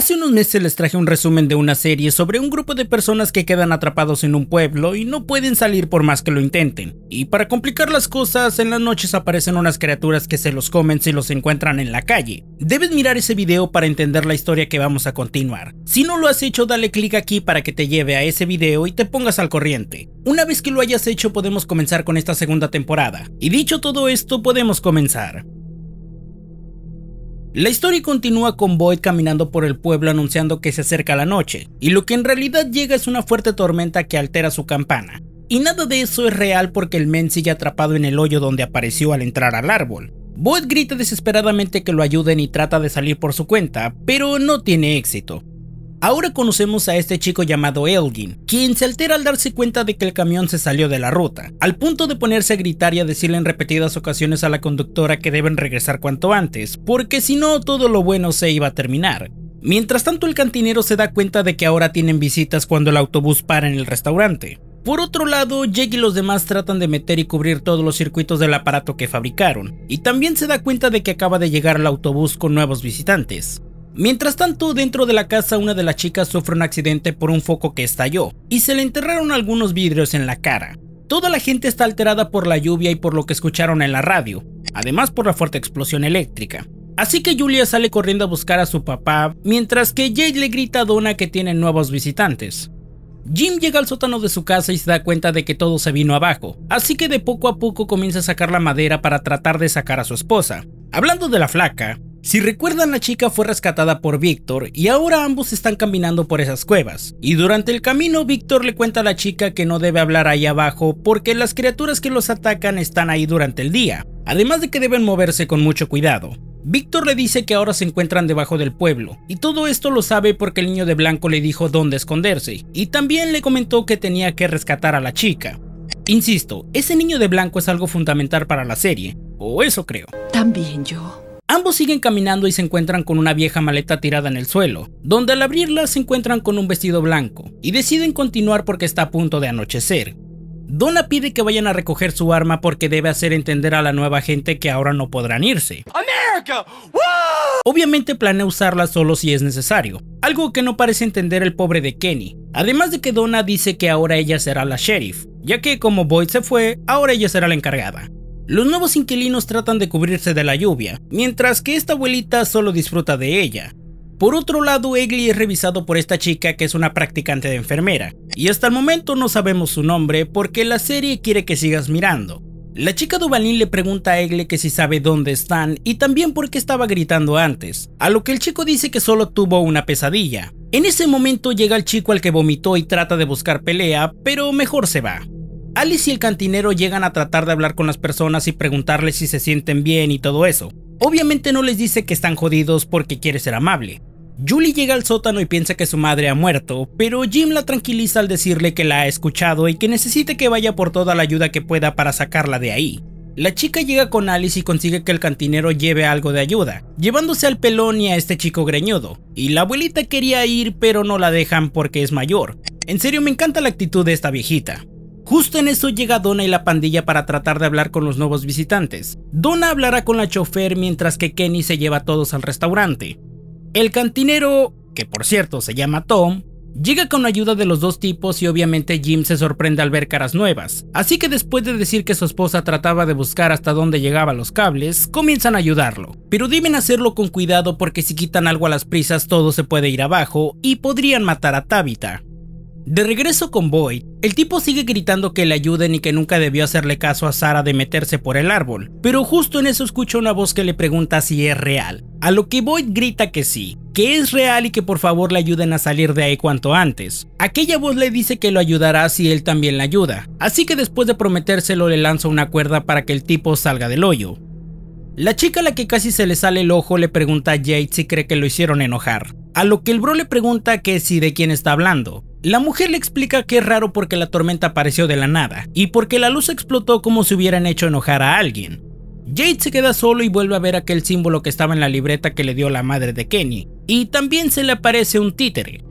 Hace unos meses les traje un resumen de una serie sobre un grupo de personas que quedan atrapados en un pueblo y no pueden salir por más que lo intenten. Y para complicar las cosas, en las noches aparecen unas criaturas que se los comen si los encuentran en la calle. Debes mirar ese video para entender la historia que vamos a continuar. Si no lo has hecho, dale clic aquí para que te lleve a ese video y te pongas al corriente. Una vez que lo hayas hecho, podemos comenzar con esta segunda temporada. Y dicho todo esto, podemos comenzar. La historia continúa con Boyd caminando por el pueblo anunciando que se acerca la noche, y lo que en realidad llega es una fuerte tormenta que altera su campana. Y nada de eso es real porque el men sigue atrapado en el hoyo donde apareció al entrar al árbol. Boyd grita desesperadamente que lo ayuden y trata de salir por su cuenta, pero no tiene éxito. Ahora conocemos a este chico llamado Elgin, quien se altera al darse cuenta de que el camión se salió de la ruta, al punto de ponerse a gritar y a decirle en repetidas ocasiones a la conductora que deben regresar cuanto antes, porque si no todo lo bueno se iba a terminar. Mientras tanto el cantinero se da cuenta de que ahora tienen visitas cuando el autobús para en el restaurante. Por otro lado, Jake y los demás tratan de meter y cubrir todos los circuitos del aparato que fabricaron, y también se da cuenta de que acaba de llegar el autobús con nuevos visitantes. Mientras tanto, dentro de la casa una de las chicas sufre un accidente por un foco que estalló y se le enterraron algunos vidrios en la cara. Toda la gente está alterada por la lluvia y por lo que escucharon en la radio, además por la fuerte explosión eléctrica. Así que Julia sale corriendo a buscar a su papá, mientras que Jade le grita a Donna que tienen nuevos visitantes. Jim llega al sótano de su casa y se da cuenta de que todo se vino abajo, así que de poco a poco comienza a sacar la madera para tratar de sacar a su esposa. Hablando de la flaca, si recuerdan la chica fue rescatada por Víctor y ahora ambos están caminando por esas cuevas. Y durante el camino Víctor le cuenta a la chica que no debe hablar ahí abajo porque las criaturas que los atacan están ahí durante el día, además de que deben moverse con mucho cuidado. Víctor le dice que ahora se encuentran debajo del pueblo, y todo esto lo sabe porque el niño de blanco le dijo dónde esconderse, y también le comentó que tenía que rescatar a la chica. Insisto, ese niño de blanco es algo fundamental para la serie, o eso creo. También yo. Ambos siguen caminando y se encuentran con una vieja maleta tirada en el suelo, donde al abrirla se encuentran con un vestido blanco y deciden continuar porque está a punto de anochecer. Donna pide que vayan a recoger su arma porque debe hacer entender a la nueva gente que ahora no podrán irse. Obviamente planea usarla solo si es necesario, algo que no parece entender el pobre de Kenny. Además de que Donna dice que ahora ella será la sheriff, ya que como Boyd se fue, ahora ella será la encargada. Los nuevos inquilinos tratan de cubrirse de la lluvia, mientras que esta abuelita solo disfruta de ella. Por otro lado, Egli es revisado por esta chica que es una practicante de enfermera, y hasta el momento no sabemos su nombre porque la serie quiere que sigas mirando. La chica Duvalín le pregunta a Egle que si sabe dónde están y también por qué estaba gritando antes, a lo que el chico dice que solo tuvo una pesadilla. En ese momento llega el chico al que vomitó y trata de buscar pelea, pero mejor se va. Alice y el cantinero llegan a tratar de hablar con las personas y preguntarles si se sienten bien y todo eso. Obviamente no les dice que están jodidos porque quiere ser amable. Julie llega al sótano y piensa que su madre ha muerto, pero Jim la tranquiliza al decirle que la ha escuchado y que necesite que vaya por toda la ayuda que pueda para sacarla de ahí. La chica llega con Alice y consigue que el cantinero lleve algo de ayuda, llevándose al pelón y a este chico greñudo. Y la abuelita quería ir pero no la dejan porque es mayor. En serio me encanta la actitud de esta viejita. Justo en eso llega Donna y la pandilla para tratar de hablar con los nuevos visitantes. Donna hablará con la chofer mientras que Kenny se lleva a todos al restaurante. El cantinero, que por cierto se llama Tom, Llega con ayuda de los dos tipos y obviamente Jim se sorprende al ver caras nuevas, así que después de decir que su esposa trataba de buscar hasta dónde llegaban los cables, comienzan a ayudarlo. Pero deben hacerlo con cuidado porque si quitan algo a las prisas todo se puede ir abajo y podrían matar a Tabitha. De regreso con Boyd, el tipo sigue gritando que le ayuden y que nunca debió hacerle caso a Sara de meterse por el árbol, pero justo en eso escucha una voz que le pregunta si es real, a lo que Boyd grita que sí, que es real y que por favor le ayuden a salir de ahí cuanto antes. Aquella voz le dice que lo ayudará si él también la ayuda, así que después de prometérselo le lanza una cuerda para que el tipo salga del hoyo. La chica a la que casi se le sale el ojo le pregunta a Jade si cree que lo hicieron enojar, a lo que el bro le pregunta que si de quién está hablando, la mujer le explica que es raro porque la tormenta apareció de la nada y porque la luz explotó como si hubieran hecho enojar a alguien. Jade se queda solo y vuelve a ver aquel símbolo que estaba en la libreta que le dio la madre de Kenny, y también se le aparece un títere.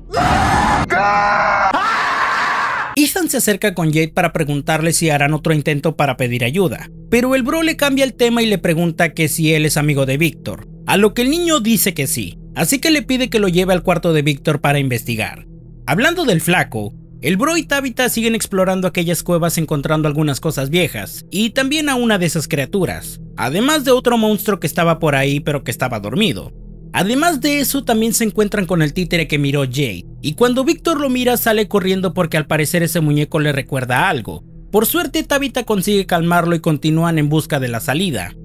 Ethan se acerca con Jade para preguntarle si harán otro intento para pedir ayuda, pero el bro le cambia el tema y le pregunta que si él es amigo de Víctor, a lo que el niño dice que sí, así que le pide que lo lleve al cuarto de Víctor para investigar. Hablando del flaco, el Bro y Tabitha siguen explorando aquellas cuevas encontrando algunas cosas viejas, y también a una de esas criaturas, además de otro monstruo que estaba por ahí pero que estaba dormido. Además de eso también se encuentran con el títere que miró Jade, y cuando Víctor lo mira sale corriendo porque al parecer ese muñeco le recuerda algo. Por suerte Tabitha consigue calmarlo y continúan en busca de la salida.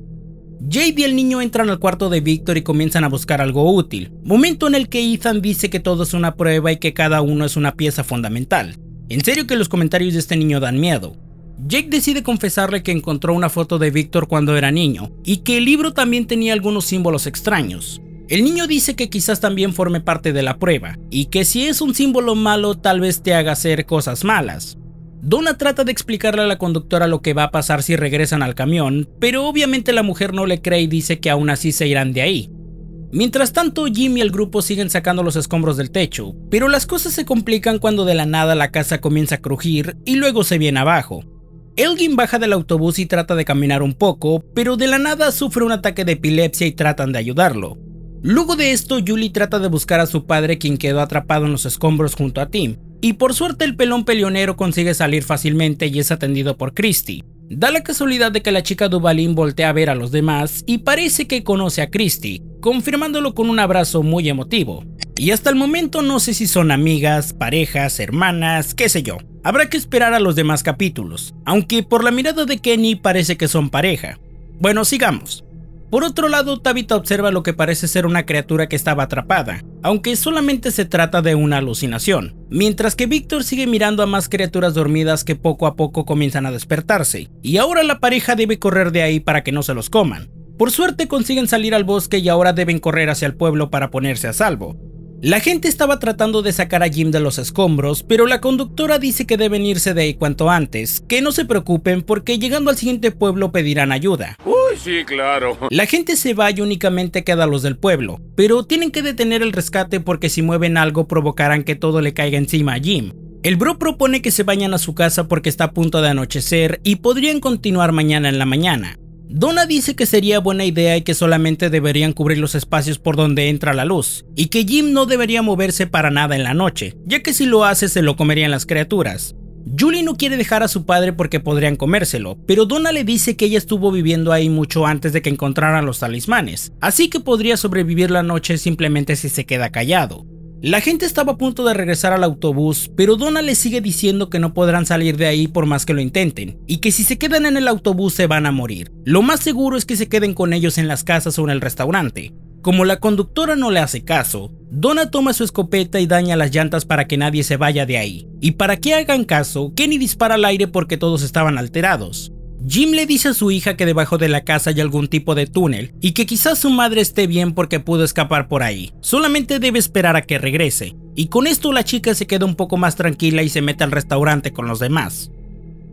Jade y el niño entran al cuarto de Victor y comienzan a buscar algo útil, momento en el que Ethan dice que todo es una prueba y que cada uno es una pieza fundamental. En serio que los comentarios de este niño dan miedo. Jake decide confesarle que encontró una foto de Victor cuando era niño y que el libro también tenía algunos símbolos extraños. El niño dice que quizás también forme parte de la prueba y que si es un símbolo malo tal vez te haga hacer cosas malas. Donna trata de explicarle a la conductora lo que va a pasar si regresan al camión, pero obviamente la mujer no le cree y dice que aún así se irán de ahí. Mientras tanto, Jim y el grupo siguen sacando los escombros del techo, pero las cosas se complican cuando de la nada la casa comienza a crujir y luego se viene abajo. Elgin baja del autobús y trata de caminar un poco, pero de la nada sufre un ataque de epilepsia y tratan de ayudarlo. Luego de esto, Julie trata de buscar a su padre quien quedó atrapado en los escombros junto a Tim, y por suerte el pelón peleonero consigue salir fácilmente y es atendido por Christie. Da la casualidad de que la chica Dubalín voltea a ver a los demás y parece que conoce a Christie, confirmándolo con un abrazo muy emotivo. Y hasta el momento no sé si son amigas, parejas, hermanas, qué sé yo. Habrá que esperar a los demás capítulos, aunque por la mirada de Kenny parece que son pareja. Bueno, sigamos. Por otro lado, Tabitha observa lo que parece ser una criatura que estaba atrapada, aunque solamente se trata de una alucinación, mientras que Víctor sigue mirando a más criaturas dormidas que poco a poco comienzan a despertarse, y ahora la pareja debe correr de ahí para que no se los coman. Por suerte consiguen salir al bosque y ahora deben correr hacia el pueblo para ponerse a salvo, la gente estaba tratando de sacar a Jim de los escombros, pero la conductora dice que deben irse de ahí cuanto antes, que no se preocupen porque llegando al siguiente pueblo pedirán ayuda. Uy, sí, claro. La gente se va y únicamente queda los del pueblo, pero tienen que detener el rescate porque si mueven algo provocarán que todo le caiga encima a Jim. El bro propone que se vayan a su casa porque está a punto de anochecer y podrían continuar mañana en la mañana. Donna dice que sería buena idea y que solamente deberían cubrir los espacios por donde entra la luz, y que Jim no debería moverse para nada en la noche, ya que si lo hace se lo comerían las criaturas. Julie no quiere dejar a su padre porque podrían comérselo, pero Donna le dice que ella estuvo viviendo ahí mucho antes de que encontraran los talismanes, así que podría sobrevivir la noche simplemente si se queda callado. La gente estaba a punto de regresar al autobús, pero Donna le sigue diciendo que no podrán salir de ahí por más que lo intenten, y que si se quedan en el autobús se van a morir. Lo más seguro es que se queden con ellos en las casas o en el restaurante. Como la conductora no le hace caso, Donna toma su escopeta y daña las llantas para que nadie se vaya de ahí. Y para que hagan caso, Kenny dispara al aire porque todos estaban alterados. Jim le dice a su hija que debajo de la casa hay algún tipo de túnel y que quizás su madre esté bien porque pudo escapar por ahí, solamente debe esperar a que regrese. Y con esto la chica se queda un poco más tranquila y se mete al restaurante con los demás.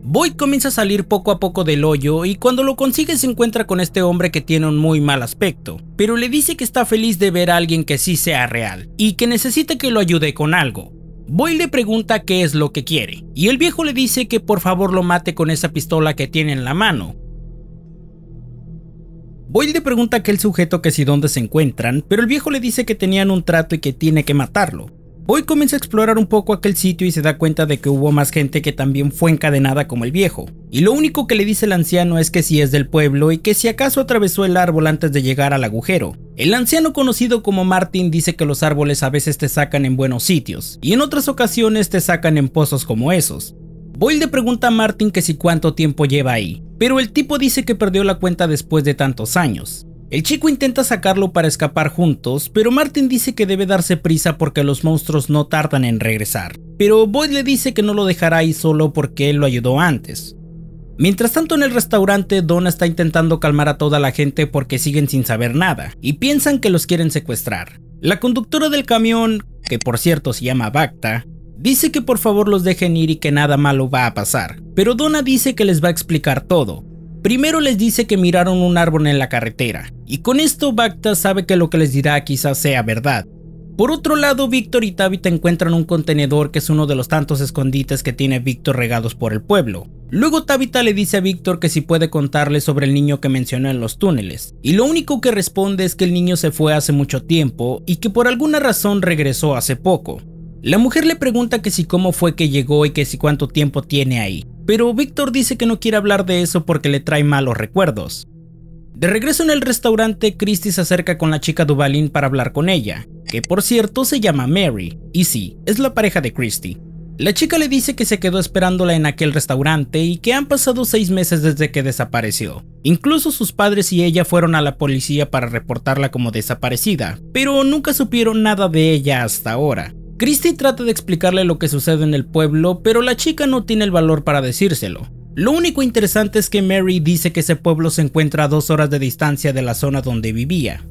Boyd comienza a salir poco a poco del hoyo y cuando lo consigue se encuentra con este hombre que tiene un muy mal aspecto, pero le dice que está feliz de ver a alguien que sí sea real y que necesita que lo ayude con algo. Boy le pregunta qué es lo que quiere, y el viejo le dice que por favor lo mate con esa pistola que tiene en la mano. Boyle le pregunta a aquel sujeto que si dónde se encuentran, pero el viejo le dice que tenían un trato y que tiene que matarlo. Hoy comienza a explorar un poco aquel sitio y se da cuenta de que hubo más gente que también fue encadenada como el viejo. Y lo único que le dice el anciano es que si es del pueblo y que si acaso atravesó el árbol antes de llegar al agujero. El anciano conocido como Martin dice que los árboles a veces te sacan en buenos sitios y en otras ocasiones te sacan en pozos como esos. Boyle le pregunta a Martin que si cuánto tiempo lleva ahí, pero el tipo dice que perdió la cuenta después de tantos años. El chico intenta sacarlo para escapar juntos, pero Martin dice que debe darse prisa porque los monstruos no tardan en regresar. Pero Boyd le dice que no lo dejará ahí solo porque él lo ayudó antes. Mientras tanto en el restaurante, Donna está intentando calmar a toda la gente porque siguen sin saber nada y piensan que los quieren secuestrar. La conductora del camión, que por cierto se llama Bacta, dice que por favor los dejen ir y que nada malo va a pasar, pero Donna dice que les va a explicar todo, Primero les dice que miraron un árbol en la carretera, y con esto Bacta sabe que lo que les dirá quizás sea verdad. Por otro lado, Víctor y Tabitha encuentran un contenedor que es uno de los tantos escondites que tiene Víctor regados por el pueblo. Luego Tabitha le dice a Víctor que si puede contarle sobre el niño que mencionó en los túneles, y lo único que responde es que el niño se fue hace mucho tiempo y que por alguna razón regresó hace poco. La mujer le pregunta que si cómo fue que llegó y que si cuánto tiempo tiene ahí, pero Víctor dice que no quiere hablar de eso porque le trae malos recuerdos. De regreso en el restaurante, Christie se acerca con la chica Duvalin para hablar con ella, que por cierto se llama Mary, y sí, es la pareja de Christie. La chica le dice que se quedó esperándola en aquel restaurante y que han pasado seis meses desde que desapareció. Incluso sus padres y ella fueron a la policía para reportarla como desaparecida, pero nunca supieron nada de ella hasta ahora. Christie trata de explicarle lo que sucede en el pueblo, pero la chica no tiene el valor para decírselo. Lo único interesante es que Mary dice que ese pueblo se encuentra a dos horas de distancia de la zona donde vivía.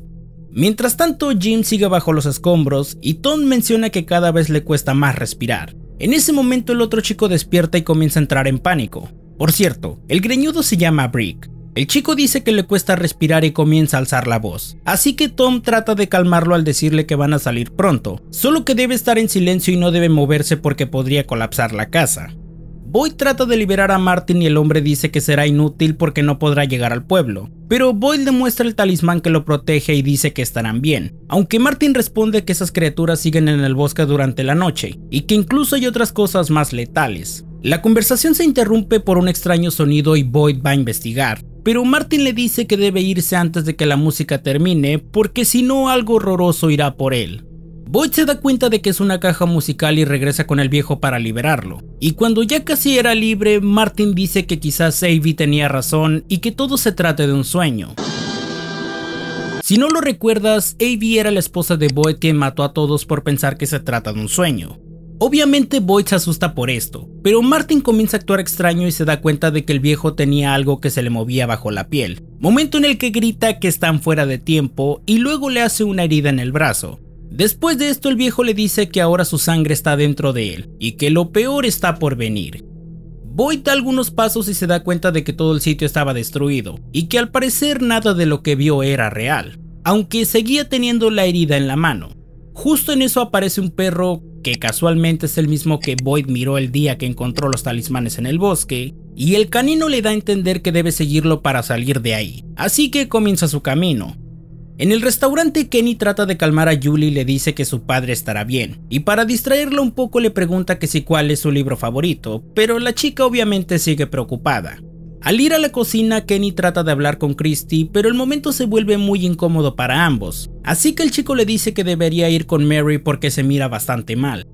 Mientras tanto, Jim sigue bajo los escombros y Tom menciona que cada vez le cuesta más respirar. En ese momento el otro chico despierta y comienza a entrar en pánico. Por cierto, el greñudo se llama Brick, el chico dice que le cuesta respirar y comienza a alzar la voz, así que Tom trata de calmarlo al decirle que van a salir pronto, solo que debe estar en silencio y no debe moverse porque podría colapsar la casa. Boyd trata de liberar a Martin y el hombre dice que será inútil porque no podrá llegar al pueblo, pero Boyd demuestra el talismán que lo protege y dice que estarán bien, aunque Martin responde que esas criaturas siguen en el bosque durante la noche y que incluso hay otras cosas más letales. La conversación se interrumpe por un extraño sonido y Boyd va a investigar, pero Martin le dice que debe irse antes de que la música termine porque si no algo horroroso irá por él. Boyd se da cuenta de que es una caja musical y regresa con el viejo para liberarlo. Y cuando ya casi era libre, Martin dice que quizás Avi tenía razón y que todo se trate de un sueño. Si no lo recuerdas, Avi era la esposa de Boyd quien mató a todos por pensar que se trata de un sueño. Obviamente Boyd se asusta por esto, pero Martin comienza a actuar extraño y se da cuenta de que el viejo tenía algo que se le movía bajo la piel, momento en el que grita que están fuera de tiempo y luego le hace una herida en el brazo. Después de esto el viejo le dice que ahora su sangre está dentro de él y que lo peor está por venir. Boyd da algunos pasos y se da cuenta de que todo el sitio estaba destruido y que al parecer nada de lo que vio era real, aunque seguía teniendo la herida en la mano. Justo en eso aparece un perro que casualmente es el mismo que Boyd miró el día que encontró los talismanes en el bosque, y el canino le da a entender que debe seguirlo para salir de ahí, así que comienza su camino. En el restaurante Kenny trata de calmar a Julie y le dice que su padre estará bien, y para distraerla un poco le pregunta que si cuál es su libro favorito, pero la chica obviamente sigue preocupada. Al ir a la cocina, Kenny trata de hablar con Christy, pero el momento se vuelve muy incómodo para ambos, así que el chico le dice que debería ir con Mary porque se mira bastante mal.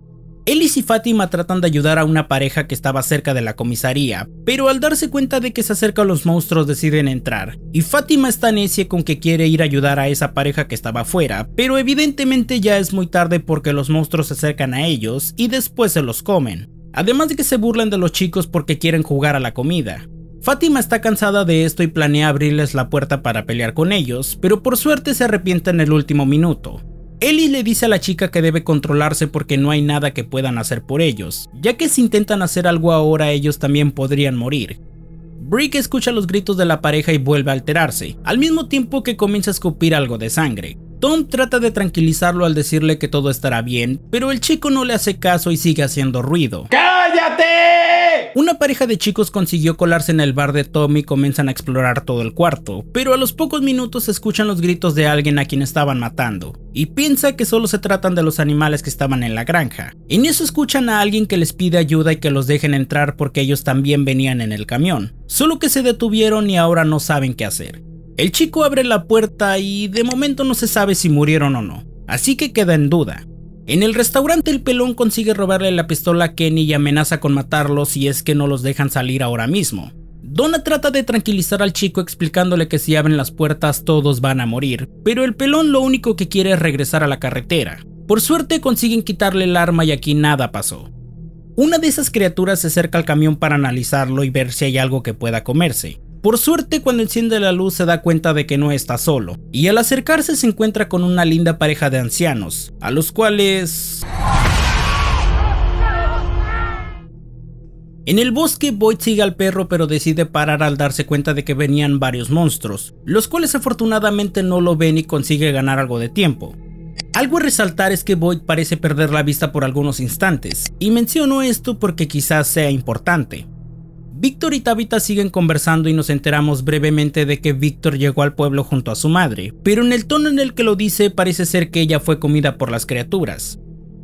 Ellis y Fátima tratan de ayudar a una pareja que estaba cerca de la comisaría, pero al darse cuenta de que se acercan los monstruos deciden entrar, y Fátima está necia con que quiere ir a ayudar a esa pareja que estaba afuera, pero evidentemente ya es muy tarde porque los monstruos se acercan a ellos y después se los comen, además de que se burlan de los chicos porque quieren jugar a la comida. Fátima está cansada de esto y planea abrirles la puerta para pelear con ellos, pero por suerte se arrepienta en el último minuto. Ellie le dice a la chica que debe controlarse porque no hay nada que puedan hacer por ellos, ya que si intentan hacer algo ahora ellos también podrían morir. Brick escucha los gritos de la pareja y vuelve a alterarse, al mismo tiempo que comienza a escupir algo de sangre. Tom trata de tranquilizarlo al decirle que todo estará bien, pero el chico no le hace caso y sigue haciendo ruido. Una pareja de chicos consiguió colarse en el bar de Tommy y comienzan a explorar todo el cuarto, pero a los pocos minutos escuchan los gritos de alguien a quien estaban matando, y piensa que solo se tratan de los animales que estaban en la granja. En eso escuchan a alguien que les pide ayuda y que los dejen entrar porque ellos también venían en el camión, solo que se detuvieron y ahora no saben qué hacer. El chico abre la puerta y de momento no se sabe si murieron o no, así que queda en duda. En el restaurante el pelón consigue robarle la pistola a Kenny y amenaza con matarlo si es que no los dejan salir ahora mismo. Donna trata de tranquilizar al chico explicándole que si abren las puertas todos van a morir, pero el pelón lo único que quiere es regresar a la carretera. Por suerte consiguen quitarle el arma y aquí nada pasó. Una de esas criaturas se acerca al camión para analizarlo y ver si hay algo que pueda comerse. Por suerte, cuando enciende la luz se da cuenta de que no está solo, y al acercarse se encuentra con una linda pareja de ancianos, a los cuales... En el bosque, Boyd sigue al perro pero decide parar al darse cuenta de que venían varios monstruos, los cuales afortunadamente no lo ven y consigue ganar algo de tiempo. Algo a resaltar es que Boyd parece perder la vista por algunos instantes, y menciono esto porque quizás sea importante. Víctor y Tabitha siguen conversando y nos enteramos brevemente de que Víctor llegó al pueblo junto a su madre, pero en el tono en el que lo dice parece ser que ella fue comida por las criaturas.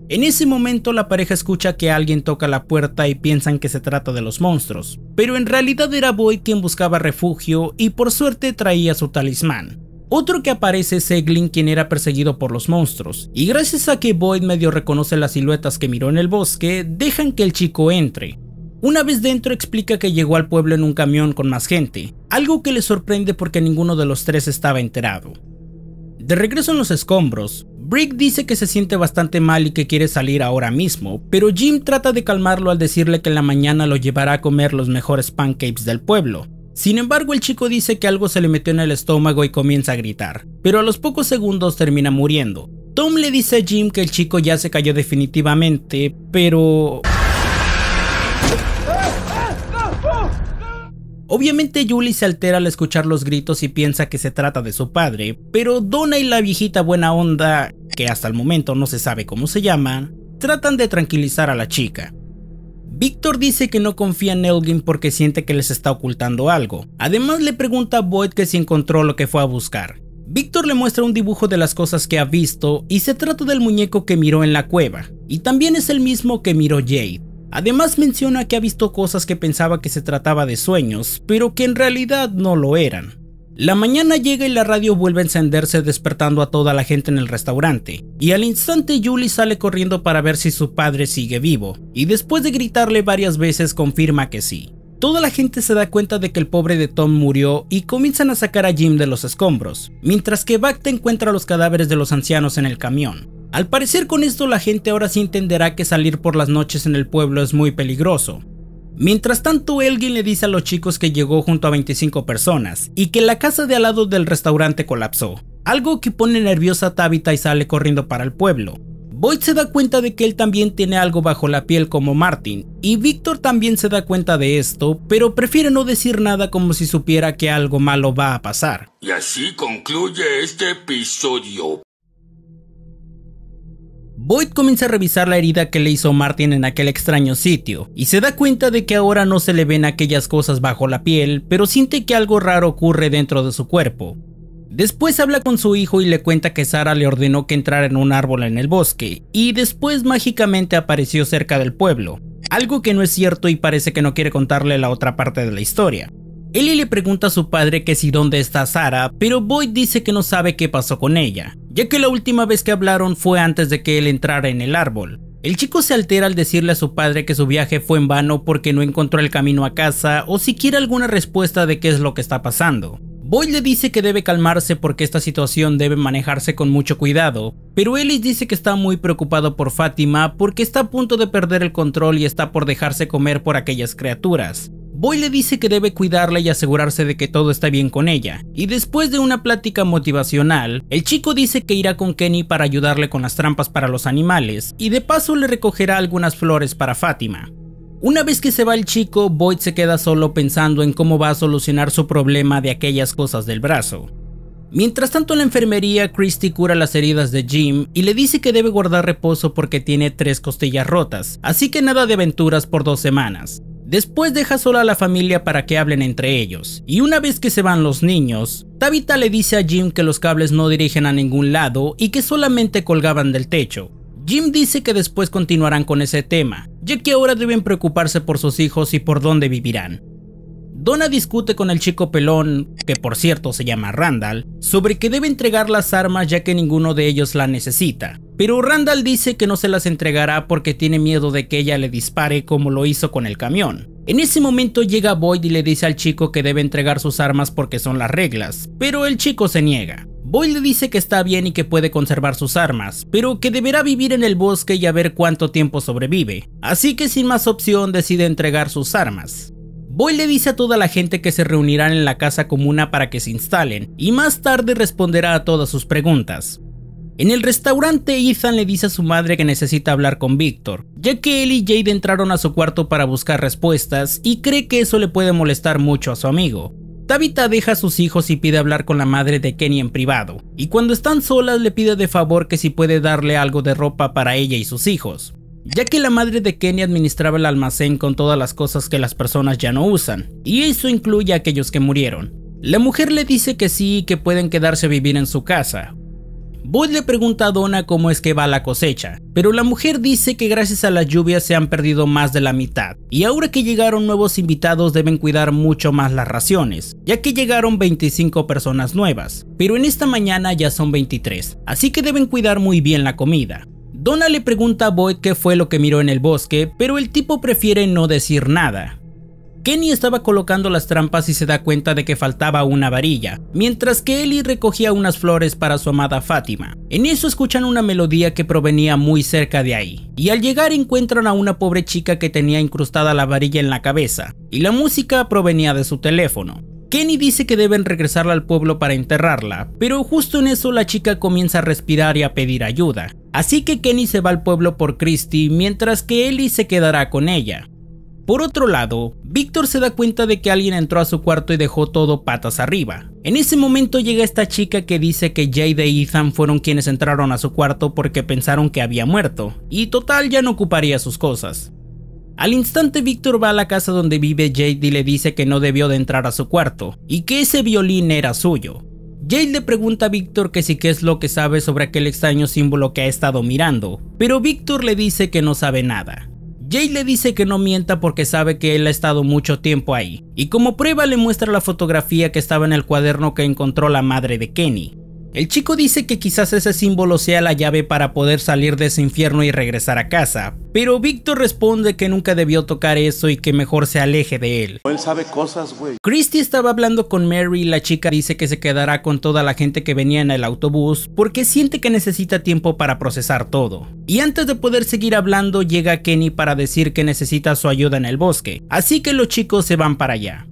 En ese momento la pareja escucha que alguien toca la puerta y piensan que se trata de los monstruos, pero en realidad era Boyd quien buscaba refugio y por suerte traía su talismán. Otro que aparece es Eglin quien era perseguido por los monstruos, y gracias a que Boyd medio reconoce las siluetas que miró en el bosque, dejan que el chico entre, una vez dentro explica que llegó al pueblo en un camión con más gente, algo que le sorprende porque ninguno de los tres estaba enterado. De regreso en los escombros, Brick dice que se siente bastante mal y que quiere salir ahora mismo, pero Jim trata de calmarlo al decirle que en la mañana lo llevará a comer los mejores pancakes del pueblo. Sin embargo, el chico dice que algo se le metió en el estómago y comienza a gritar, pero a los pocos segundos termina muriendo. Tom le dice a Jim que el chico ya se cayó definitivamente, pero... Obviamente Julie se altera al escuchar los gritos y piensa que se trata de su padre, pero Donna y la viejita buena onda, que hasta el momento no se sabe cómo se llaman, tratan de tranquilizar a la chica. Víctor dice que no confía en Elgin porque siente que les está ocultando algo. Además le pregunta a Boyd que si encontró lo que fue a buscar. Víctor le muestra un dibujo de las cosas que ha visto y se trata del muñeco que miró en la cueva, y también es el mismo que miró Jade. Además menciona que ha visto cosas que pensaba que se trataba de sueños, pero que en realidad no lo eran. La mañana llega y la radio vuelve a encenderse despertando a toda la gente en el restaurante, y al instante Julie sale corriendo para ver si su padre sigue vivo, y después de gritarle varias veces confirma que sí. Toda la gente se da cuenta de que el pobre de Tom murió y comienzan a sacar a Jim de los escombros, mientras que Bacta encuentra los cadáveres de los ancianos en el camión. Al parecer con esto la gente ahora sí entenderá que salir por las noches en el pueblo es muy peligroso. Mientras tanto, Elgin le dice a los chicos que llegó junto a 25 personas y que la casa de al lado del restaurante colapsó, algo que pone nerviosa a y sale corriendo para el pueblo. Boyd se da cuenta de que él también tiene algo bajo la piel como Martin, y Víctor también se da cuenta de esto, pero prefiere no decir nada como si supiera que algo malo va a pasar. Y así concluye este episodio. Boyd comienza a revisar la herida que le hizo Martin en aquel extraño sitio y se da cuenta de que ahora no se le ven aquellas cosas bajo la piel, pero siente que algo raro ocurre dentro de su cuerpo. Después habla con su hijo y le cuenta que Sara le ordenó que entrara en un árbol en el bosque, y después mágicamente apareció cerca del pueblo, algo que no es cierto y parece que no quiere contarle la otra parte de la historia. Ellie le pregunta a su padre que si dónde está Sara, pero Boyd dice que no sabe qué pasó con ella ya que la última vez que hablaron fue antes de que él entrara en el árbol. El chico se altera al decirle a su padre que su viaje fue en vano porque no encontró el camino a casa o siquiera alguna respuesta de qué es lo que está pasando. Boy le dice que debe calmarse porque esta situación debe manejarse con mucho cuidado, pero Ellis dice que está muy preocupado por Fátima porque está a punto de perder el control y está por dejarse comer por aquellas criaturas. Boy le dice que debe cuidarla y asegurarse de que todo está bien con ella, y después de una plática motivacional, el chico dice que irá con Kenny para ayudarle con las trampas para los animales, y de paso le recogerá algunas flores para Fátima. Una vez que se va el chico, Boyd se queda solo pensando en cómo va a solucionar su problema de aquellas cosas del brazo. Mientras tanto en la enfermería, Christy cura las heridas de Jim y le dice que debe guardar reposo porque tiene tres costillas rotas, así que nada de aventuras por dos semanas. Después deja sola a la familia para que hablen entre ellos, y una vez que se van los niños, Tabitha le dice a Jim que los cables no dirigen a ningún lado y que solamente colgaban del techo. Jim dice que después continuarán con ese tema, ya que ahora deben preocuparse por sus hijos y por dónde vivirán. Donna discute con el chico pelón, que por cierto se llama Randall, sobre que debe entregar las armas ya que ninguno de ellos la necesita. Pero Randall dice que no se las entregará porque tiene miedo de que ella le dispare como lo hizo con el camión. En ese momento llega Boyd y le dice al chico que debe entregar sus armas porque son las reglas, pero el chico se niega. Boyd le dice que está bien y que puede conservar sus armas, pero que deberá vivir en el bosque y a ver cuánto tiempo sobrevive, así que sin más opción decide entregar sus armas. Boyd le dice a toda la gente que se reunirán en la casa comuna para que se instalen y más tarde responderá a todas sus preguntas. En el restaurante, Ethan le dice a su madre que necesita hablar con Víctor, ya que él y Jade entraron a su cuarto para buscar respuestas y cree que eso le puede molestar mucho a su amigo. Tabitha deja a sus hijos y pide hablar con la madre de Kenny en privado, y cuando están solas le pide de favor que si puede darle algo de ropa para ella y sus hijos, ya que la madre de Kenny administraba el almacén con todas las cosas que las personas ya no usan, y eso incluye a aquellos que murieron. La mujer le dice que sí y que pueden quedarse a vivir en su casa, Boyd le pregunta a Donna cómo es que va la cosecha, pero la mujer dice que gracias a las lluvias se han perdido más de la mitad, y ahora que llegaron nuevos invitados deben cuidar mucho más las raciones, ya que llegaron 25 personas nuevas, pero en esta mañana ya son 23, así que deben cuidar muy bien la comida. Donna le pregunta a Boyd qué fue lo que miró en el bosque, pero el tipo prefiere no decir nada. Kenny estaba colocando las trampas y se da cuenta de que faltaba una varilla, mientras que Ellie recogía unas flores para su amada Fátima. En eso escuchan una melodía que provenía muy cerca de ahí, y al llegar encuentran a una pobre chica que tenía incrustada la varilla en la cabeza, y la música provenía de su teléfono. Kenny dice que deben regresarla al pueblo para enterrarla, pero justo en eso la chica comienza a respirar y a pedir ayuda. Así que Kenny se va al pueblo por Christy mientras que Ellie se quedará con ella. Por otro lado, Víctor se da cuenta de que alguien entró a su cuarto y dejó todo patas arriba. En ese momento llega esta chica que dice que Jade y Ethan fueron quienes entraron a su cuarto porque pensaron que había muerto, y total ya no ocuparía sus cosas. Al instante Víctor va a la casa donde vive Jade y le dice que no debió de entrar a su cuarto, y que ese violín era suyo. Jade le pregunta a Víctor que si qué es lo que sabe sobre aquel extraño símbolo que ha estado mirando, pero Víctor le dice que no sabe nada. Jay le dice que no mienta porque sabe que él ha estado mucho tiempo ahí, y como prueba le muestra la fotografía que estaba en el cuaderno que encontró la madre de Kenny. El chico dice que quizás ese símbolo sea la llave para poder salir de ese infierno y regresar a casa, pero Victor responde que nunca debió tocar eso y que mejor se aleje de él. Él sabe cosas, güey. Christy estaba hablando con Mary y la chica dice que se quedará con toda la gente que venía en el autobús porque siente que necesita tiempo para procesar todo. Y antes de poder seguir hablando llega Kenny para decir que necesita su ayuda en el bosque, así que los chicos se van para allá.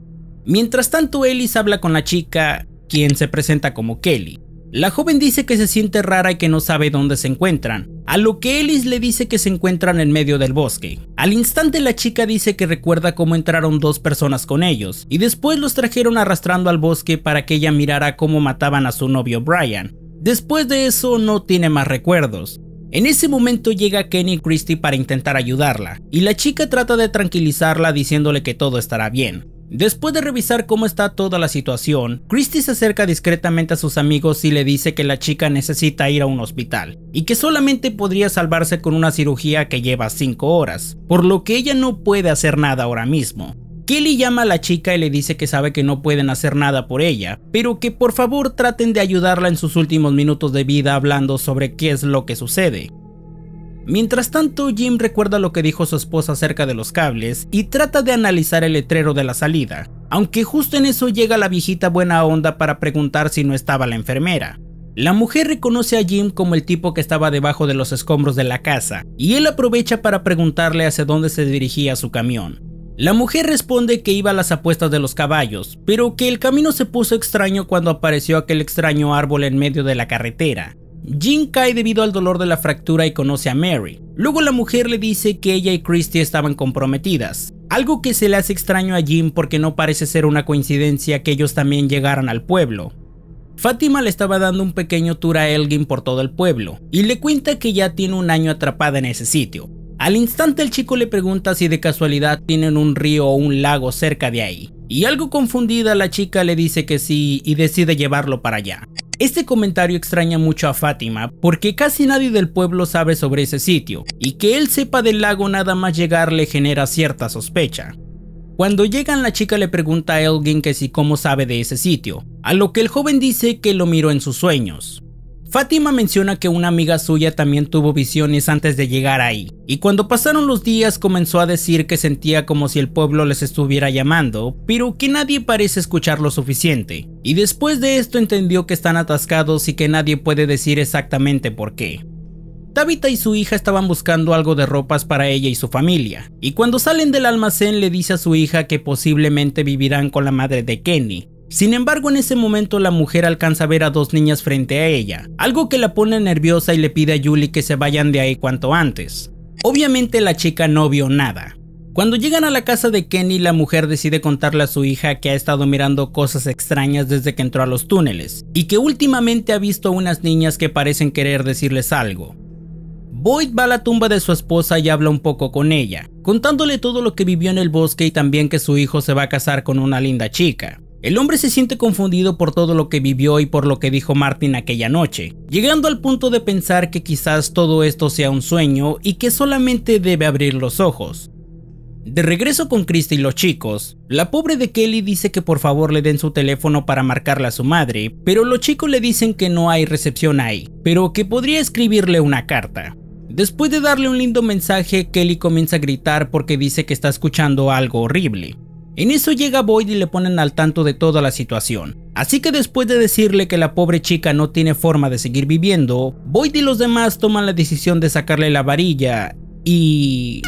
Mientras tanto Ellis habla con la chica, quien se presenta como Kelly. La joven dice que se siente rara y que no sabe dónde se encuentran, a lo que Ellis le dice que se encuentran en medio del bosque. Al instante la chica dice que recuerda cómo entraron dos personas con ellos, y después los trajeron arrastrando al bosque para que ella mirara cómo mataban a su novio Brian. Después de eso no tiene más recuerdos. En ese momento llega Kenny y Christy para intentar ayudarla, y la chica trata de tranquilizarla diciéndole que todo estará bien, Después de revisar cómo está toda la situación, Christie se acerca discretamente a sus amigos y le dice que la chica necesita ir a un hospital y que solamente podría salvarse con una cirugía que lleva 5 horas, por lo que ella no puede hacer nada ahora mismo. Kelly llama a la chica y le dice que sabe que no pueden hacer nada por ella, pero que por favor traten de ayudarla en sus últimos minutos de vida hablando sobre qué es lo que sucede. Mientras tanto, Jim recuerda lo que dijo su esposa acerca de los cables y trata de analizar el letrero de la salida, aunque justo en eso llega la viejita buena onda para preguntar si no estaba la enfermera. La mujer reconoce a Jim como el tipo que estaba debajo de los escombros de la casa, y él aprovecha para preguntarle hacia dónde se dirigía su camión. La mujer responde que iba a las apuestas de los caballos, pero que el camino se puso extraño cuando apareció aquel extraño árbol en medio de la carretera, Jim cae debido al dolor de la fractura y conoce a Mary. Luego la mujer le dice que ella y Christie estaban comprometidas, algo que se le hace extraño a Jim porque no parece ser una coincidencia que ellos también llegaran al pueblo. Fátima le estaba dando un pequeño tour a Elgin por todo el pueblo y le cuenta que ya tiene un año atrapada en ese sitio. Al instante el chico le pregunta si de casualidad tienen un río o un lago cerca de ahí. Y algo confundida la chica le dice que sí y decide llevarlo para allá. Este comentario extraña mucho a Fátima porque casi nadie del pueblo sabe sobre ese sitio y que él sepa del lago nada más llegar le genera cierta sospecha. Cuando llegan la chica le pregunta a alguien que si cómo sabe de ese sitio, a lo que el joven dice que lo miró en sus sueños. Fátima menciona que una amiga suya también tuvo visiones antes de llegar ahí, y cuando pasaron los días comenzó a decir que sentía como si el pueblo les estuviera llamando, pero que nadie parece escuchar lo suficiente, y después de esto entendió que están atascados y que nadie puede decir exactamente por qué. Tabitha y su hija estaban buscando algo de ropas para ella y su familia, y cuando salen del almacén le dice a su hija que posiblemente vivirán con la madre de Kenny, sin embargo, en ese momento la mujer alcanza a ver a dos niñas frente a ella, algo que la pone nerviosa y le pide a Julie que se vayan de ahí cuanto antes. Obviamente la chica no vio nada. Cuando llegan a la casa de Kenny, la mujer decide contarle a su hija que ha estado mirando cosas extrañas desde que entró a los túneles, y que últimamente ha visto unas niñas que parecen querer decirles algo. Boyd va a la tumba de su esposa y habla un poco con ella, contándole todo lo que vivió en el bosque y también que su hijo se va a casar con una linda chica. El hombre se siente confundido por todo lo que vivió y por lo que dijo Martin aquella noche, llegando al punto de pensar que quizás todo esto sea un sueño y que solamente debe abrir los ojos. De regreso con Christy y los chicos, la pobre de Kelly dice que por favor le den su teléfono para marcarle a su madre, pero los chicos le dicen que no hay recepción ahí, pero que podría escribirle una carta. Después de darle un lindo mensaje, Kelly comienza a gritar porque dice que está escuchando algo horrible. En eso llega Boyd y le ponen al tanto de toda la situación. Así que después de decirle que la pobre chica no tiene forma de seguir viviendo, Boyd y los demás toman la decisión de sacarle la varilla y...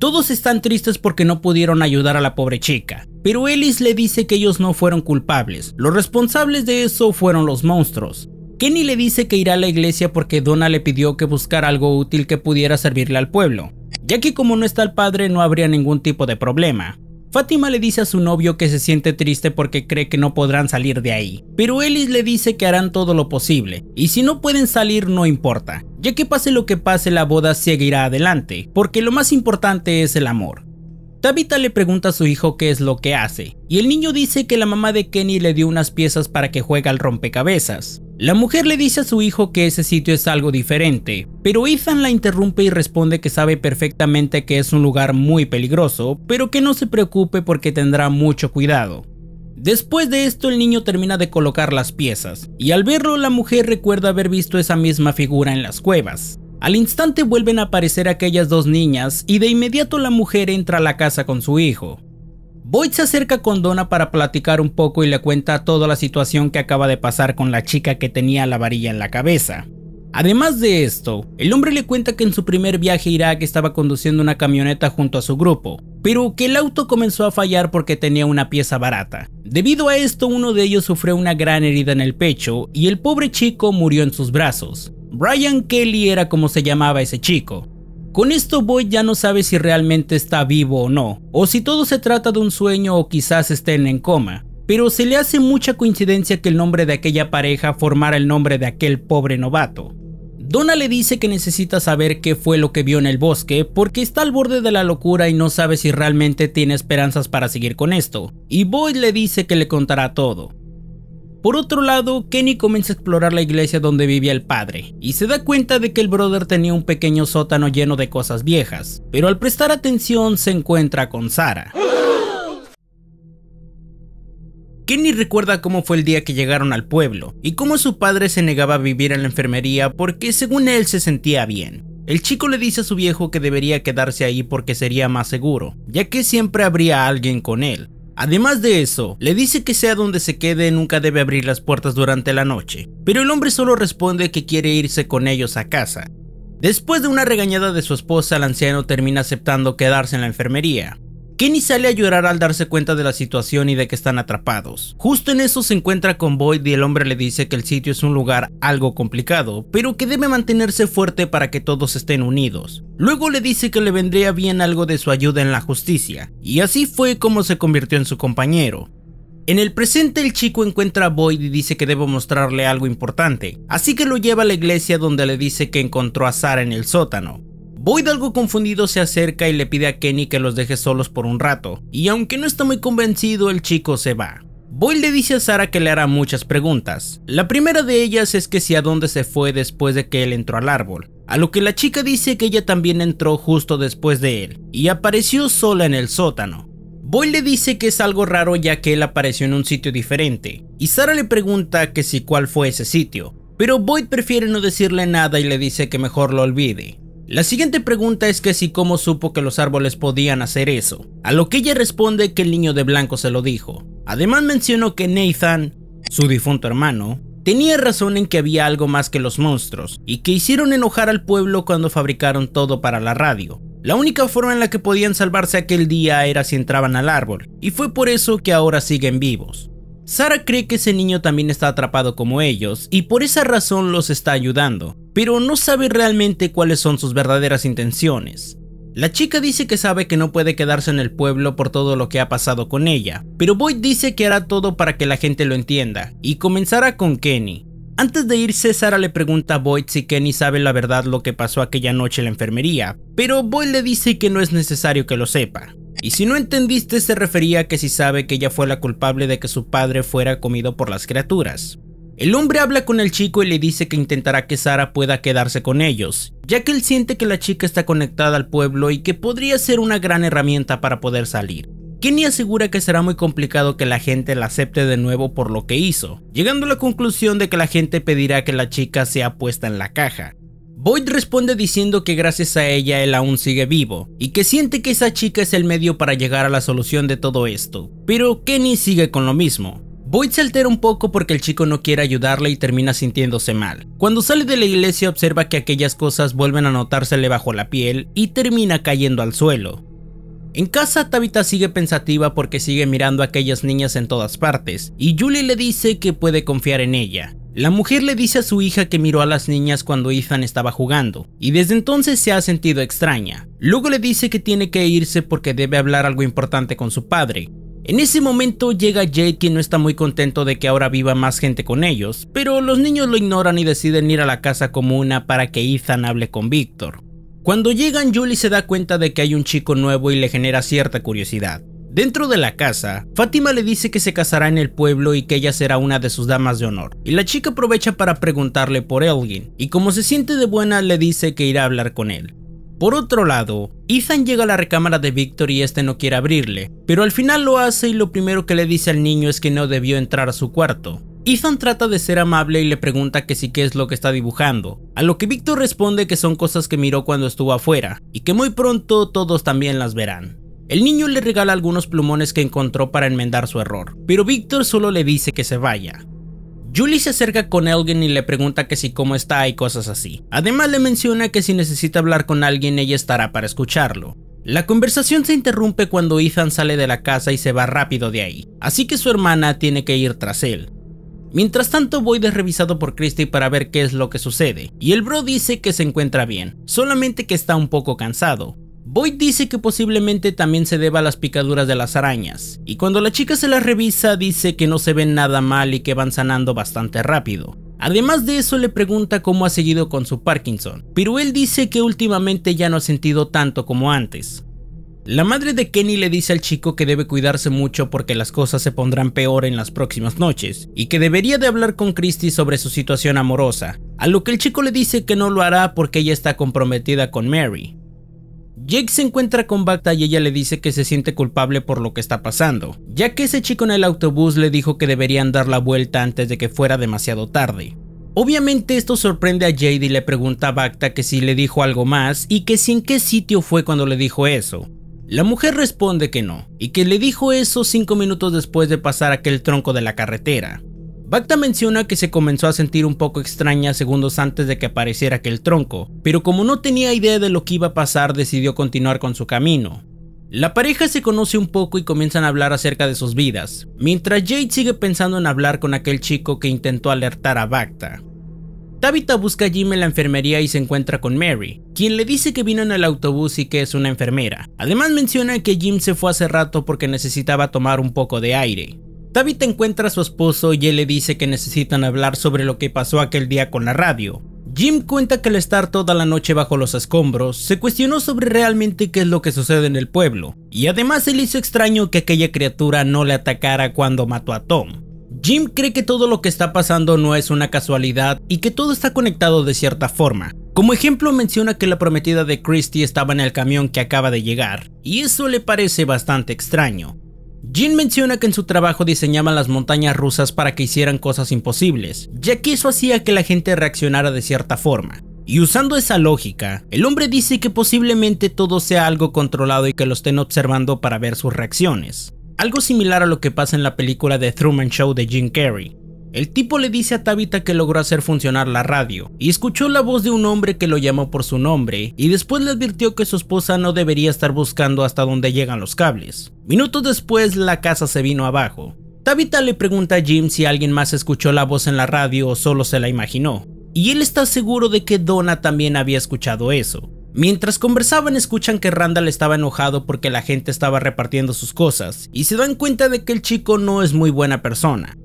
Todos están tristes porque no pudieron ayudar a la pobre chica, pero Ellis le dice que ellos no fueron culpables, los responsables de eso fueron los monstruos. Kenny le dice que irá a la iglesia porque Donna le pidió que buscara algo útil que pudiera servirle al pueblo, ya que como no está el padre no habría ningún tipo de problema. Fátima le dice a su novio que se siente triste porque cree que no podrán salir de ahí, pero Ellis le dice que harán todo lo posible, y si no pueden salir no importa, ya que pase lo que pase la boda seguirá adelante, porque lo más importante es el amor. Tabitha le pregunta a su hijo qué es lo que hace, y el niño dice que la mamá de Kenny le dio unas piezas para que juegue al rompecabezas. La mujer le dice a su hijo que ese sitio es algo diferente, pero Ethan la interrumpe y responde que sabe perfectamente que es un lugar muy peligroso, pero que no se preocupe porque tendrá mucho cuidado. Después de esto el niño termina de colocar las piezas, y al verlo la mujer recuerda haber visto esa misma figura en las cuevas. Al instante vuelven a aparecer aquellas dos niñas y de inmediato la mujer entra a la casa con su hijo. Boyd se acerca con Donna para platicar un poco y le cuenta toda la situación que acaba de pasar con la chica que tenía la varilla en la cabeza. Además de esto, el hombre le cuenta que en su primer viaje a Irak estaba conduciendo una camioneta junto a su grupo, pero que el auto comenzó a fallar porque tenía una pieza barata. Debido a esto, uno de ellos sufrió una gran herida en el pecho y el pobre chico murió en sus brazos. Brian Kelly era como se llamaba ese chico. Con esto Boyd ya no sabe si realmente está vivo o no, o si todo se trata de un sueño o quizás estén en coma, pero se le hace mucha coincidencia que el nombre de aquella pareja formara el nombre de aquel pobre novato. Donna le dice que necesita saber qué fue lo que vio en el bosque porque está al borde de la locura y no sabe si realmente tiene esperanzas para seguir con esto, y Boyd le dice que le contará todo. Por otro lado, Kenny comienza a explorar la iglesia donde vivía el padre y se da cuenta de que el brother tenía un pequeño sótano lleno de cosas viejas, pero al prestar atención se encuentra con Sara. Kenny recuerda cómo fue el día que llegaron al pueblo y cómo su padre se negaba a vivir en la enfermería porque según él se sentía bien. El chico le dice a su viejo que debería quedarse ahí porque sería más seguro, ya que siempre habría alguien con él. Además de eso, le dice que sea donde se quede nunca debe abrir las puertas durante la noche, pero el hombre solo responde que quiere irse con ellos a casa. Después de una regañada de su esposa, el anciano termina aceptando quedarse en la enfermería, Kenny sale a llorar al darse cuenta de la situación y de que están atrapados. Justo en eso se encuentra con Boyd y el hombre le dice que el sitio es un lugar algo complicado, pero que debe mantenerse fuerte para que todos estén unidos. Luego le dice que le vendría bien algo de su ayuda en la justicia, y así fue como se convirtió en su compañero. En el presente el chico encuentra a Boyd y dice que debe mostrarle algo importante, así que lo lleva a la iglesia donde le dice que encontró a Sara en el sótano. Boyd algo confundido se acerca y le pide a Kenny que los deje solos por un rato, y aunque no está muy convencido, el chico se va. Boyd le dice a Sara que le hará muchas preguntas. La primera de ellas es que si a dónde se fue después de que él entró al árbol, a lo que la chica dice que ella también entró justo después de él, y apareció sola en el sótano. Boyd le dice que es algo raro ya que él apareció en un sitio diferente, y Sara le pregunta que si cuál fue ese sitio, pero Boyd prefiere no decirle nada y le dice que mejor lo olvide. La siguiente pregunta es que si cómo supo que los árboles podían hacer eso, a lo que ella responde que el niño de blanco se lo dijo. Además mencionó que Nathan, su difunto hermano, tenía razón en que había algo más que los monstruos y que hicieron enojar al pueblo cuando fabricaron todo para la radio. La única forma en la que podían salvarse aquel día era si entraban al árbol, y fue por eso que ahora siguen vivos. Sara cree que ese niño también está atrapado como ellos y por esa razón los está ayudando, pero no sabe realmente cuáles son sus verdaderas intenciones. La chica dice que sabe que no puede quedarse en el pueblo por todo lo que ha pasado con ella, pero Boyd dice que hará todo para que la gente lo entienda, y comenzará con Kenny. Antes de irse, Sara le pregunta a Boyd si Kenny sabe la verdad lo que pasó aquella noche en la enfermería, pero Boyd le dice que no es necesario que lo sepa. Y si no entendiste, se refería a que si sabe que ella fue la culpable de que su padre fuera comido por las criaturas. El hombre habla con el chico y le dice que intentará que Sara pueda quedarse con ellos, ya que él siente que la chica está conectada al pueblo y que podría ser una gran herramienta para poder salir. Kenny asegura que será muy complicado que la gente la acepte de nuevo por lo que hizo, llegando a la conclusión de que la gente pedirá que la chica sea puesta en la caja. Boyd responde diciendo que gracias a ella él aún sigue vivo, y que siente que esa chica es el medio para llegar a la solución de todo esto, pero Kenny sigue con lo mismo, Boyd se altera un poco porque el chico no quiere ayudarle y termina sintiéndose mal. Cuando sale de la iglesia observa que aquellas cosas vuelven a notársele bajo la piel y termina cayendo al suelo. En casa, Tabitha sigue pensativa porque sigue mirando a aquellas niñas en todas partes, y Julie le dice que puede confiar en ella. La mujer le dice a su hija que miró a las niñas cuando Ethan estaba jugando, y desde entonces se ha sentido extraña. Luego le dice que tiene que irse porque debe hablar algo importante con su padre, en ese momento llega Jade quien no está muy contento de que ahora viva más gente con ellos, pero los niños lo ignoran y deciden ir a la casa una para que Ethan hable con Víctor. Cuando llegan Julie se da cuenta de que hay un chico nuevo y le genera cierta curiosidad. Dentro de la casa, Fátima le dice que se casará en el pueblo y que ella será una de sus damas de honor, y la chica aprovecha para preguntarle por Elgin, y como se siente de buena le dice que irá a hablar con él. Por otro lado, Ethan llega a la recámara de Victor y este no quiere abrirle, pero al final lo hace y lo primero que le dice al niño es que no debió entrar a su cuarto. Ethan trata de ser amable y le pregunta que sí qué es lo que está dibujando, a lo que Victor responde que son cosas que miró cuando estuvo afuera, y que muy pronto todos también las verán. El niño le regala algunos plumones que encontró para enmendar su error, pero Victor solo le dice que se vaya. Julie se acerca con Elgin y le pregunta que si cómo está y cosas así. Además le menciona que si necesita hablar con alguien ella estará para escucharlo. La conversación se interrumpe cuando Ethan sale de la casa y se va rápido de ahí, así que su hermana tiene que ir tras él. Mientras tanto voy de revisado por Christie para ver qué es lo que sucede, y el bro dice que se encuentra bien, solamente que está un poco cansado, Boyd dice que posiblemente también se deba a las picaduras de las arañas, y cuando la chica se las revisa dice que no se ven nada mal y que van sanando bastante rápido. Además de eso le pregunta cómo ha seguido con su Parkinson, pero él dice que últimamente ya no ha sentido tanto como antes. La madre de Kenny le dice al chico que debe cuidarse mucho porque las cosas se pondrán peor en las próximas noches, y que debería de hablar con Christie sobre su situación amorosa, a lo que el chico le dice que no lo hará porque ella está comprometida con Mary, Jake se encuentra con Bacta y ella le dice que se siente culpable por lo que está pasando, ya que ese chico en el autobús le dijo que deberían dar la vuelta antes de que fuera demasiado tarde. Obviamente esto sorprende a Jade y le pregunta a Bacta que si le dijo algo más y que si en qué sitio fue cuando le dijo eso. La mujer responde que no, y que le dijo eso cinco minutos después de pasar aquel tronco de la carretera. Bacta menciona que se comenzó a sentir un poco extraña segundos antes de que apareciera aquel tronco, pero como no tenía idea de lo que iba a pasar decidió continuar con su camino. La pareja se conoce un poco y comienzan a hablar acerca de sus vidas, mientras Jade sigue pensando en hablar con aquel chico que intentó alertar a Bacta. Tabitha busca a Jim en la enfermería y se encuentra con Mary, quien le dice que vino en el autobús y que es una enfermera. Además menciona que Jim se fue hace rato porque necesitaba tomar un poco de aire. David encuentra a su esposo y él le dice que necesitan hablar sobre lo que pasó aquel día con la radio. Jim cuenta que al estar toda la noche bajo los escombros, se cuestionó sobre realmente qué es lo que sucede en el pueblo, y además se le hizo extraño que aquella criatura no le atacara cuando mató a Tom. Jim cree que todo lo que está pasando no es una casualidad y que todo está conectado de cierta forma. Como ejemplo menciona que la prometida de Christie estaba en el camión que acaba de llegar, y eso le parece bastante extraño. Jin menciona que en su trabajo diseñaban las montañas rusas para que hicieran cosas imposibles, ya que eso hacía que la gente reaccionara de cierta forma. Y usando esa lógica, el hombre dice que posiblemente todo sea algo controlado y que lo estén observando para ver sus reacciones. Algo similar a lo que pasa en la película The Truman Show de Jim Carrey, el tipo le dice a Tabitha que logró hacer funcionar la radio y escuchó la voz de un hombre que lo llamó por su nombre y después le advirtió que su esposa no debería estar buscando hasta donde llegan los cables. Minutos después la casa se vino abajo. Tabitha le pregunta a Jim si alguien más escuchó la voz en la radio o solo se la imaginó, y él está seguro de que Donna también había escuchado eso. Mientras conversaban escuchan que Randall estaba enojado porque la gente estaba repartiendo sus cosas y se dan cuenta de que el chico no es muy buena persona.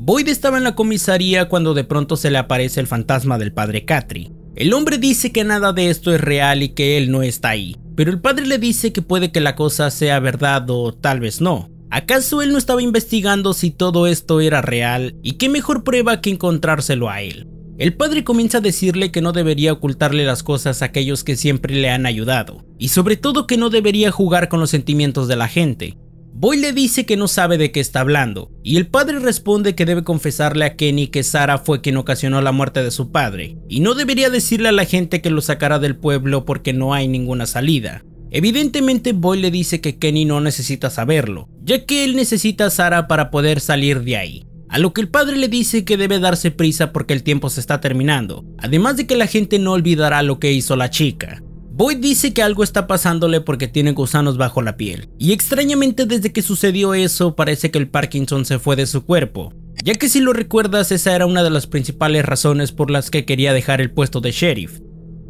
Boyd estaba en la comisaría cuando de pronto se le aparece el fantasma del padre Catri. El hombre dice que nada de esto es real y que él no está ahí, pero el padre le dice que puede que la cosa sea verdad o tal vez no. ¿Acaso él no estaba investigando si todo esto era real y qué mejor prueba que encontrárselo a él? El padre comienza a decirle que no debería ocultarle las cosas a aquellos que siempre le han ayudado, y sobre todo que no debería jugar con los sentimientos de la gente, Boy le dice que no sabe de qué está hablando, y el padre responde que debe confesarle a Kenny que Sara fue quien ocasionó la muerte de su padre, y no debería decirle a la gente que lo sacará del pueblo porque no hay ninguna salida. Evidentemente Boy le dice que Kenny no necesita saberlo, ya que él necesita a Sara para poder salir de ahí. A lo que el padre le dice que debe darse prisa porque el tiempo se está terminando, además de que la gente no olvidará lo que hizo la chica. Boyd dice que algo está pasándole porque tiene gusanos bajo la piel, y extrañamente desde que sucedió eso parece que el Parkinson se fue de su cuerpo, ya que si lo recuerdas esa era una de las principales razones por las que quería dejar el puesto de sheriff.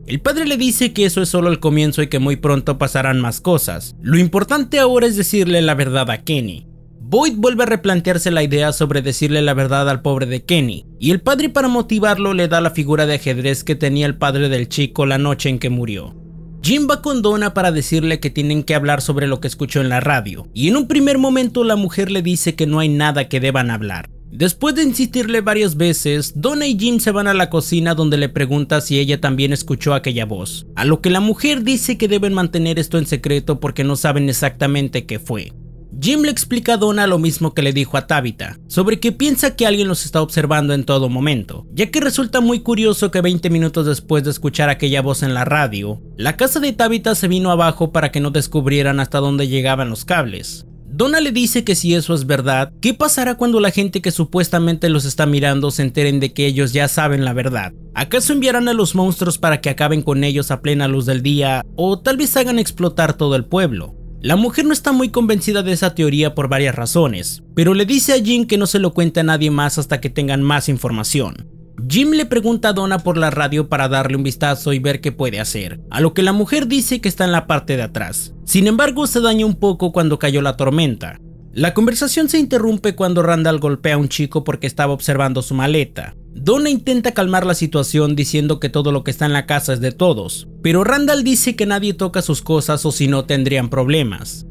El padre le dice que eso es solo el comienzo y que muy pronto pasarán más cosas. Lo importante ahora es decirle la verdad a Kenny. Boyd vuelve a replantearse la idea sobre decirle la verdad al pobre de Kenny, y el padre para motivarlo le da la figura de ajedrez que tenía el padre del chico la noche en que murió. Jim va con Donna para decirle que tienen que hablar sobre lo que escuchó en la radio, y en un primer momento la mujer le dice que no hay nada que deban hablar. Después de insistirle varias veces, Donna y Jim se van a la cocina donde le pregunta si ella también escuchó aquella voz, a lo que la mujer dice que deben mantener esto en secreto porque no saben exactamente qué fue. Jim le explica a Donna lo mismo que le dijo a Tabitha, sobre que piensa que alguien los está observando en todo momento, ya que resulta muy curioso que 20 minutos después de escuchar aquella voz en la radio, la casa de Tabitha se vino abajo para que no descubrieran hasta dónde llegaban los cables. Donna le dice que si eso es verdad, ¿qué pasará cuando la gente que supuestamente los está mirando se enteren de que ellos ya saben la verdad? ¿Acaso enviarán a los monstruos para que acaben con ellos a plena luz del día o tal vez hagan explotar todo el pueblo? La mujer no está muy convencida de esa teoría por varias razones, pero le dice a Jim que no se lo cuente a nadie más hasta que tengan más información. Jim le pregunta a Donna por la radio para darle un vistazo y ver qué puede hacer, a lo que la mujer dice que está en la parte de atrás. Sin embargo, se daña un poco cuando cayó la tormenta. La conversación se interrumpe cuando Randall golpea a un chico porque estaba observando su maleta. Donna intenta calmar la situación diciendo que todo lo que está en la casa es de todos, pero Randall dice que nadie toca sus cosas o si no tendrían problemas.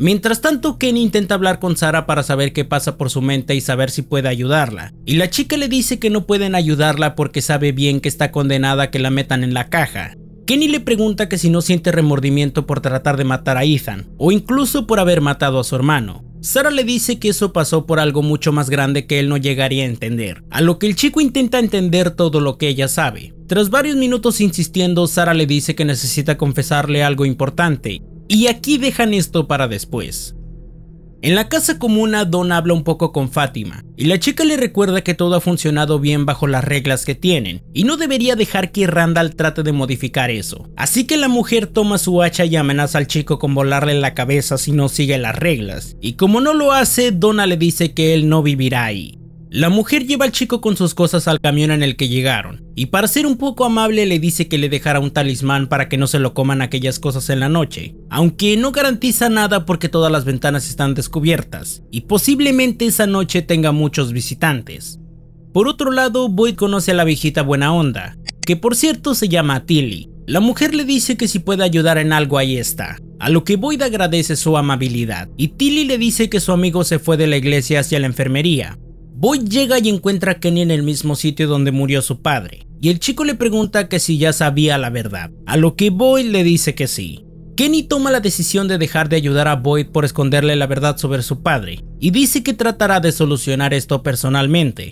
Mientras tanto, Kenny intenta hablar con Sara para saber qué pasa por su mente y saber si puede ayudarla. Y la chica le dice que no pueden ayudarla porque sabe bien que está condenada a que la metan en la caja. Kenny le pregunta que si no siente remordimiento por tratar de matar a Ethan, o incluso por haber matado a su hermano. Sara le dice que eso pasó por algo mucho más grande que él no llegaría a entender, a lo que el chico intenta entender todo lo que ella sabe. Tras varios minutos insistiendo, Sara le dice que necesita confesarle algo importante, y aquí dejan esto para después. En la casa comuna, Don habla un poco con Fátima, y la chica le recuerda que todo ha funcionado bien bajo las reglas que tienen, y no debería dejar que Randall trate de modificar eso. Así que la mujer toma su hacha y amenaza al chico con volarle la cabeza si no sigue las reglas, y como no lo hace, Donna le dice que él no vivirá ahí. La mujer lleva al chico con sus cosas al camión en el que llegaron, y para ser un poco amable le dice que le dejará un talismán para que no se lo coman aquellas cosas en la noche, aunque no garantiza nada porque todas las ventanas están descubiertas, y posiblemente esa noche tenga muchos visitantes. Por otro lado, Boyd conoce a la viejita buena onda, que por cierto se llama Tilly. La mujer le dice que si puede ayudar en algo ahí está, a lo que Boyd agradece su amabilidad, y Tilly le dice que su amigo se fue de la iglesia hacia la enfermería, Boyd llega y encuentra a Kenny en el mismo sitio donde murió su padre, y el chico le pregunta que si ya sabía la verdad, a lo que Boyd le dice que sí. Kenny toma la decisión de dejar de ayudar a Boyd por esconderle la verdad sobre su padre, y dice que tratará de solucionar esto personalmente.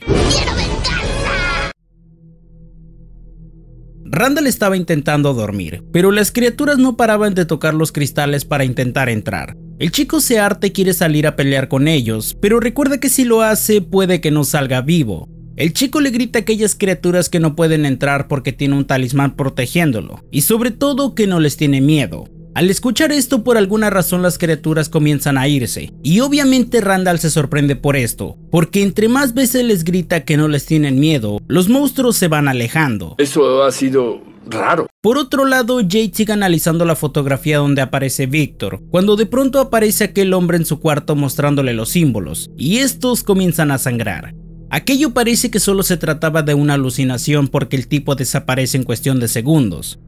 Randall estaba intentando dormir, pero las criaturas no paraban de tocar los cristales para intentar entrar, el chico se harta y quiere salir a pelear con ellos, pero recuerda que si lo hace puede que no salga vivo. El chico le grita a aquellas criaturas que no pueden entrar porque tiene un talismán protegiéndolo, y sobre todo que no les tiene miedo. Al escuchar esto, por alguna razón las criaturas comienzan a irse, y obviamente Randall se sorprende por esto, porque entre más veces les grita que no les tienen miedo, los monstruos se van alejando. Eso ha sido raro. Por otro lado, Jade sigue analizando la fotografía donde aparece Víctor, cuando de pronto aparece aquel hombre en su cuarto mostrándole los símbolos, y estos comienzan a sangrar. Aquello parece que solo se trataba de una alucinación porque el tipo desaparece en cuestión de segundos.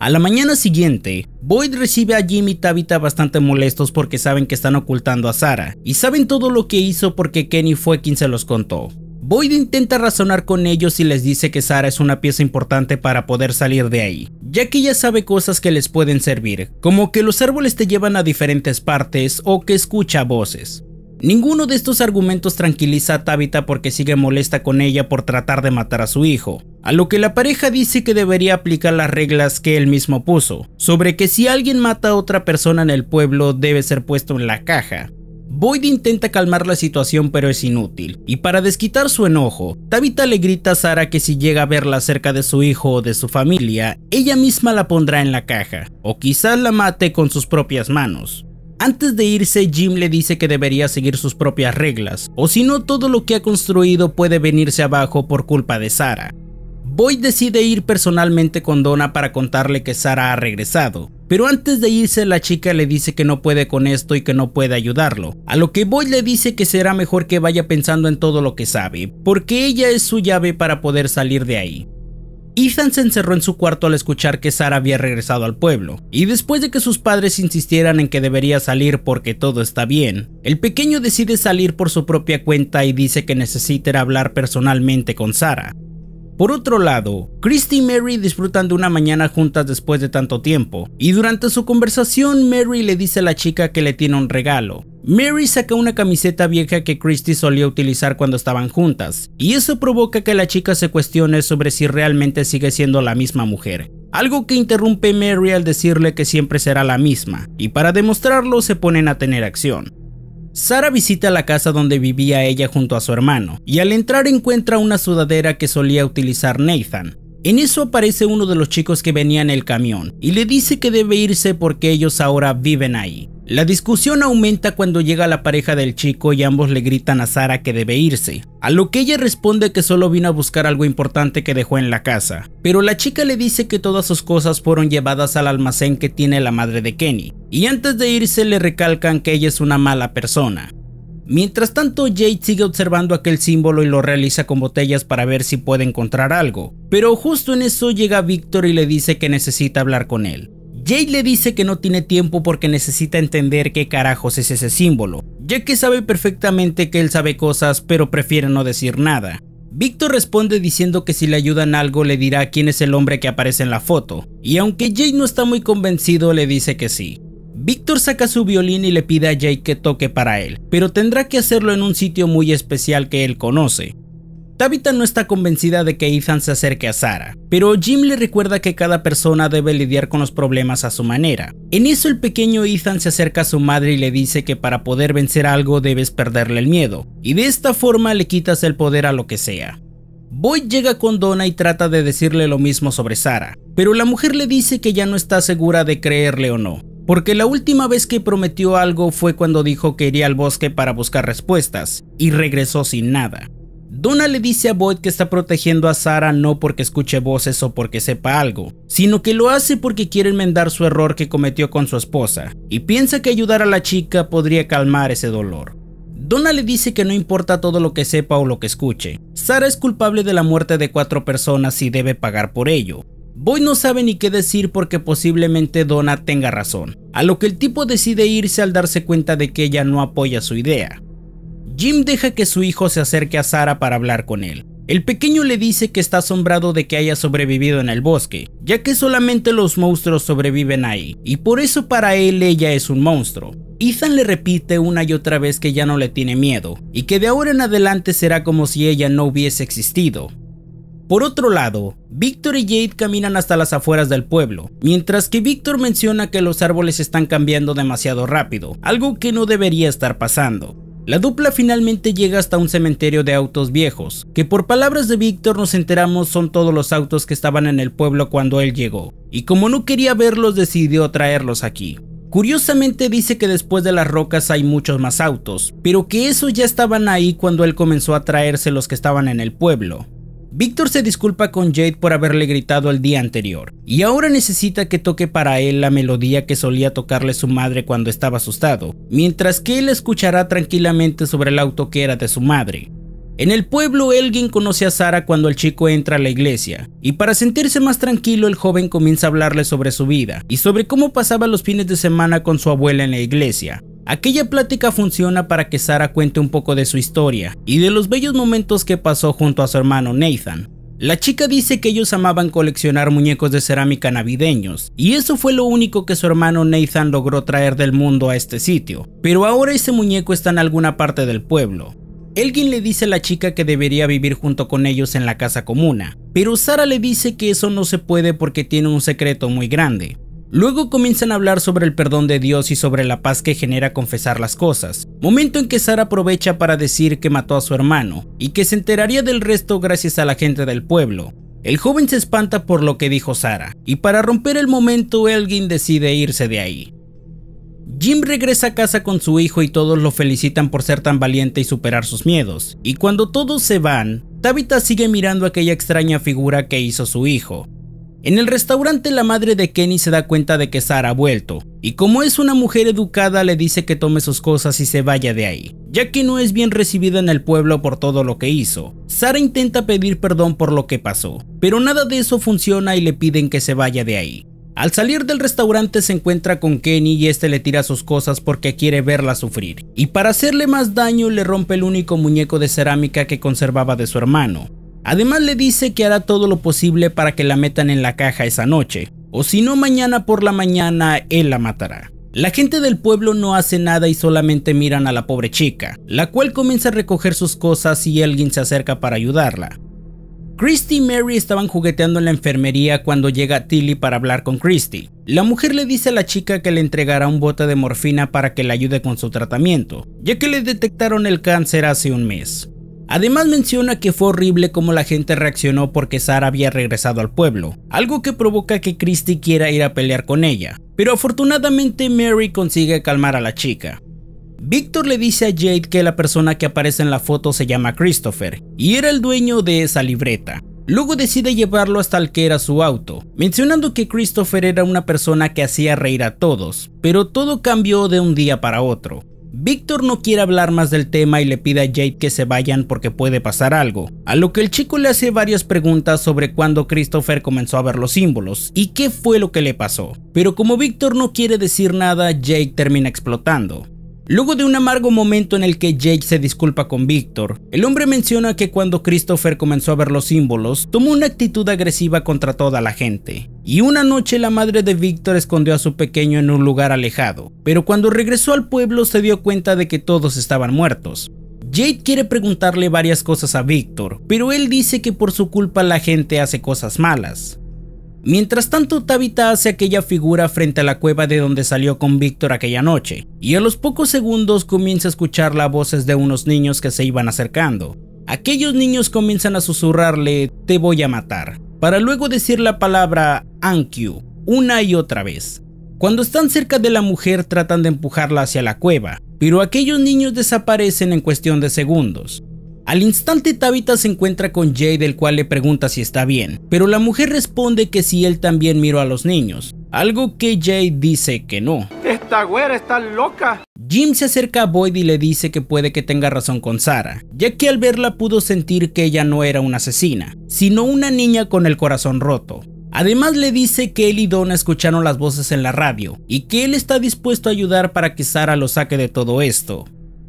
A la mañana siguiente, Boyd recibe a Jimmy y Tabitha bastante molestos porque saben que están ocultando a Sara, y saben todo lo que hizo porque Kenny fue quien se los contó. Boyd intenta razonar con ellos y les dice que Sara es una pieza importante para poder salir de ahí, ya que ella sabe cosas que les pueden servir, como que los árboles te llevan a diferentes partes o que escucha voces. Ninguno de estos argumentos tranquiliza a Tabitha porque sigue molesta con ella por tratar de matar a su hijo, a lo que la pareja dice que debería aplicar las reglas que él mismo puso, sobre que si alguien mata a otra persona en el pueblo debe ser puesto en la caja, Boyd intenta calmar la situación pero es inútil, y para desquitar su enojo, Tabitha le grita a Sara que si llega a verla cerca de su hijo o de su familia, ella misma la pondrá en la caja, o quizás la mate con sus propias manos. Antes de irse, Jim le dice que debería seguir sus propias reglas, o si no todo lo que ha construido puede venirse abajo por culpa de Sara. Boyd decide ir personalmente con Donna para contarle que Sara ha regresado, pero antes de irse la chica le dice que no puede con esto y que no puede ayudarlo. A lo que Boyd le dice que será mejor que vaya pensando en todo lo que sabe, porque ella es su llave para poder salir de ahí. Ethan se encerró en su cuarto al escuchar que Sara había regresado al pueblo, y después de que sus padres insistieran en que debería salir porque todo está bien, el pequeño decide salir por su propia cuenta y dice que necesita hablar personalmente con Sara. Por otro lado, Christy y Mary disfrutan de una mañana juntas después de tanto tiempo, y durante su conversación Mary le dice a la chica que le tiene un regalo. Mary saca una camiseta vieja que Christy solía utilizar cuando estaban juntas, y eso provoca que la chica se cuestione sobre si realmente sigue siendo la misma mujer, algo que interrumpe Mary al decirle que siempre será la misma, y para demostrarlo se ponen a tener acción. Sara visita la casa donde vivía ella junto a su hermano, y al entrar encuentra una sudadera que solía utilizar Nathan. En eso aparece uno de los chicos que venía en el camión, y le dice que debe irse porque ellos ahora viven ahí. La discusión aumenta cuando llega la pareja del chico y ambos le gritan a Sara que debe irse, a lo que ella responde que solo vino a buscar algo importante que dejó en la casa, pero la chica le dice que todas sus cosas fueron llevadas al almacén que tiene la madre de Kenny, y antes de irse le recalcan que ella es una mala persona. Mientras tanto, Jade sigue observando aquel símbolo y lo realiza con botellas para ver si puede encontrar algo, pero justo en eso llega Victor y le dice que necesita hablar con él. Jay le dice que no tiene tiempo porque necesita entender qué carajos es ese símbolo, ya que sabe perfectamente que él sabe cosas pero prefiere no decir nada. Víctor responde diciendo que si le ayudan algo le dirá quién es el hombre que aparece en la foto, y aunque Jay no está muy convencido le dice que sí. Víctor saca su violín y le pide a Jay que toque para él, pero tendrá que hacerlo en un sitio muy especial que él conoce. Tabitha no está convencida de que Ethan se acerque a Sara, pero Jim le recuerda que cada persona debe lidiar con los problemas a su manera. En eso el pequeño Ethan se acerca a su madre y le dice que para poder vencer algo debes perderle el miedo, y de esta forma le quitas el poder a lo que sea. Boyd llega con Donna y trata de decirle lo mismo sobre Sara, pero la mujer le dice que ya no está segura de creerle o no, porque la última vez que prometió algo fue cuando dijo que iría al bosque para buscar respuestas, y regresó sin nada. Donna le dice a Boyd que está protegiendo a Sara no porque escuche voces o porque sepa algo, sino que lo hace porque quiere enmendar su error que cometió con su esposa, y piensa que ayudar a la chica podría calmar ese dolor. Donna le dice que no importa todo lo que sepa o lo que escuche, Sara es culpable de la muerte de cuatro personas y debe pagar por ello. Boyd no sabe ni qué decir porque posiblemente Donna tenga razón, a lo que el tipo decide irse al darse cuenta de que ella no apoya su idea. Jim deja que su hijo se acerque a Sara para hablar con él. El pequeño le dice que está asombrado de que haya sobrevivido en el bosque, ya que solamente los monstruos sobreviven ahí, y por eso para él ella es un monstruo. Ethan le repite una y otra vez que ya no le tiene miedo, y que de ahora en adelante será como si ella no hubiese existido. Por otro lado, Victor y Jade caminan hasta las afueras del pueblo, mientras que Victor menciona que los árboles están cambiando demasiado rápido, algo que no debería estar pasando. La dupla finalmente llega hasta un cementerio de autos viejos, que por palabras de Víctor nos enteramos son todos los autos que estaban en el pueblo cuando él llegó, y como no quería verlos decidió traerlos aquí. Curiosamente dice que después de las rocas hay muchos más autos, pero que esos ya estaban ahí cuando él comenzó a traerse los que estaban en el pueblo. Víctor se disculpa con Jade por haberle gritado el día anterior y ahora necesita que toque para él la melodía que solía tocarle su madre cuando estaba asustado, mientras que él escuchará tranquilamente sobre el auto que era de su madre. En el pueblo, Elgin conoce a Sara cuando el chico entra a la iglesia, y para sentirse más tranquilo el joven comienza a hablarle sobre su vida y sobre cómo pasaba los fines de semana con su abuela en la iglesia. Aquella plática funciona para que Sara cuente un poco de su historia y de los bellos momentos que pasó junto a su hermano Nathan. La chica dice que ellos amaban coleccionar muñecos de cerámica navideños, y eso fue lo único que su hermano Nathan logró traer del mundo a este sitio, pero ahora ese muñeco está en alguna parte del pueblo, Elgin le dice a la chica que debería vivir junto con ellos en la casa comuna, pero Sara le dice que eso no se puede porque tiene un secreto muy grande. Luego comienzan a hablar sobre el perdón de Dios y sobre la paz que genera confesar las cosas, momento en que Sara aprovecha para decir que mató a su hermano y que se enteraría del resto gracias a la gente del pueblo. El joven se espanta por lo que dijo Sara, y para romper el momento Elgin decide irse de ahí. Jim regresa a casa con su hijo y todos lo felicitan por ser tan valiente y superar sus miedos. Y cuando todos se van, Tabitha sigue mirando aquella extraña figura que hizo su hijo. En el restaurante la madre de Kenny se da cuenta de que Sara ha vuelto, y como es una mujer educada le dice que tome sus cosas y se vaya de ahí, ya que no es bien recibida en el pueblo por todo lo que hizo. Sara intenta pedir perdón por lo que pasó, pero nada de eso funciona y le piden que se vaya de ahí. Al salir del restaurante se encuentra con Kenny y este le tira sus cosas porque quiere verla sufrir. Y para hacerle más daño le rompe el único muñeco de cerámica que conservaba de su hermano. Además le dice que hará todo lo posible para que la metan en la caja esa noche, o si no mañana por la mañana él la matará. La gente del pueblo no hace nada y solamente miran a la pobre chica, la cual comienza a recoger sus cosas y alguien se acerca para ayudarla. Christy y Mary estaban jugueteando en la enfermería cuando llega Tilly para hablar con Christy. La mujer le dice a la chica que le entregará un bote de morfina para que le ayude con su tratamiento, ya que le detectaron el cáncer hace un mes. Además menciona que fue horrible cómo la gente reaccionó porque Sarah había regresado al pueblo, algo que provoca que Christy quiera ir a pelear con ella, pero afortunadamente Mary consigue calmar a la chica. Víctor le dice a Jade que la persona que aparece en la foto se llama Christopher y era el dueño de esa libreta. Luego decide llevarlo hasta el que era su auto, mencionando que Christopher era una persona que hacía reír a todos, pero todo cambió de un día para otro. Víctor no quiere hablar más del tema y le pide a Jade que se vayan porque puede pasar algo, a lo que el chico le hace varias preguntas sobre cuándo Christopher comenzó a ver los símbolos y qué fue lo que le pasó. Pero como Víctor no quiere decir nada, Jade termina explotando. Luego de un amargo momento en el que Jade se disculpa con Victor, el hombre menciona que cuando Christopher comenzó a ver los símbolos, tomó una actitud agresiva contra toda la gente. Y una noche la madre de Victor escondió a su pequeño en un lugar alejado, pero cuando regresó al pueblo se dio cuenta de que todos estaban muertos. Jade quiere preguntarle varias cosas a Victor, pero él dice que por su culpa la gente hace cosas malas. Mientras tanto, Tabitha hace aquella figura frente a la cueva de donde salió con Víctor aquella noche, y a los pocos segundos comienza a escuchar las voces de unos niños que se iban acercando. Aquellos niños comienzan a susurrarle, te voy a matar, para luego decir la palabra Ankyu, una y otra vez. Cuando están cerca de la mujer tratan de empujarla hacia la cueva, pero aquellos niños desaparecen en cuestión de segundos. Al instante Tabitha se encuentra con Jay del cual le pregunta si está bien, pero la mujer responde que si él también miró a los niños, algo que Jay dice que no. Esta güera está loca. Jim se acerca a Boyd y le dice que puede que tenga razón con Sara, ya que al verla pudo sentir que ella no era una asesina, sino una niña con el corazón roto. Además le dice que él y Donna escucharon las voces en la radio y que él está dispuesto a ayudar para que Sara lo saque de todo esto.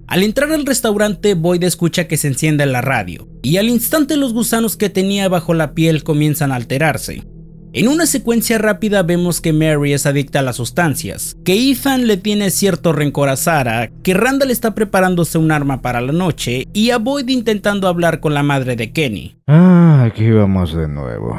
Al entrar al restaurante, Boyd escucha que se enciende la radio, y al instante los gusanos que tenía bajo la piel comienzan a alterarse. En una secuencia rápida vemos que Mary es adicta a las sustancias, que Ethan le tiene cierto rencor a Sara, que Randall está preparándose un arma para la noche y a Boyd intentando hablar con la madre de Kenny. Ah, aquí vamos de nuevo.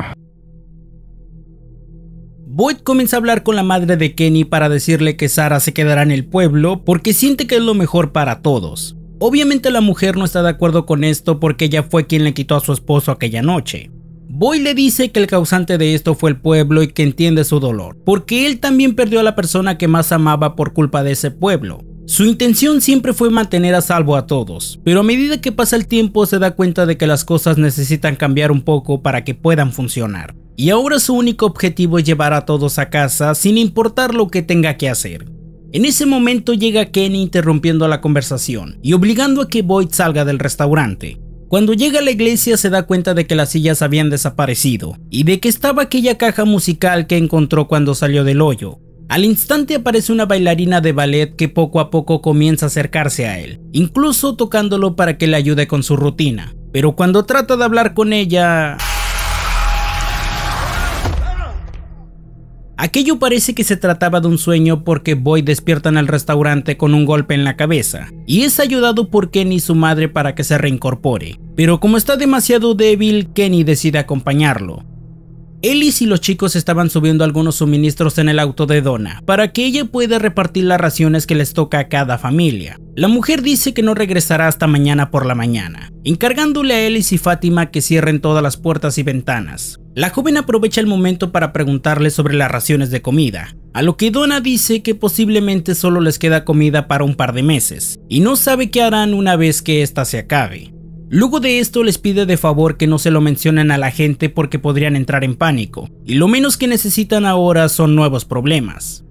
Boyd comienza a hablar con la madre de Kenny para decirle que Sara se quedará en el pueblo porque siente que es lo mejor para todos. Obviamente la mujer no está de acuerdo con esto porque ella fue quien le quitó a su esposo aquella noche. Boyd le dice que el causante de esto fue el pueblo y que entiende su dolor, porque él también perdió a la persona que más amaba por culpa de ese pueblo. Su intención siempre fue mantener a salvo a todos, pero a medida que pasa el tiempo se da cuenta de que las cosas necesitan cambiar un poco para que puedan funcionar y ahora su único objetivo es llevar a todos a casa sin importar lo que tenga que hacer. En ese momento llega Kenny interrumpiendo la conversación y obligando a que Boyd salga del restaurante. Cuando llega a la iglesia se da cuenta de que las sillas habían desaparecido y de que estaba aquella caja musical que encontró cuando salió del hoyo. Al instante aparece una bailarina de ballet que poco a poco comienza a acercarse a él, incluso tocándolo para que le ayude con su rutina. Pero cuando trata de hablar con ella... Aquello parece que se trataba de un sueño porque Boy despierta en el restaurante con un golpe en la cabeza y es ayudado por Kenny y su madre para que se reincorpore. Pero como está demasiado débil, Kenny decide acompañarlo. Ellis y los chicos estaban subiendo algunos suministros en el auto de Donna para que ella pueda repartir las raciones que les toca a cada familia. La mujer dice que no regresará hasta mañana por la mañana, encargándole a Ellis y Fátima que cierren todas las puertas y ventanas. La joven aprovecha el momento para preguntarle sobre las raciones de comida, a lo que Donna dice que posiblemente solo les queda comida para un par de meses, y no sabe qué harán una vez que esta se acabe. Luego de esto les pide de favor que no se lo mencionen a la gente porque podrían entrar en pánico, y lo menos que necesitan ahora son nuevos problemas.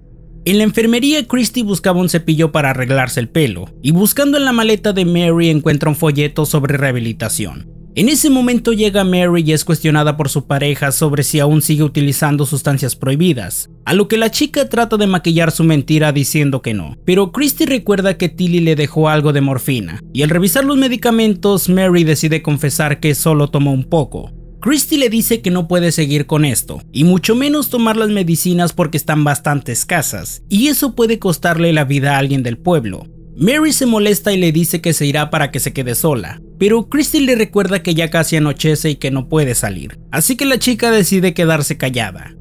En la enfermería, Christy buscaba un cepillo para arreglarse el pelo, y buscando en la maleta de Mary encuentra un folleto sobre rehabilitación. En ese momento llega Mary y es cuestionada por su pareja sobre si aún sigue utilizando sustancias prohibidas, a lo que la chica trata de maquillar su mentira diciendo que no. Pero Christy recuerda que Tilly le dejó algo de morfina, y al revisar los medicamentos, Mary decide confesar que solo tomó un poco. Christy le dice que no puede seguir con esto, y mucho menos tomar las medicinas porque están bastante escasas, y eso puede costarle la vida a alguien del pueblo, Mary se molesta y le dice que se irá para que se quede sola, pero Christy le recuerda que ya casi anochece y que no puede salir, así que la chica decide quedarse callada.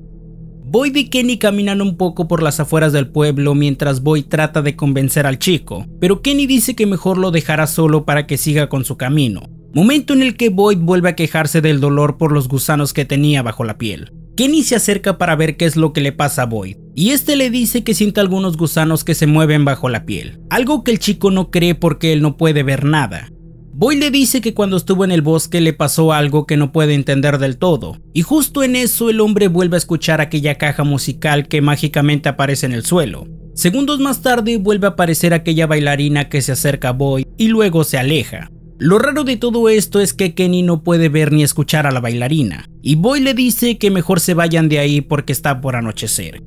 Boyd y Kenny caminan un poco por las afueras del pueblo mientras Boyd trata de convencer al chico, pero Kenny dice que mejor lo dejará solo para que siga con su camino, momento en el que Boyd vuelve a quejarse del dolor por los gusanos que tenía bajo la piel. Kenny se acerca para ver qué es lo que le pasa a Boyd, y este le dice que siente algunos gusanos que se mueven bajo la piel, algo que el chico no cree porque él no puede ver nada. Boyd le dice que cuando estuvo en el bosque le pasó algo que no puede entender del todo, y justo en eso el hombre vuelve a escuchar aquella caja musical que mágicamente aparece en el suelo. Segundos más tarde vuelve a aparecer aquella bailarina que se acerca a Boyd y luego se aleja. Lo raro de todo esto es que Kenny no puede ver ni escuchar a la bailarina, y Boy le dice que mejor se vayan de ahí porque está por anochecer.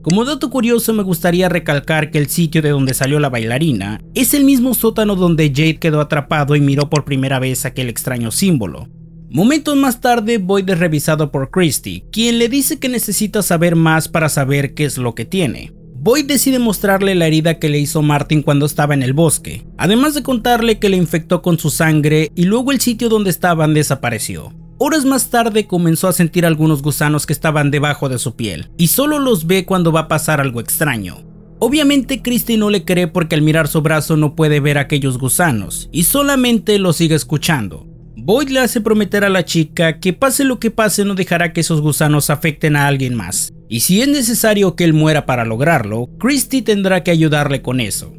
Como dato curioso me gustaría recalcar que el sitio de donde salió la bailarina es el mismo sótano donde Jade quedó atrapado y miró por primera vez aquel extraño símbolo. Momentos más tarde Boyd es revisado por Christie quien le dice que necesita saber más para saber qué es lo que tiene. Boyd decide mostrarle la herida que le hizo Martin cuando estaba en el bosque, además de contarle que le infectó con su sangre y luego el sitio donde estaban desapareció. Horas más tarde comenzó a sentir algunos gusanos que estaban debajo de su piel, y solo los ve cuando va a pasar algo extraño. Obviamente Christie no le cree porque al mirar su brazo no puede ver aquellos gusanos, y solamente lo sigue escuchando. Boyd le hace prometer a la chica que pase lo que pase no dejará que esos gusanos afecten a alguien más, y si es necesario que él muera para lograrlo, Christie tendrá que ayudarle con eso.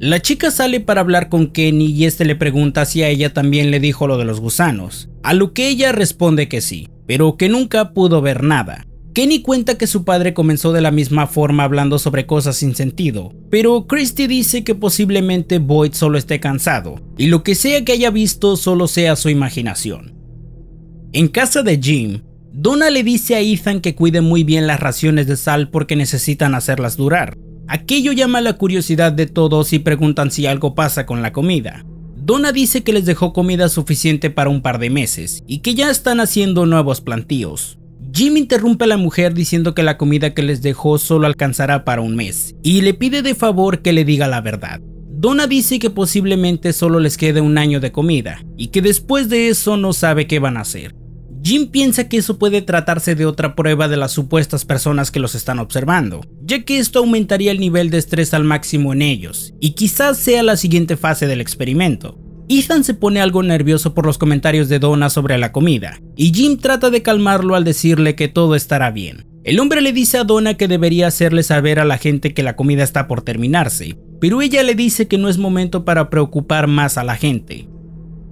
La chica sale para hablar con Kenny y este le pregunta si a ella también le dijo lo de los gusanos, a lo que ella responde que sí, pero que nunca pudo ver nada. Kenny cuenta que su padre comenzó de la misma forma hablando sobre cosas sin sentido, pero Christie dice que posiblemente Boyd solo esté cansado, y lo que sea que haya visto solo sea su imaginación. En casa de Jim, Donna le dice a Ethan que cuide muy bien las raciones de sal porque necesitan hacerlas durar. Aquello llama la curiosidad de todos y preguntan si algo pasa con la comida. Donna dice que les dejó comida suficiente para un par de meses y que ya están haciendo nuevos plantíos. Jim interrumpe a la mujer diciendo que la comida que les dejó solo alcanzará para un mes y le pide de favor que le diga la verdad. Donna dice que posiblemente solo les quede un año de comida y que después de eso no sabe qué van a hacer. Jim piensa que eso puede tratarse de otra prueba de las supuestas personas que los están observando, ya que esto aumentaría el nivel de estrés al máximo en ellos, y quizás sea la siguiente fase del experimento. Ethan se pone algo nervioso por los comentarios de Donna sobre la comida, y Jim trata de calmarlo al decirle que todo estará bien. El hombre le dice a Donna que debería hacerle saber a la gente que la comida está por terminarse, pero ella le dice que no es momento para preocupar más a la gente,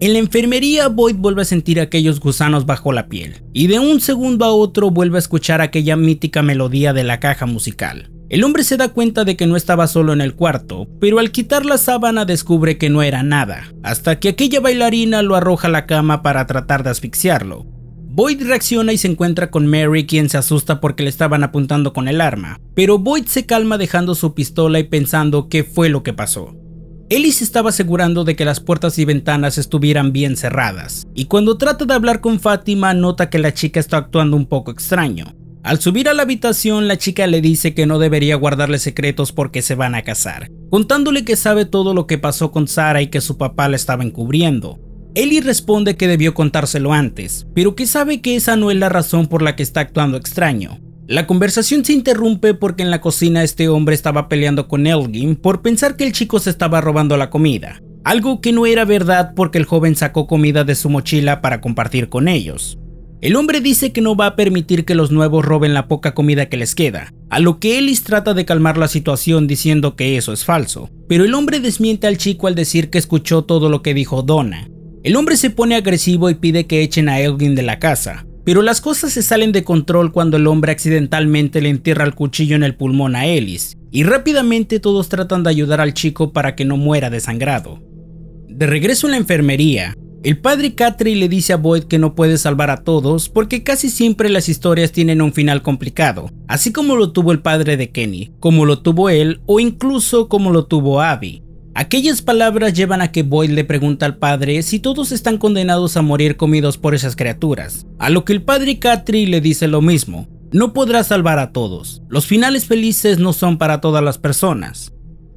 en la enfermería, Boyd vuelve a sentir aquellos gusanos bajo la piel, y de un segundo a otro vuelve a escuchar aquella mítica melodía de la caja musical. El hombre se da cuenta de que no estaba solo en el cuarto, pero al quitar la sábana descubre que no era nada, hasta que aquella bailarina lo arroja a la cama para tratar de asfixiarlo. Boyd reacciona y se encuentra con Mary quien se asusta porque le estaban apuntando con el arma, pero Boyd se calma dejando su pistola y pensando qué fue lo que pasó. Ellie se estaba asegurando de que las puertas y ventanas estuvieran bien cerradas, y cuando trata de hablar con Fátima nota que la chica está actuando un poco extraño. Al subir a la habitación, la chica le dice que no debería guardarle secretos porque se van a casar, contándole que sabe todo lo que pasó con Sara y que su papá la estaba encubriendo. Ellie responde que debió contárselo antes, pero que sabe que esa no es la razón por la que está actuando extraño, la conversación se interrumpe porque en la cocina este hombre estaba peleando con Elgin por pensar que el chico se estaba robando la comida, algo que no era verdad porque el joven sacó comida de su mochila para compartir con ellos. El hombre dice que no va a permitir que los nuevos roben la poca comida que les queda, a lo que Ellis trata de calmar la situación diciendo que eso es falso, pero el hombre desmiente al chico al decir que escuchó todo lo que dijo Donna. El hombre se pone agresivo y pide que echen a Elgin de la casa, pero las cosas se salen de control cuando el hombre accidentalmente le entierra el cuchillo en el pulmón a Ellis, y rápidamente todos tratan de ayudar al chico para que no muera desangrado. De regreso a la enfermería, el padre Catry le dice a Boyd que no puede salvar a todos porque casi siempre las historias tienen un final complicado, así como lo tuvo el padre de Kenny, como lo tuvo él o incluso como lo tuvo Abby. Aquellas palabras llevan a que Boyd le pregunta al padre si todos están condenados a morir comidos por esas criaturas, a lo que el padre Catri le dice lo mismo, no podrá salvar a todos, los finales felices no son para todas las personas.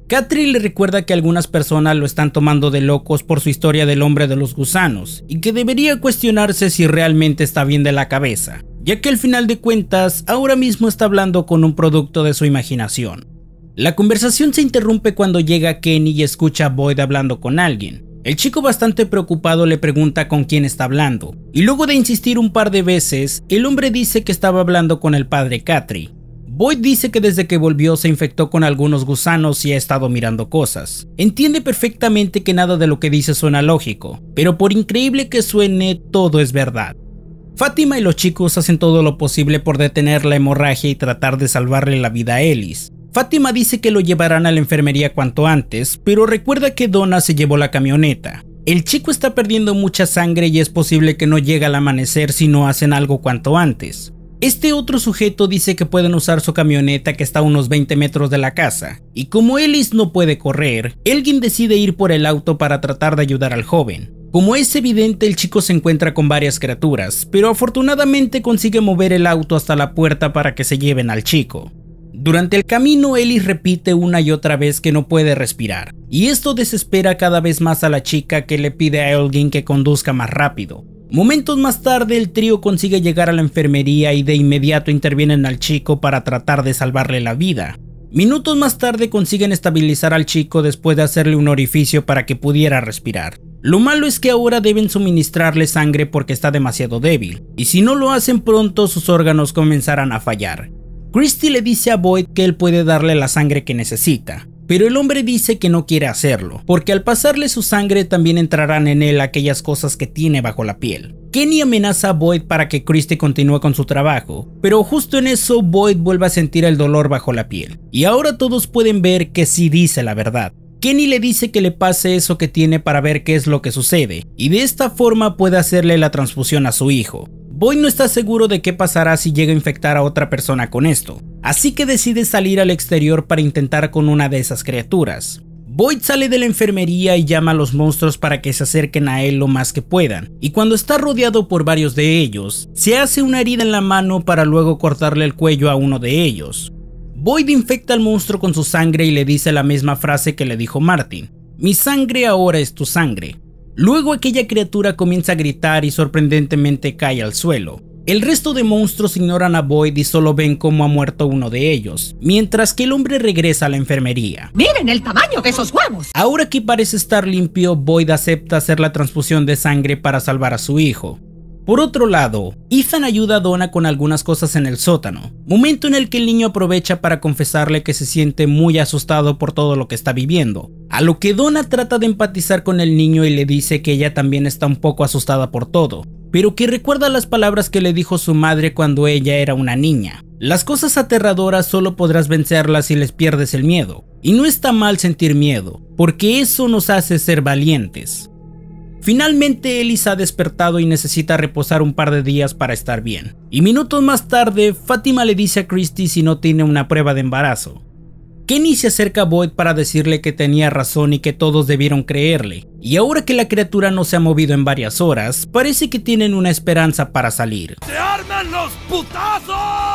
Catri le recuerda que algunas personas lo están tomando de locos por su historia del hombre de los gusanos y que debería cuestionarse si realmente está bien de la cabeza, ya que al final de cuentas ahora mismo está hablando con un producto de su imaginación. La conversación se interrumpe cuando llega Kenny y escucha a Boyd hablando con alguien. El chico bastante preocupado le pregunta con quién está hablando, y luego de insistir un par de veces, el hombre dice que estaba hablando con el padre Catri. Boyd dice que desde que volvió se infectó con algunos gusanos y ha estado mirando cosas. Entiende perfectamente que nada de lo que dice suena lógico, pero por increíble que suene, todo es verdad. Fátima y los chicos hacen todo lo posible por detener la hemorragia y tratar de salvarle la vida a Ellis, Fátima dice que lo llevarán a la enfermería cuanto antes, pero recuerda que Donna se llevó la camioneta. El chico está perdiendo mucha sangre y es posible que no llegue al amanecer si no hacen algo cuanto antes. Este otro sujeto dice que pueden usar su camioneta que está a unos 20 metros de la casa, y como Ellis no puede correr, Elgin decide ir por el auto para tratar de ayudar al joven. Como es evidente, el chico se encuentra con varias criaturas, pero afortunadamente consigue mover el auto hasta la puerta para que se lleven al chico. Durante el camino, Ellie repite una y otra vez que no puede respirar, y esto desespera cada vez más a la chica que le pide a alguien que conduzca más rápido. Momentos más tarde, el trío consigue llegar a la enfermería y de inmediato intervienen al chico para tratar de salvarle la vida. Minutos más tarde consiguen estabilizar al chico después de hacerle un orificio para que pudiera respirar. Lo malo es que ahora deben suministrarle sangre porque está demasiado débil, y si no lo hacen pronto sus órganos comenzarán a fallar. Christie le dice a Boyd que él puede darle la sangre que necesita, pero el hombre dice que no quiere hacerlo, porque al pasarle su sangre también entrarán en él aquellas cosas que tiene bajo la piel. Kenny amenaza a Boyd para que Christie continúe con su trabajo, pero justo en eso Boyd vuelve a sentir el dolor bajo la piel, y ahora todos pueden ver que sí dice la verdad. Kenny le dice que le pase eso que tiene para ver qué es lo que sucede, y de esta forma puede hacerle la transfusión a su hijo. Boyd no está seguro de qué pasará si llega a infectar a otra persona con esto, así que decide salir al exterior para intentar con una de esas criaturas. Boyd sale de la enfermería y llama a los monstruos para que se acerquen a él lo más que puedan, y cuando está rodeado por varios de ellos, se hace una herida en la mano para luego cortarle el cuello a uno de ellos. Boyd infecta al monstruo con su sangre y le dice la misma frase que le dijo Martin, mi sangre ahora es tu sangre, Luego aquella criatura comienza a gritar y sorprendentemente cae al suelo. El resto de monstruos ignoran a Boyd y solo ven cómo ha muerto uno de ellos, mientras que el hombre regresa a la enfermería. ¡Miren el tamaño de esos huevos! Ahora que parece estar limpio, Boyd acepta hacer la transfusión de sangre para salvar a su hijo, por otro lado, Ethan ayuda a Donna con algunas cosas en el sótano, momento en el que el niño aprovecha para confesarle que se siente muy asustado por todo lo que está viviendo, a lo que Donna trata de empatizar con el niño y le dice que ella también está un poco asustada por todo, pero que recuerda las palabras que le dijo su madre cuando ella era una niña. Las cosas aterradoras solo podrás vencerlas si les pierdes el miedo, y no está mal sentir miedo, porque eso nos hace ser valientes. Finalmente Ellis ha despertado y necesita reposar un par de días para estar bien. Y minutos más tarde, Fátima le dice a Christy si no tiene una prueba de embarazo. Kenny se acerca a Boyd para decirle que tenía razón y que todos debieron creerle, y ahora que la criatura no se ha movido en varias horas, parece que tienen una esperanza para salir. ¡Se arman los putazos!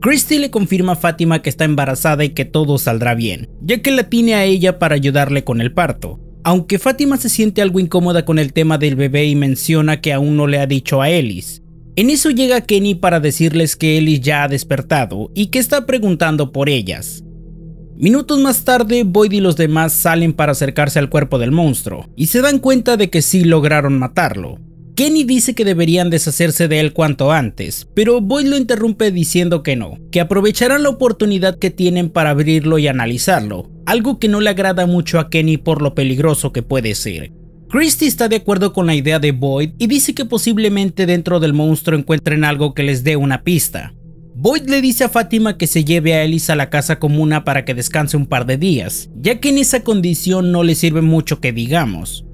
Christy le confirma a Fátima que está embarazada y que todo saldrá bien, ya que la tiene a ella para ayudarle con el parto. Aunque Fátima se siente algo incómoda con el tema del bebé y menciona que aún no le ha dicho a Ellis. En eso llega Kenny para decirles que Ellis ya ha despertado y que está preguntando por ellas. Minutos más tarde, Boyd y los demás salen para acercarse al cuerpo del monstruo y se dan cuenta de que sí lograron matarlo, Kenny dice que deberían deshacerse de él cuanto antes, pero Boyd lo interrumpe diciendo que no, que aprovecharán la oportunidad que tienen para abrirlo y analizarlo, algo que no le agrada mucho a Kenny por lo peligroso que puede ser. Christie está de acuerdo con la idea de Boyd y dice que posiblemente dentro del monstruo encuentren algo que les dé una pista. Boyd le dice a Fátima que se lleve a Ellis a la casa comuna para que descanse un par de días, ya que en esa condición no le sirve mucho que digamos.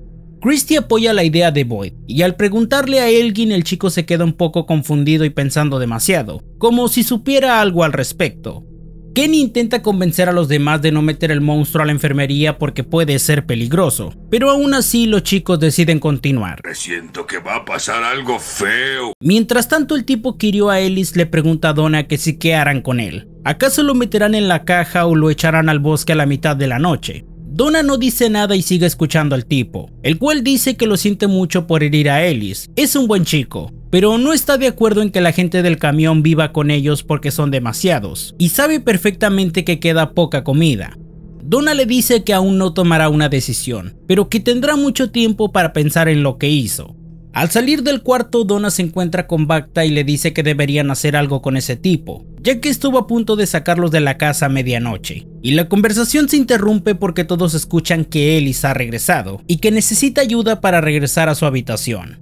Christie apoya la idea de Boyd, y al preguntarle a Elgin el chico se queda un poco confundido y pensando demasiado, como si supiera algo al respecto. Kenny intenta convencer a los demás de no meter el monstruo a la enfermería porque puede ser peligroso, pero aún así los chicos deciden continuar. Me siento que va a pasar algo feo. Mientras tanto el tipo que a Ellis le pregunta a Donna que si qué harán con él. ¿Acaso lo meterán en la caja o lo echarán al bosque a la mitad de la noche? Donna no dice nada y sigue escuchando al tipo, el cual dice que lo siente mucho por herir a Ellis, es un buen chico, pero no está de acuerdo en que la gente del camión viva con ellos porque son demasiados, y sabe perfectamente que queda poca comida. Donna le dice que aún no tomará una decisión, pero que tendrá mucho tiempo para pensar en lo que hizo, al salir del cuarto, Donna se encuentra con Bacta y le dice que deberían hacer algo con ese tipo, ya que estuvo a punto de sacarlos de la casa a medianoche. Y la conversación se interrumpe porque todos escuchan que Ellis ha regresado y que necesita ayuda para regresar a su habitación.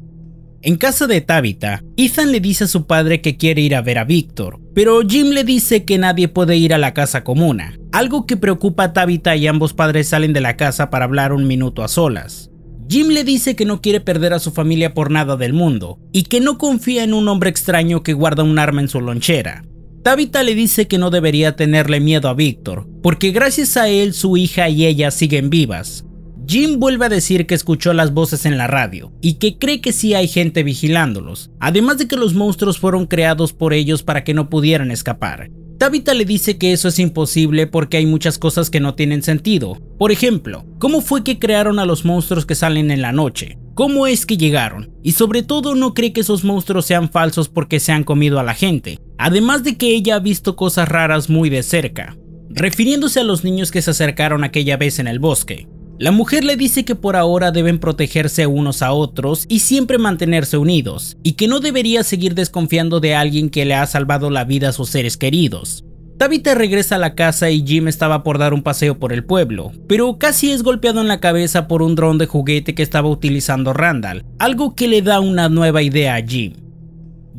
En casa de Tabitha, Ethan le dice a su padre que quiere ir a ver a Víctor, pero Jim le dice que nadie puede ir a la casa comuna, algo que preocupa a Tabitha y ambos padres salen de la casa para hablar un minuto a solas. Jim le dice que no quiere perder a su familia por nada del mundo y que no confía en un hombre extraño que guarda un arma en su lonchera. Tabitha le dice que no debería tenerle miedo a Víctor, porque gracias a él su hija y ella siguen vivas. Jim vuelve a decir que escuchó las voces en la radio y que cree que sí hay gente vigilándolos, además de que los monstruos fueron creados por ellos para que no pudieran escapar. Tabitha le dice que eso es imposible porque hay muchas cosas que no tienen sentido. Por ejemplo, ¿cómo fue que crearon a los monstruos que salen en la noche? ¿Cómo es que llegaron? Y sobre todo no cree que esos monstruos sean falsos porque se han comido a la gente, además de que ella ha visto cosas raras muy de cerca, refiriéndose a los niños que se acercaron aquella vez en el bosque. La mujer le dice que por ahora deben protegerse unos a otros y siempre mantenerse unidos, y que no debería seguir desconfiando de alguien que le ha salvado la vida a sus seres queridos. Tabitha regresa a la casa y Jim estaba por dar un paseo por el pueblo, pero casi es golpeado en la cabeza por un dron de juguete que estaba utilizando Randall, algo que le da una nueva idea a Jim.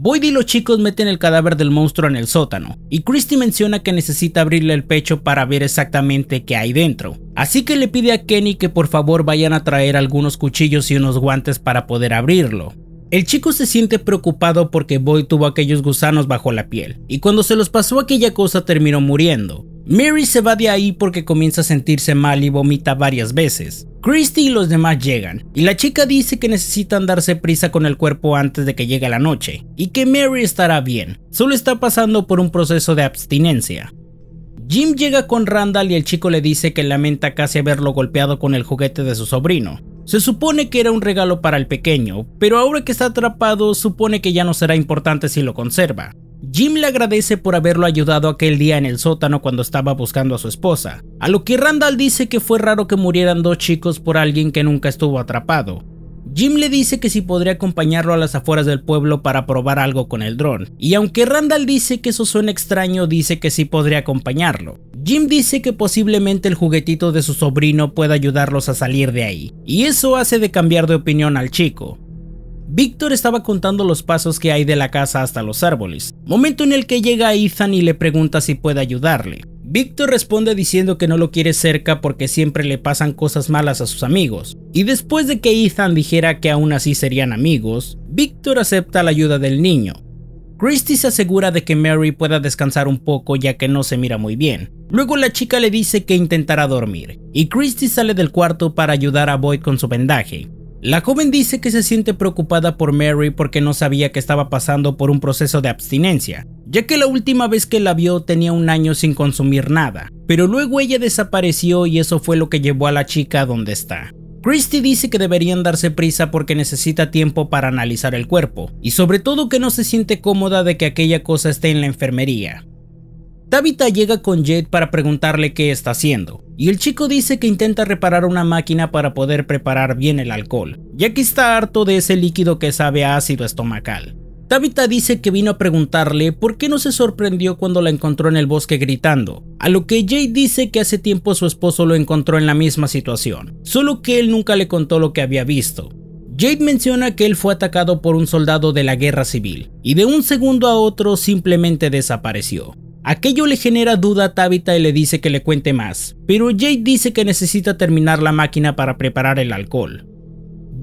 Boyd y los chicos meten el cadáver del monstruo en el sótano, y Christy menciona que necesita abrirle el pecho para ver exactamente qué hay dentro. Así que le pide a Kenny que por favor vayan a traer algunos cuchillos y unos guantes para poder abrirlo. El chico se siente preocupado porque Boyd tuvo aquellos gusanos bajo la piel, y cuando se los pasó aquella cosa terminó muriendo. Mary se va de ahí porque comienza a sentirse mal y vomita varias veces. Christy y los demás llegan, y la chica dice que necesitan darse prisa con el cuerpo antes de que llegue la noche, y que Mary estará bien, solo está pasando por un proceso de abstinencia. Jim llega con Randall y el chico le dice que lamenta casi haberlo golpeado con el juguete de su sobrino. Se supone que era un regalo para el pequeño, pero ahora que está atrapado supone que ya no será importante si lo conserva. Jim le agradece por haberlo ayudado aquel día en el sótano cuando estaba buscando a su esposa, a lo que Randall dice que fue raro que murieran dos chicos por alguien que nunca estuvo atrapado. Jim le dice que si podría acompañarlo a las afueras del pueblo para probar algo con el dron, y aunque Randall dice que eso suena extraño, dice que sí podría acompañarlo. Jim dice que posiblemente el juguetito de su sobrino pueda ayudarlos a salir de ahí, y eso hace de cambiar de opinión al chico, Víctor estaba contando los pasos que hay de la casa hasta los árboles, momento en el que llega Ethan y le pregunta si puede ayudarle. Víctor responde diciendo que no lo quiere cerca porque siempre le pasan cosas malas a sus amigos, y después de que Ethan dijera que aún así serían amigos, Víctor acepta la ayuda del niño, Christy se asegura de que Mary pueda descansar un poco ya que no se mira muy bien. Luego la chica le dice que intentará dormir, y Christie sale del cuarto para ayudar a Boyd con su vendaje. La joven dice que se siente preocupada por Mary porque no sabía que estaba pasando por un proceso de abstinencia, ya que la última vez que la vio tenía un año sin consumir nada, pero luego ella desapareció y eso fue lo que llevó a la chica a donde está. Christie dice que deberían darse prisa porque necesita tiempo para analizar el cuerpo, y sobre todo que no se siente cómoda de que aquella cosa esté en la enfermería. Tabitha llega con Jade para preguntarle qué está haciendo, y el chico dice que intenta reparar una máquina para poder preparar bien el alcohol, ya que está harto de ese líquido que sabe a ácido estomacal. Tabitha dice que vino a preguntarle por qué no se sorprendió cuando la encontró en el bosque gritando, a lo que Jade dice que hace tiempo su esposo lo encontró en la misma situación, solo que él nunca le contó lo que había visto. Jade menciona que él fue atacado por un soldado de la guerra civil y de un segundo a otro simplemente desapareció. Aquello le genera duda a Tabitha y le dice que le cuente más, pero Jade dice que necesita terminar la máquina para preparar el alcohol.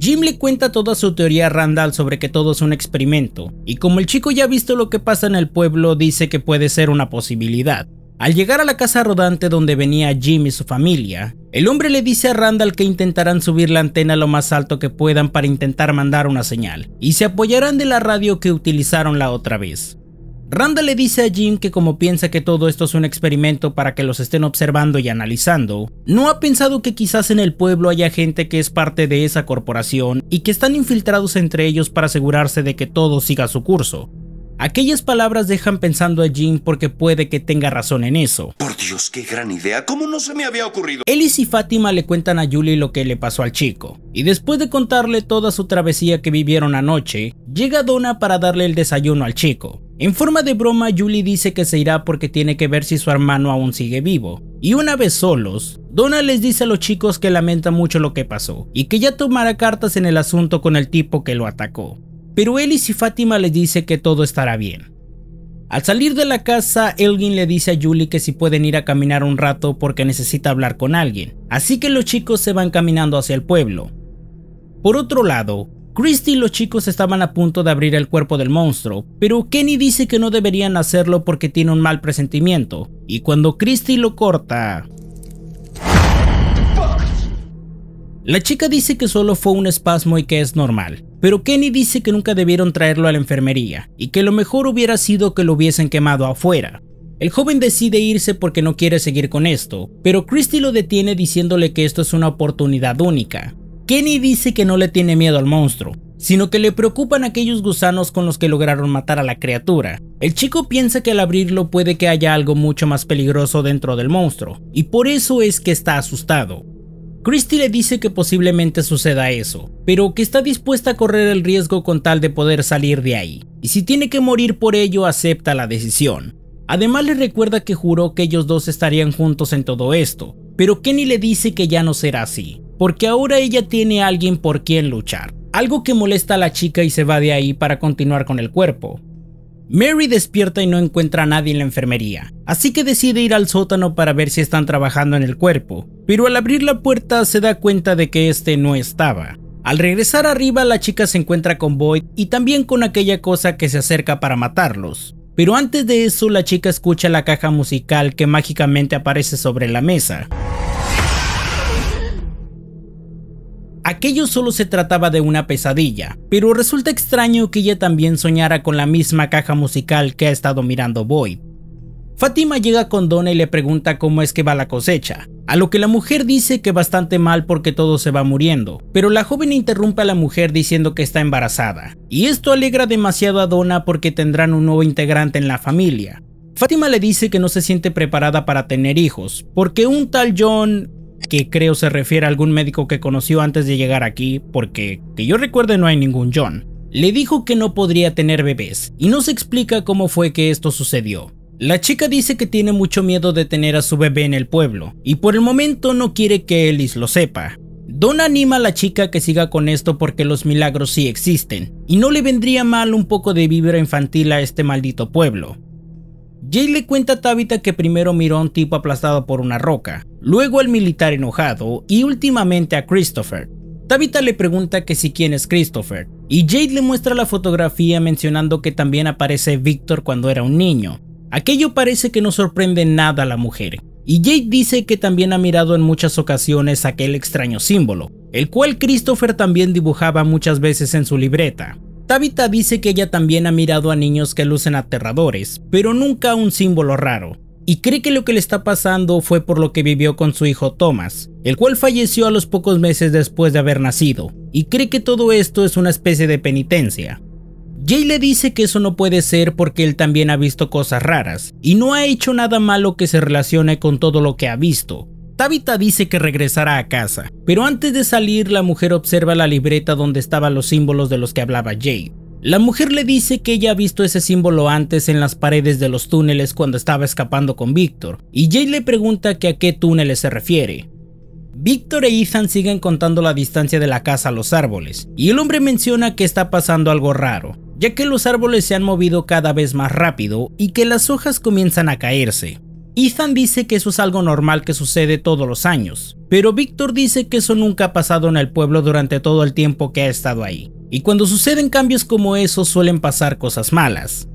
Jim le cuenta toda su teoría a Randall sobre que todo es un experimento, y como el chico ya ha visto lo que pasa en el pueblo, dice que puede ser una posibilidad. Al llegar a la casa rodante donde venía Jim y su familia, el hombre le dice a Randall que intentarán subir la antena lo más alto que puedan para intentar mandar una señal, y se apoyarán de la radio que utilizaron la otra vez. Randa le dice a Jim que como piensa que todo esto es un experimento para que los estén observando y analizando, no ha pensado que quizás en el pueblo haya gente que es parte de esa corporación y que están infiltrados entre ellos para asegurarse de que todo siga su curso. Aquellas palabras dejan pensando a Jim porque puede que tenga razón en eso. Por Dios, qué gran idea, ¿cómo no se me había ocurrido? Ellis y Fátima le cuentan a Julie lo que le pasó al chico, y después de contarle toda su travesía que vivieron anoche, llega Donna para darle el desayuno al chico. En forma de broma, Julie dice que se irá porque tiene que ver si su hermano aún sigue vivo. Y una vez solos, Donna les dice a los chicos que lamenta mucho lo que pasó y que ya tomará cartas en el asunto con el tipo que lo atacó pero Ellis y Fátima le dice que todo estará bien. Al salir de la casa, Elgin le dice a Julie que si pueden ir a caminar un rato porque necesita hablar con alguien, así que los chicos se van caminando hacia el pueblo. Por otro lado, Christy y los chicos estaban a punto de abrir el cuerpo del monstruo, pero Kenny dice que no deberían hacerlo porque tiene un mal presentimiento, y cuando Christy lo corta... La chica dice que solo fue un espasmo y que es normal, pero Kenny dice que nunca debieron traerlo a la enfermería y que lo mejor hubiera sido que lo hubiesen quemado afuera. El joven decide irse porque no quiere seguir con esto, pero Christy lo detiene diciéndole que esto es una oportunidad única. Kenny dice que no le tiene miedo al monstruo, sino que le preocupan aquellos gusanos con los que lograron matar a la criatura. El chico piensa que al abrirlo puede que haya algo mucho más peligroso dentro del monstruo, y por eso es que está asustado. Christy le dice que posiblemente suceda eso, pero que está dispuesta a correr el riesgo con tal de poder salir de ahí, y si tiene que morir por ello acepta la decisión. Además le recuerda que juró que ellos dos estarían juntos en todo esto, pero Kenny le dice que ya no será así, porque ahora ella tiene a alguien por quien luchar, algo que molesta a la chica y se va de ahí para continuar con el cuerpo. Mary despierta y no encuentra a nadie en la enfermería, así que decide ir al sótano para ver si están trabajando en el cuerpo, pero al abrir la puerta se da cuenta de que este no estaba. Al regresar arriba la chica se encuentra con Boyd y también con aquella cosa que se acerca para matarlos. Pero antes de eso la chica escucha la caja musical que mágicamente aparece sobre la mesa. aquello solo se trataba de una pesadilla, pero resulta extraño que ella también soñara con la misma caja musical que ha estado mirando Boyd. Fátima llega con Donna y le pregunta cómo es que va la cosecha, a lo que la mujer dice que bastante mal porque todo se va muriendo, pero la joven interrumpe a la mujer diciendo que está embarazada, y esto alegra demasiado a Donna porque tendrán un nuevo integrante en la familia. Fátima le dice que no se siente preparada para tener hijos, porque un tal John que creo se refiere a algún médico que conoció antes de llegar aquí, porque que yo recuerde no hay ningún John. Le dijo que no podría tener bebés, y no se explica cómo fue que esto sucedió. La chica dice que tiene mucho miedo de tener a su bebé en el pueblo, y por el momento no quiere que Ellis lo sepa. Don anima a la chica que siga con esto porque los milagros sí existen, y no le vendría mal un poco de vibra infantil a este maldito pueblo. Jay le cuenta a Tabitha que primero miró a un tipo aplastado por una roca, luego al militar enojado y últimamente a Christopher. Tabitha le pregunta que si quién es Christopher y Jade le muestra la fotografía mencionando que también aparece Victor cuando era un niño. Aquello parece que no sorprende nada a la mujer y Jade dice que también ha mirado en muchas ocasiones aquel extraño símbolo, el cual Christopher también dibujaba muchas veces en su libreta. Tabitha dice que ella también ha mirado a niños que lucen aterradores, pero nunca un símbolo raro, y cree que lo que le está pasando fue por lo que vivió con su hijo Thomas, el cual falleció a los pocos meses después de haber nacido, y cree que todo esto es una especie de penitencia. Jay le dice que eso no puede ser porque él también ha visto cosas raras, y no ha hecho nada malo que se relacione con todo lo que ha visto. Tabitha dice que regresará a casa, pero antes de salir la mujer observa la libreta donde estaban los símbolos de los que hablaba Jay. La mujer le dice que ella ha visto ese símbolo antes en las paredes de los túneles cuando estaba escapando con Víctor, y Jay le pregunta que a qué túneles se refiere. Víctor e Ethan siguen contando la distancia de la casa a los árboles, y el hombre menciona que está pasando algo raro, ya que los árboles se han movido cada vez más rápido y que las hojas comienzan a caerse. Ethan dice que eso es algo normal que sucede todos los años, pero Víctor dice que eso nunca ha pasado en el pueblo durante todo el tiempo que ha estado ahí y cuando suceden cambios como esos suelen pasar cosas malas.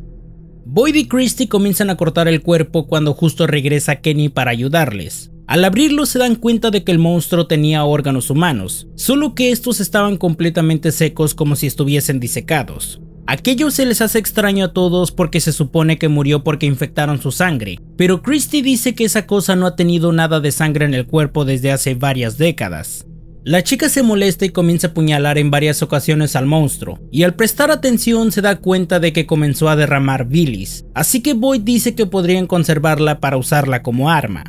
Boyd y Christie comienzan a cortar el cuerpo cuando justo regresa Kenny para ayudarles. Al abrirlo se dan cuenta de que el monstruo tenía órganos humanos, solo que estos estaban completamente secos como si estuviesen disecados. Aquello se les hace extraño a todos porque se supone que murió porque infectaron su sangre, pero Christie dice que esa cosa no ha tenido nada de sangre en el cuerpo desde hace varias décadas. La chica se molesta y comienza a puñalar en varias ocasiones al monstruo, y al prestar atención se da cuenta de que comenzó a derramar bilis, así que Boyd dice que podrían conservarla para usarla como arma.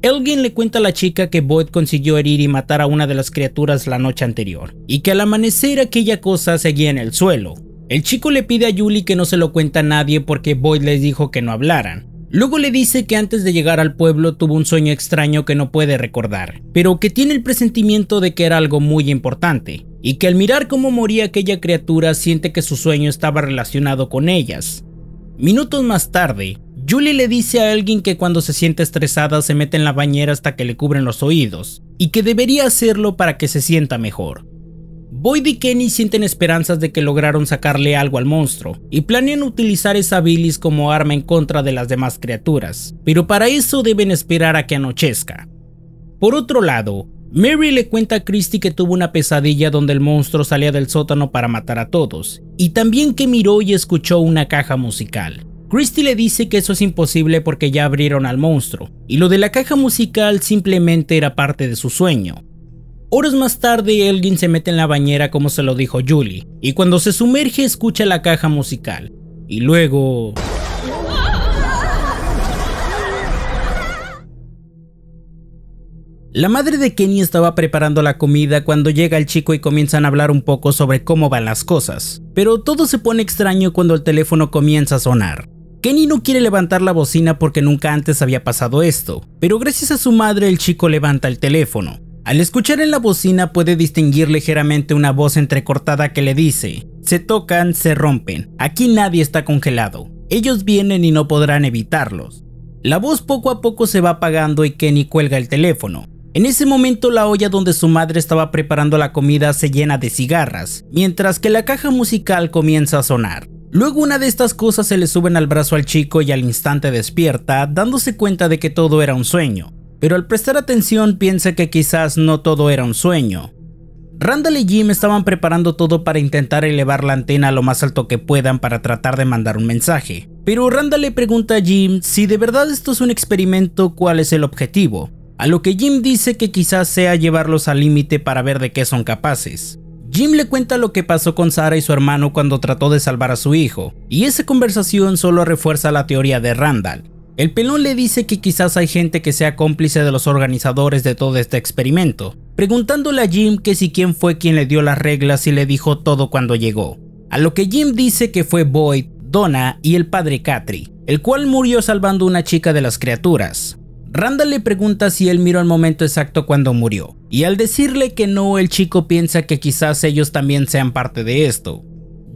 Elgin le cuenta a la chica que Boyd consiguió herir y matar a una de las criaturas la noche anterior, y que al amanecer aquella cosa seguía en el suelo. El chico le pide a Julie que no se lo cuente a nadie porque Boyd les dijo que no hablaran, Luego le dice que antes de llegar al pueblo tuvo un sueño extraño que no puede recordar, pero que tiene el presentimiento de que era algo muy importante, y que al mirar cómo moría aquella criatura siente que su sueño estaba relacionado con ellas. Minutos más tarde, Julie le dice a alguien que cuando se siente estresada se mete en la bañera hasta que le cubren los oídos, y que debería hacerlo para que se sienta mejor. Boyd y Kenny sienten esperanzas de que lograron sacarle algo al monstruo y planean utilizar esa bilis como arma en contra de las demás criaturas, pero para eso deben esperar a que anochezca. Por otro lado, Mary le cuenta a Christy que tuvo una pesadilla donde el monstruo salía del sótano para matar a todos, y también que miró y escuchó una caja musical. Christy le dice que eso es imposible porque ya abrieron al monstruo, y lo de la caja musical simplemente era parte de su sueño, Horas más tarde, Elgin se mete en la bañera como se lo dijo Julie, y cuando se sumerge escucha la caja musical. Y luego... La madre de Kenny estaba preparando la comida cuando llega el chico y comienzan a hablar un poco sobre cómo van las cosas, pero todo se pone extraño cuando el teléfono comienza a sonar. Kenny no quiere levantar la bocina porque nunca antes había pasado esto, pero gracias a su madre el chico levanta el teléfono. Al escuchar en la bocina puede distinguir ligeramente una voz entrecortada que le dice, se tocan, se rompen, aquí nadie está congelado, ellos vienen y no podrán evitarlos. La voz poco a poco se va apagando y Kenny cuelga el teléfono. En ese momento la olla donde su madre estaba preparando la comida se llena de cigarras, mientras que la caja musical comienza a sonar. Luego una de estas cosas se le suben al brazo al chico y al instante despierta, dándose cuenta de que todo era un sueño pero al prestar atención piensa que quizás no todo era un sueño. Randall y Jim estaban preparando todo para intentar elevar la antena lo más alto que puedan para tratar de mandar un mensaje, pero Randall le pregunta a Jim si de verdad esto es un experimento, cuál es el objetivo, a lo que Jim dice que quizás sea llevarlos al límite para ver de qué son capaces. Jim le cuenta lo que pasó con Sara y su hermano cuando trató de salvar a su hijo, y esa conversación solo refuerza la teoría de Randall, el pelón le dice que quizás hay gente que sea cómplice de los organizadores de todo este experimento, preguntándole a Jim que si quién fue quien le dio las reglas y le dijo todo cuando llegó. A lo que Jim dice que fue Boyd, Donna y el padre Catri, el cual murió salvando una chica de las criaturas. Randall le pregunta si él miró el momento exacto cuando murió, y al decirle que no, el chico piensa que quizás ellos también sean parte de esto.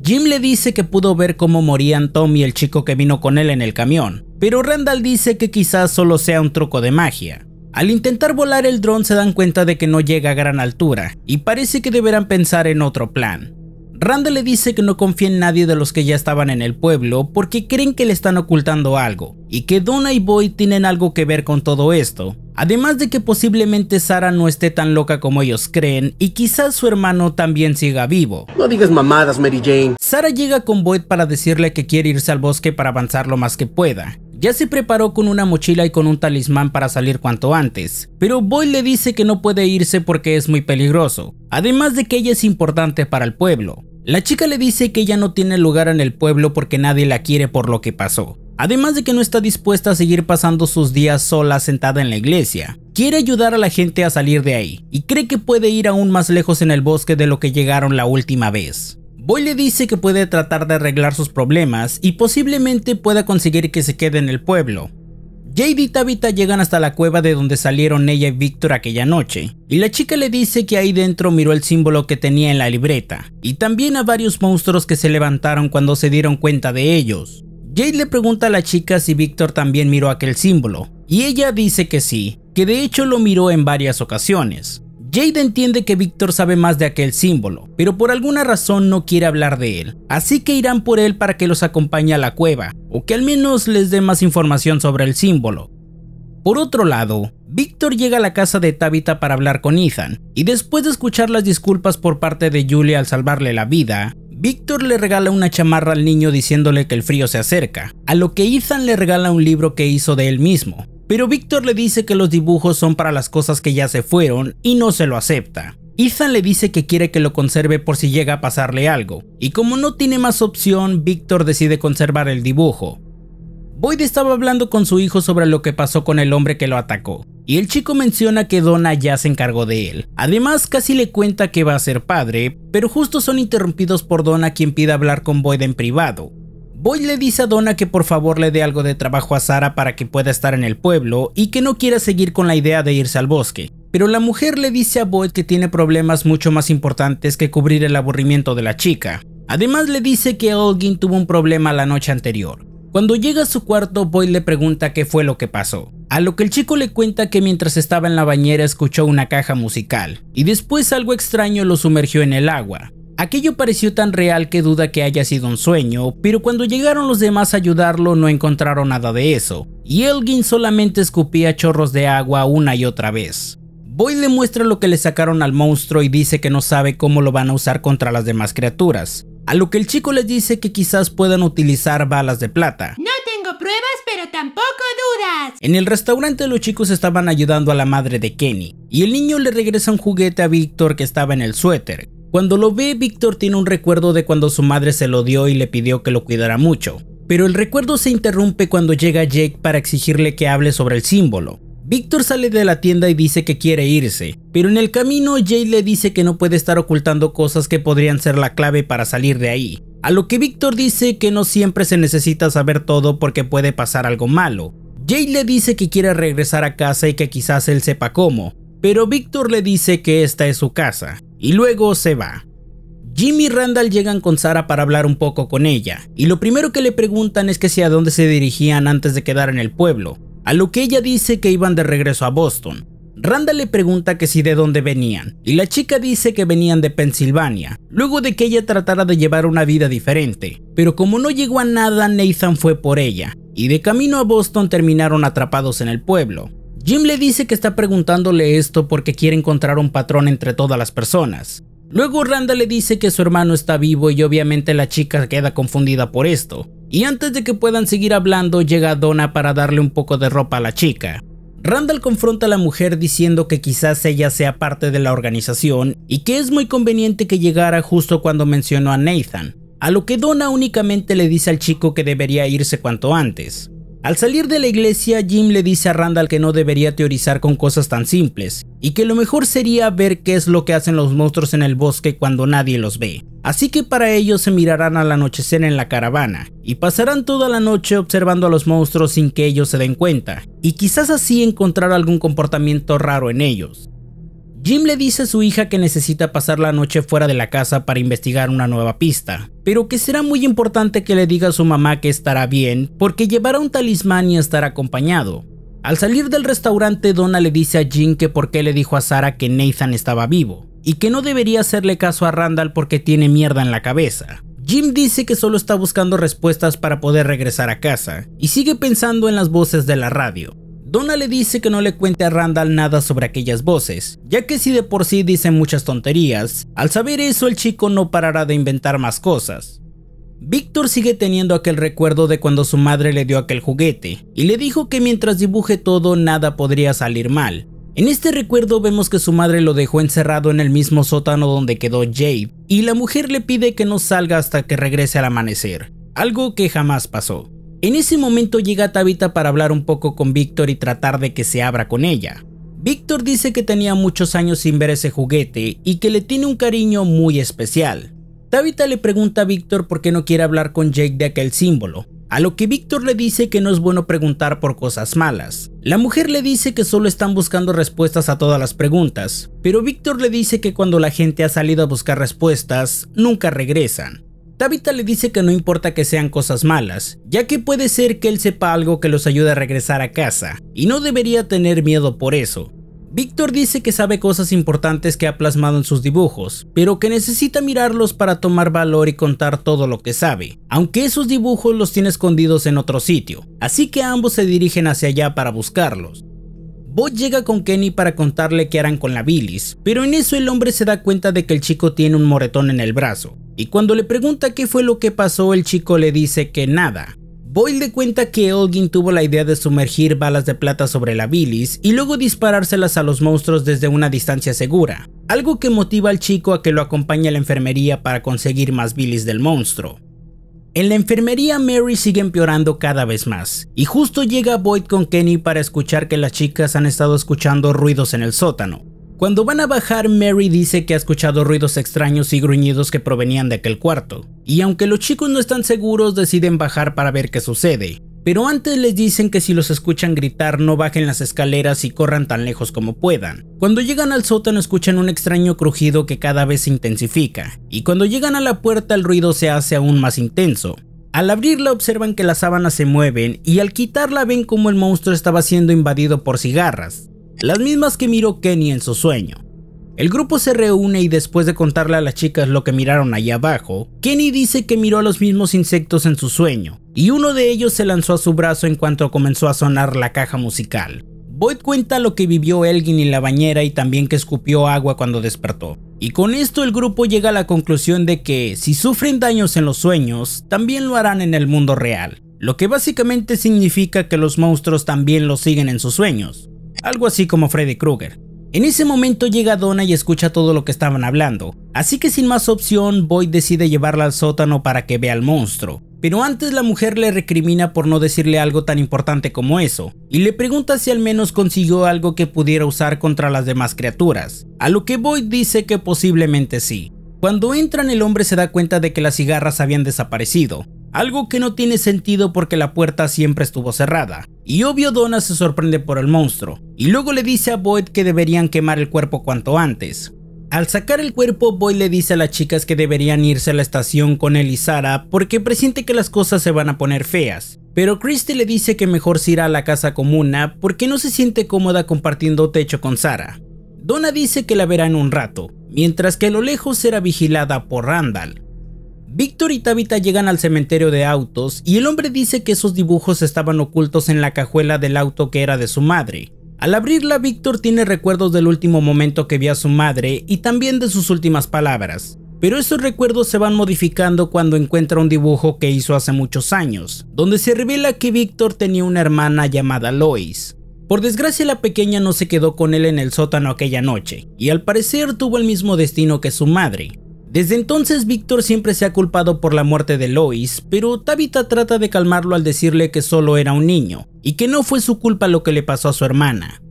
Jim le dice que pudo ver cómo morían Tom y el chico que vino con él en el camión, pero Randall dice que quizás solo sea un truco de magia. Al intentar volar el dron se dan cuenta de que no llega a gran altura y parece que deberán pensar en otro plan. Randall le dice que no confía en nadie de los que ya estaban en el pueblo porque creen que le están ocultando algo y que Donna y Boyd tienen algo que ver con todo esto, además de que posiblemente Sara no esté tan loca como ellos creen y quizás su hermano también siga vivo. No digas mamadas, Mary Jane. Sara llega con Boyd para decirle que quiere irse al bosque para avanzar lo más que pueda, ya se preparó con una mochila y con un talismán para salir cuanto antes, pero Boyle le dice que no puede irse porque es muy peligroso, además de que ella es importante para el pueblo. La chica le dice que ella no tiene lugar en el pueblo porque nadie la quiere por lo que pasó, además de que no está dispuesta a seguir pasando sus días sola sentada en la iglesia. Quiere ayudar a la gente a salir de ahí y cree que puede ir aún más lejos en el bosque de lo que llegaron la última vez. Boy le dice que puede tratar de arreglar sus problemas y posiblemente pueda conseguir que se quede en el pueblo. Jade y Tabitha llegan hasta la cueva de donde salieron ella y Víctor aquella noche, y la chica le dice que ahí dentro miró el símbolo que tenía en la libreta, y también a varios monstruos que se levantaron cuando se dieron cuenta de ellos. Jade le pregunta a la chica si Víctor también miró aquel símbolo, y ella dice que sí, que de hecho lo miró en varias ocasiones. Jade entiende que Víctor sabe más de aquel símbolo, pero por alguna razón no quiere hablar de él, así que irán por él para que los acompañe a la cueva, o que al menos les dé más información sobre el símbolo. Por otro lado, Víctor llega a la casa de Tabitha para hablar con Ethan, y después de escuchar las disculpas por parte de Julia al salvarle la vida, Víctor le regala una chamarra al niño diciéndole que el frío se acerca, a lo que Ethan le regala un libro que hizo de él mismo, pero Víctor le dice que los dibujos son para las cosas que ya se fueron y no se lo acepta. Ethan le dice que quiere que lo conserve por si llega a pasarle algo, y como no tiene más opción, Víctor decide conservar el dibujo. Boyd estaba hablando con su hijo sobre lo que pasó con el hombre que lo atacó, y el chico menciona que Donna ya se encargó de él. Además, casi le cuenta que va a ser padre, pero justo son interrumpidos por Donna quien pide hablar con Boyd en privado, Boyd le dice a Donna que por favor le dé algo de trabajo a Sara para que pueda estar en el pueblo y que no quiera seguir con la idea de irse al bosque. Pero la mujer le dice a Boyd que tiene problemas mucho más importantes que cubrir el aburrimiento de la chica. Además le dice que Olgin tuvo un problema la noche anterior. Cuando llega a su cuarto, Boyd le pregunta qué fue lo que pasó, a lo que el chico le cuenta que mientras estaba en la bañera escuchó una caja musical, y después algo extraño lo sumergió en el agua. Aquello pareció tan real que duda que haya sido un sueño, pero cuando llegaron los demás a ayudarlo no encontraron nada de eso, y Elgin solamente escupía chorros de agua una y otra vez. Boyd le muestra lo que le sacaron al monstruo y dice que no sabe cómo lo van a usar contra las demás criaturas, a lo que el chico les dice que quizás puedan utilizar balas de plata. No tengo pruebas, pero tampoco dudas. En el restaurante los chicos estaban ayudando a la madre de Kenny, y el niño le regresa un juguete a Víctor que estaba en el suéter, cuando lo ve, Víctor tiene un recuerdo de cuando su madre se lo dio y le pidió que lo cuidara mucho, pero el recuerdo se interrumpe cuando llega Jake para exigirle que hable sobre el símbolo. Víctor sale de la tienda y dice que quiere irse, pero en el camino Jake le dice que no puede estar ocultando cosas que podrían ser la clave para salir de ahí, a lo que Víctor dice que no siempre se necesita saber todo porque puede pasar algo malo. Jake le dice que quiere regresar a casa y que quizás él sepa cómo, pero Víctor le dice que esta es su casa, y luego se va. Jimmy y Randall llegan con Sara para hablar un poco con ella, y lo primero que le preguntan es que si a dónde se dirigían antes de quedar en el pueblo, a lo que ella dice que iban de regreso a Boston. Randall le pregunta que si de dónde venían, y la chica dice que venían de Pensilvania, luego de que ella tratara de llevar una vida diferente, pero como no llegó a nada, Nathan fue por ella, y de camino a Boston terminaron atrapados en el pueblo. Jim le dice que está preguntándole esto porque quiere encontrar un patrón entre todas las personas. Luego Randall le dice que su hermano está vivo y obviamente la chica queda confundida por esto. Y antes de que puedan seguir hablando llega Donna para darle un poco de ropa a la chica. Randall confronta a la mujer diciendo que quizás ella sea parte de la organización y que es muy conveniente que llegara justo cuando mencionó a Nathan, a lo que Donna únicamente le dice al chico que debería irse cuanto antes. Al salir de la iglesia, Jim le dice a Randall que no debería teorizar con cosas tan simples, y que lo mejor sería ver qué es lo que hacen los monstruos en el bosque cuando nadie los ve. Así que para ello se mirarán al anochecer en la caravana, y pasarán toda la noche observando a los monstruos sin que ellos se den cuenta, y quizás así encontrar algún comportamiento raro en ellos. Jim le dice a su hija que necesita pasar la noche fuera de la casa para investigar una nueva pista, pero que será muy importante que le diga a su mamá que estará bien porque llevará un talismán y estará acompañado. Al salir del restaurante, Donna le dice a Jim que por qué le dijo a Sara que Nathan estaba vivo y que no debería hacerle caso a Randall porque tiene mierda en la cabeza. Jim dice que solo está buscando respuestas para poder regresar a casa y sigue pensando en las voces de la radio. Donna le dice que no le cuente a Randall nada sobre aquellas voces, ya que si de por sí dicen muchas tonterías, al saber eso el chico no parará de inventar más cosas. Víctor sigue teniendo aquel recuerdo de cuando su madre le dio aquel juguete y le dijo que mientras dibuje todo nada podría salir mal. En este recuerdo vemos que su madre lo dejó encerrado en el mismo sótano donde quedó Jade y la mujer le pide que no salga hasta que regrese al amanecer, algo que jamás pasó. En ese momento llega Tabitha para hablar un poco con Víctor y tratar de que se abra con ella. Víctor dice que tenía muchos años sin ver ese juguete y que le tiene un cariño muy especial. Tabitha le pregunta a Víctor por qué no quiere hablar con Jake de aquel símbolo, a lo que Víctor le dice que no es bueno preguntar por cosas malas. La mujer le dice que solo están buscando respuestas a todas las preguntas, pero Víctor le dice que cuando la gente ha salido a buscar respuestas, nunca regresan. Tabitha le dice que no importa que sean cosas malas, ya que puede ser que él sepa algo que los ayude a regresar a casa, y no debería tener miedo por eso. Víctor dice que sabe cosas importantes que ha plasmado en sus dibujos, pero que necesita mirarlos para tomar valor y contar todo lo que sabe, aunque esos dibujos los tiene escondidos en otro sitio, así que ambos se dirigen hacia allá para buscarlos. Bo llega con Kenny para contarle qué harán con la bilis, pero en eso el hombre se da cuenta de que el chico tiene un moretón en el brazo, y cuando le pregunta qué fue lo que pasó el chico le dice que nada. Boyle le cuenta que Elgin tuvo la idea de sumergir balas de plata sobre la bilis y luego disparárselas a los monstruos desde una distancia segura, algo que motiva al chico a que lo acompañe a la enfermería para conseguir más bilis del monstruo. En la enfermería Mary sigue empeorando cada vez más, y justo llega Boyd con Kenny para escuchar que las chicas han estado escuchando ruidos en el sótano. Cuando van a bajar, Mary dice que ha escuchado ruidos extraños y gruñidos que provenían de aquel cuarto, y aunque los chicos no están seguros deciden bajar para ver qué sucede, pero antes les dicen que si los escuchan gritar no bajen las escaleras y corran tan lejos como puedan. Cuando llegan al sótano escuchan un extraño crujido que cada vez se intensifica, y cuando llegan a la puerta el ruido se hace aún más intenso. Al abrirla observan que las sábanas se mueven y al quitarla ven como el monstruo estaba siendo invadido por cigarras, las mismas que miró Kenny en su sueño. El grupo se reúne y después de contarle a las chicas lo que miraron allá abajo, Kenny dice que miró a los mismos insectos en su sueño, y uno de ellos se lanzó a su brazo en cuanto comenzó a sonar la caja musical. Boyd cuenta lo que vivió Elgin en la bañera y también que escupió agua cuando despertó. Y con esto el grupo llega a la conclusión de que si sufren daños en los sueños, también lo harán en el mundo real, lo que básicamente significa que los monstruos también los siguen en sus sueños, algo así como Freddy Krueger. En ese momento llega Donna y escucha todo lo que estaban hablando, así que sin más opción, Boyd decide llevarla al sótano para que vea al monstruo. Pero antes la mujer le recrimina por no decirle algo tan importante como eso, y le pregunta si al menos consiguió algo que pudiera usar contra las demás criaturas, a lo que Boyd dice que posiblemente sí. Cuando entran el hombre se da cuenta de que las cigarras habían desaparecido, algo que no tiene sentido porque la puerta siempre estuvo cerrada, y obvio Donna se sorprende por el monstruo, y luego le dice a Boyd que deberían quemar el cuerpo cuanto antes. Al sacar el cuerpo, Boyd le dice a las chicas que deberían irse a la estación con él y Sara porque presiente que las cosas se van a poner feas, pero Christy le dice que mejor se irá a la casa comuna porque no se siente cómoda compartiendo techo con Sara. Donna dice que la verá en un rato, mientras que a lo lejos será vigilada por Randall, Víctor y Tabitha llegan al cementerio de autos y el hombre dice que esos dibujos estaban ocultos en la cajuela del auto que era de su madre. Al abrirla, Víctor tiene recuerdos del último momento que vio a su madre y también de sus últimas palabras. Pero esos recuerdos se van modificando cuando encuentra un dibujo que hizo hace muchos años, donde se revela que Víctor tenía una hermana llamada Lois. Por desgracia la pequeña no se quedó con él en el sótano aquella noche, y al parecer tuvo el mismo destino que su madre, desde entonces Víctor siempre se ha culpado por la muerte de Lois, pero Tabitha trata de calmarlo al decirle que solo era un niño y que no fue su culpa lo que le pasó a su hermana.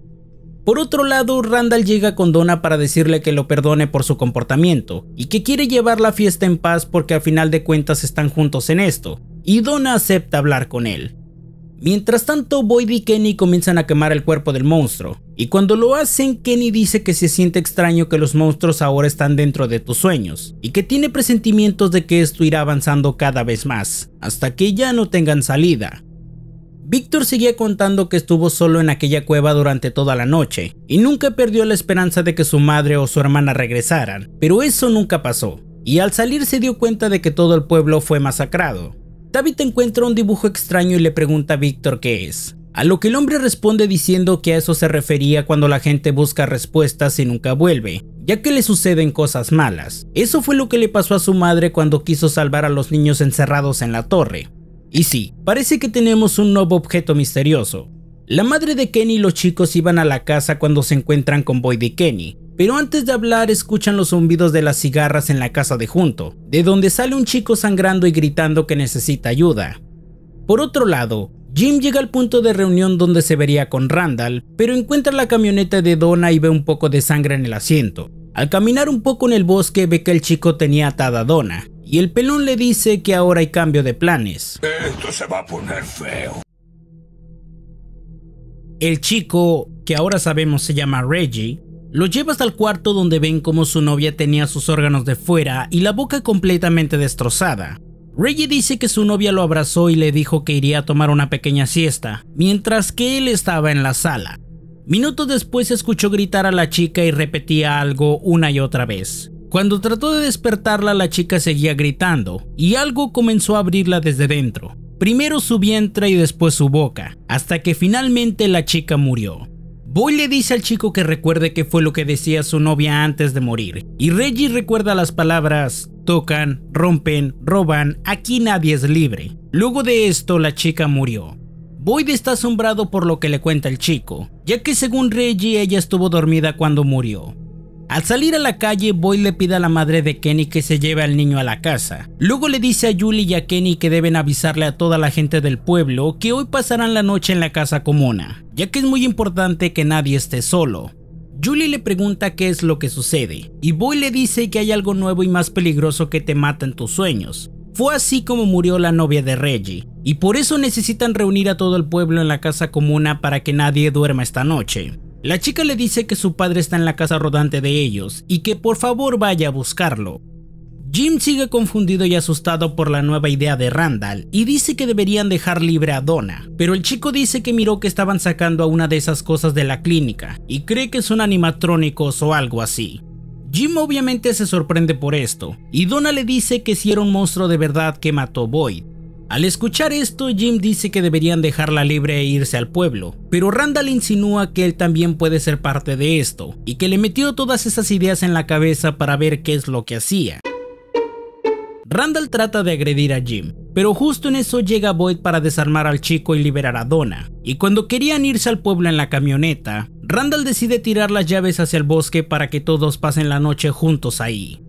Por otro lado, Randall llega con Donna para decirle que lo perdone por su comportamiento y que quiere llevar la fiesta en paz porque al final de cuentas están juntos en esto, y Donna acepta hablar con él. Mientras tanto, Boyd y Kenny comienzan a quemar el cuerpo del monstruo, y cuando lo hacen, Kenny dice que se siente extraño que los monstruos ahora están dentro de tus sueños, y que tiene presentimientos de que esto irá avanzando cada vez más, hasta que ya no tengan salida. Víctor seguía contando que estuvo solo en aquella cueva durante toda la noche, y nunca perdió la esperanza de que su madre o su hermana regresaran, pero eso nunca pasó, y al salir se dio cuenta de que todo el pueblo fue masacrado. David encuentra un dibujo extraño y le pregunta a Víctor qué es, a lo que el hombre responde diciendo que a eso se refería cuando la gente busca respuestas y nunca vuelve, ya que le suceden cosas malas. Eso fue lo que le pasó a su madre cuando quiso salvar a los niños encerrados en la torre. Y sí, parece que tenemos un nuevo objeto misterioso. La madre de Kenny y los chicos iban a la casa cuando se encuentran con Boyd y Kenny, pero antes de hablar escuchan los zumbidos de las cigarras en la casa de junto, de donde sale un chico sangrando y gritando que necesita ayuda. Por otro lado, Jim llega al punto de reunión donde se vería con Randall, pero encuentra la camioneta de Donna y ve un poco de sangre en el asiento. Al caminar un poco en el bosque ve que el chico tenía atada a Donna, y el pelón le dice que ahora hay cambio de planes. Esto se va a poner feo. El chico, que ahora sabemos se llama Reggie, lo lleva hasta el cuarto donde ven como su novia tenía sus órganos de fuera y la boca completamente destrozada. Reggie dice que su novia lo abrazó y le dijo que iría a tomar una pequeña siesta, mientras que él estaba en la sala. Minutos después escuchó gritar a la chica y repetía algo una y otra vez. Cuando trató de despertarla, la chica seguía gritando, y algo comenzó a abrirla desde dentro. Primero su vientre y después su boca, hasta que finalmente la chica murió. Boy le dice al chico que recuerde qué fue lo que decía su novia antes de morir, y Reggie recuerda las palabras, tocan, rompen, roban, aquí nadie es libre. Luego de esto la chica murió. Boyd está asombrado por lo que le cuenta el chico, ya que según Reggie ella estuvo dormida cuando murió. Al salir a la calle, Boyd le pide a la madre de Kenny que se lleve al niño a la casa. Luego le dice a Julie y a Kenny que deben avisarle a toda la gente del pueblo que hoy pasarán la noche en la casa comuna, ya que es muy importante que nadie esté solo. Julie le pregunta qué es lo que sucede, y Boy le dice que hay algo nuevo y más peligroso que te mata en tus sueños. Fue así como murió la novia de Reggie, y por eso necesitan reunir a todo el pueblo en la casa comuna para que nadie duerma esta noche. La chica le dice que su padre está en la casa rodante de ellos y que por favor vaya a buscarlo, Jim sigue confundido y asustado por la nueva idea de Randall y dice que deberían dejar libre a Donna, pero el chico dice que miró que estaban sacando a una de esas cosas de la clínica y cree que son animatrónicos o algo así. Jim obviamente se sorprende por esto, y Donna le dice que si era un monstruo de verdad que mató Boyd. Al escuchar esto, Jim dice que deberían dejarla libre e irse al pueblo, pero Randall insinúa que él también puede ser parte de esto, y que le metió todas esas ideas en la cabeza para ver qué es lo que hacía. Randall trata de agredir a Jim, pero justo en eso llega Boyd para desarmar al chico y liberar a Donna. Y cuando querían irse al pueblo en la camioneta, Randall decide tirar las llaves hacia el bosque para que todos pasen la noche juntos ahí.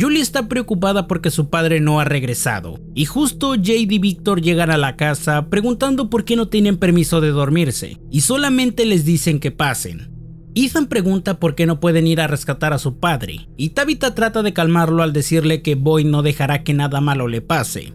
Julie está preocupada porque su padre no ha regresado, y justo Jade y Victor llegan a la casa preguntando por qué no tienen permiso de dormirse, y solamente les dicen que pasen. Ethan pregunta por qué no pueden ir a rescatar a su padre, y Tabitha trata de calmarlo al decirle que Boy no dejará que nada malo le pase.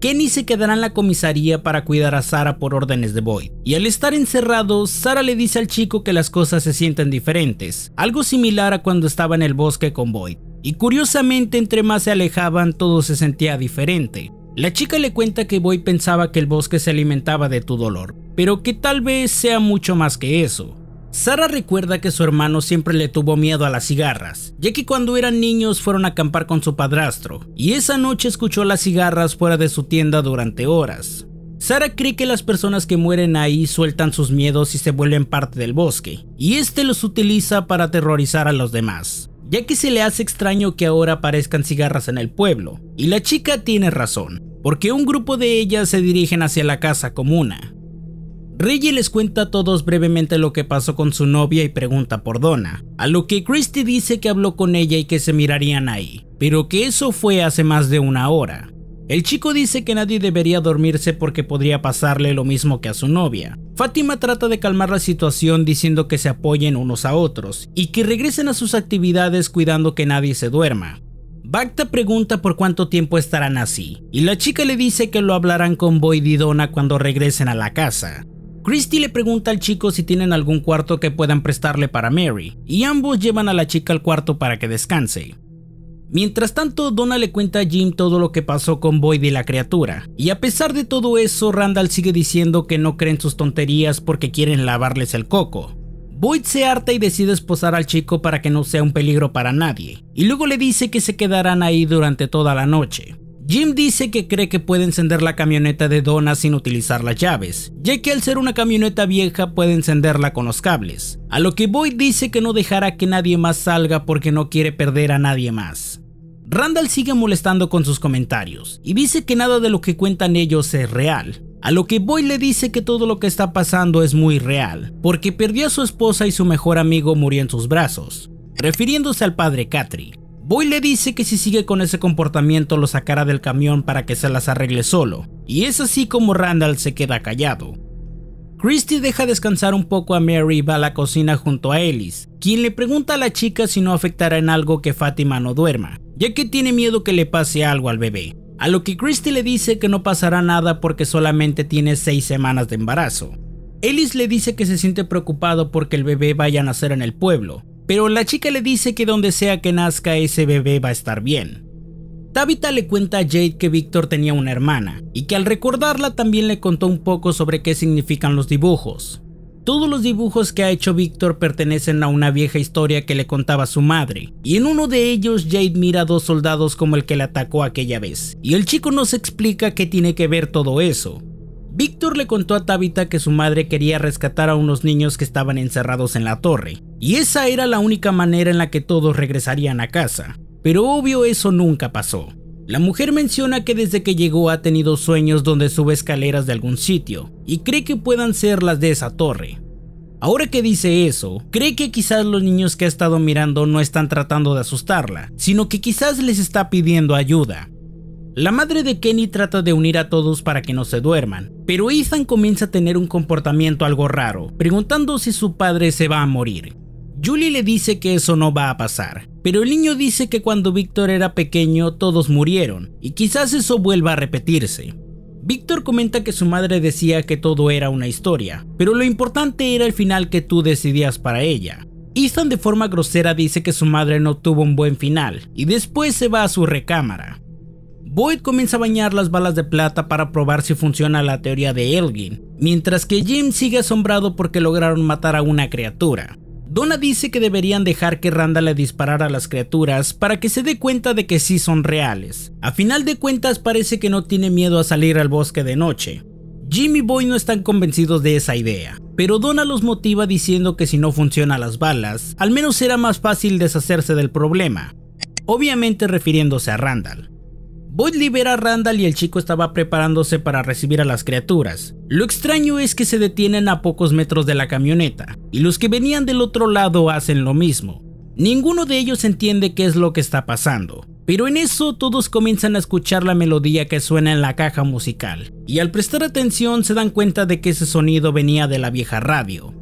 Kenny se quedará en la comisaría para cuidar a Sara por órdenes de Boyd, y al estar encerrado, Sara le dice al chico que las cosas se sienten diferentes, algo similar a cuando estaba en el bosque con Boyd, y curiosamente entre más se alejaban todo se sentía diferente. La chica le cuenta que Boyd pensaba que el bosque se alimentaba de tu dolor, pero que tal vez sea mucho más que eso, Sara recuerda que su hermano siempre le tuvo miedo a las cigarras, ya que cuando eran niños fueron a acampar con su padrastro, y esa noche escuchó las cigarras fuera de su tienda durante horas. Sara cree que las personas que mueren ahí sueltan sus miedos y se vuelven parte del bosque, y este los utiliza para aterrorizar a los demás, ya que se le hace extraño que ahora aparezcan cigarras en el pueblo, y la chica tiene razón, porque un grupo de ellas se dirigen hacia la casa comuna, Reggie les cuenta a todos brevemente lo que pasó con su novia y pregunta por Donna, a lo que Christy dice que habló con ella y que se mirarían ahí, pero que eso fue hace más de una hora. El chico dice que nadie debería dormirse porque podría pasarle lo mismo que a su novia. Fátima trata de calmar la situación diciendo que se apoyen unos a otros y que regresen a sus actividades cuidando que nadie se duerma. Bacta pregunta por cuánto tiempo estarán así, y la chica le dice que lo hablarán con Boyd y Donna cuando regresen a la casa. Christie le pregunta al chico si tienen algún cuarto que puedan prestarle para Mary, y ambos llevan a la chica al cuarto para que descanse. Mientras tanto, Donna le cuenta a Jim todo lo que pasó con Boyd y la criatura, y a pesar de todo eso, Randall sigue diciendo que no creen sus tonterías porque quieren lavarles el coco. Boyd se harta y decide esposar al chico para que no sea un peligro para nadie, y luego le dice que se quedarán ahí durante toda la noche. Jim dice que cree que puede encender la camioneta de Donna sin utilizar las llaves, ya que al ser una camioneta vieja puede encenderla con los cables. A lo que Boyd dice que no dejará que nadie más salga porque no quiere perder a nadie más. Randall sigue molestando con sus comentarios y dice que nada de lo que cuentan ellos es real. A lo que Boyd le dice que todo lo que está pasando es muy real, porque perdió a su esposa y su mejor amigo murió en sus brazos, refiriéndose al padre Katri. Boy le dice que si sigue con ese comportamiento lo sacará del camión para que se las arregle solo, y es así como Randall se queda callado. Christy deja descansar un poco a Mary y va a la cocina junto a Ellis, quien le pregunta a la chica si no afectará en algo que Fátima no duerma, ya que tiene miedo que le pase algo al bebé, a lo que Christy le dice que no pasará nada porque solamente tiene 6 semanas de embarazo. Ellis le dice que se siente preocupado porque el bebé vaya a nacer en el pueblo, pero la chica le dice que donde sea que nazca ese bebé va a estar bien. Tabitha le cuenta a Jade que Víctor tenía una hermana y que al recordarla también le contó un poco sobre qué significan los dibujos. Todos los dibujos que ha hecho Víctor pertenecen a una vieja historia que le contaba su madre, y en uno de ellos Jade mira a dos soldados como el que le atacó aquella vez, y el chico nos explica qué tiene que ver todo eso, Víctor le contó a Tabitha que su madre quería rescatar a unos niños que estaban encerrados en la torre, y esa era la única manera en la que todos regresarían a casa. Pero obvio eso nunca pasó. La mujer menciona que desde que llegó ha tenido sueños donde sube escaleras de algún sitio, y cree que puedan ser las de esa torre. Ahora que dice eso, cree que quizás los niños que ha estado mirando no están tratando de asustarla, sino que quizás les está pidiendo ayuda, la madre de Kenny trata de unir a todos para que no se duerman, pero Ethan comienza a tener un comportamiento algo raro, preguntando si su padre se va a morir. Julie le dice que eso no va a pasar, pero el niño dice que cuando Víctor era pequeño todos murieron, y quizás eso vuelva a repetirse. Víctor comenta que su madre decía que todo era una historia, pero lo importante era el final que tú decidías para ella. Ethan de forma grosera dice que su madre no tuvo un buen final, y después se va a su recámara. Boyd comienza a bañar las balas de plata para probar si funciona la teoría de Elgin, mientras que Jim sigue asombrado porque lograron matar a una criatura. Donna dice que deberían dejar que Randall le disparara a las criaturas para que se dé cuenta de que sí son reales. A final de cuentas parece que no tiene miedo a salir al bosque de noche. Jim y Boyd no están convencidos de esa idea, pero Donna los motiva diciendo que si no funcionan las balas, al menos será más fácil deshacerse del problema, obviamente refiriéndose a Randall. Boyd libera a Randall y el chico estaba preparándose para recibir a las criaturas. Lo extraño es que se detienen a pocos metros de la camioneta, y los que venían del otro lado hacen lo mismo. Ninguno de ellos entiende qué es lo que está pasando, pero en eso todos comienzan a escuchar la melodía que suena en la caja musical, y al prestar atención se dan cuenta de que ese sonido venía de la vieja radio.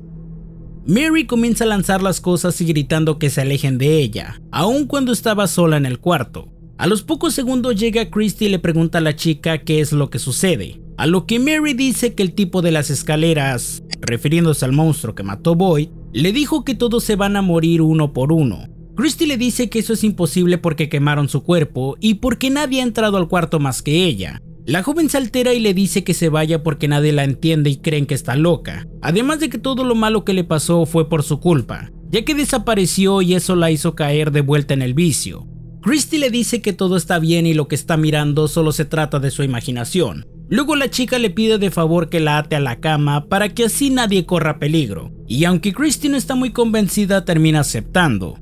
Mary comienza a lanzar las cosas y gritando que se alejen de ella, aun cuando estaba sola en el cuarto. A los pocos segundos llega Christie y le pregunta a la chica qué es lo que sucede, a lo que Mary dice que el tipo de las escaleras, refiriéndose al monstruo que mató Boy, le dijo que todos se van a morir uno por uno. Christie le dice que eso es imposible porque quemaron su cuerpo y porque nadie ha entrado al cuarto más que ella. La joven se altera y le dice que se vaya porque nadie la entiende y creen que está loca, además de que todo lo malo que le pasó fue por su culpa, ya que desapareció y eso la hizo caer de vuelta en el vicio. Christie le dice que todo está bien y lo que está mirando solo se trata de su imaginación. Luego la chica le pide de favor que la ate a la cama para que así nadie corra peligro, y aunque Christie no está muy convencida termina aceptando.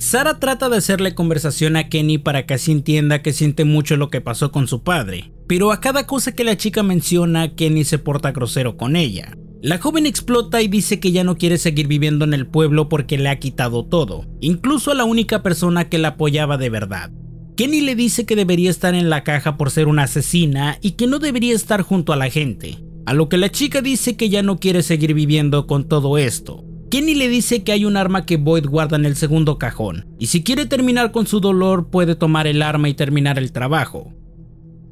Sara trata de hacerle conversación a Kenny para que así entienda que siente mucho lo que pasó con su padre, pero a cada cosa que la chica menciona Kenny se porta grosero con ella. La joven explota y dice que ya no quiere seguir viviendo en el pueblo porque le ha quitado todo, incluso a la única persona que la apoyaba de verdad. Kenny le dice que debería estar en la caja por ser una asesina y que no debería estar junto a la gente, a lo que la chica dice que ya no quiere seguir viviendo con todo esto. Kenny le dice que hay un arma que Boyd guarda en el segundo cajón, y si quiere terminar con su dolor puede tomar el arma y terminar el trabajo.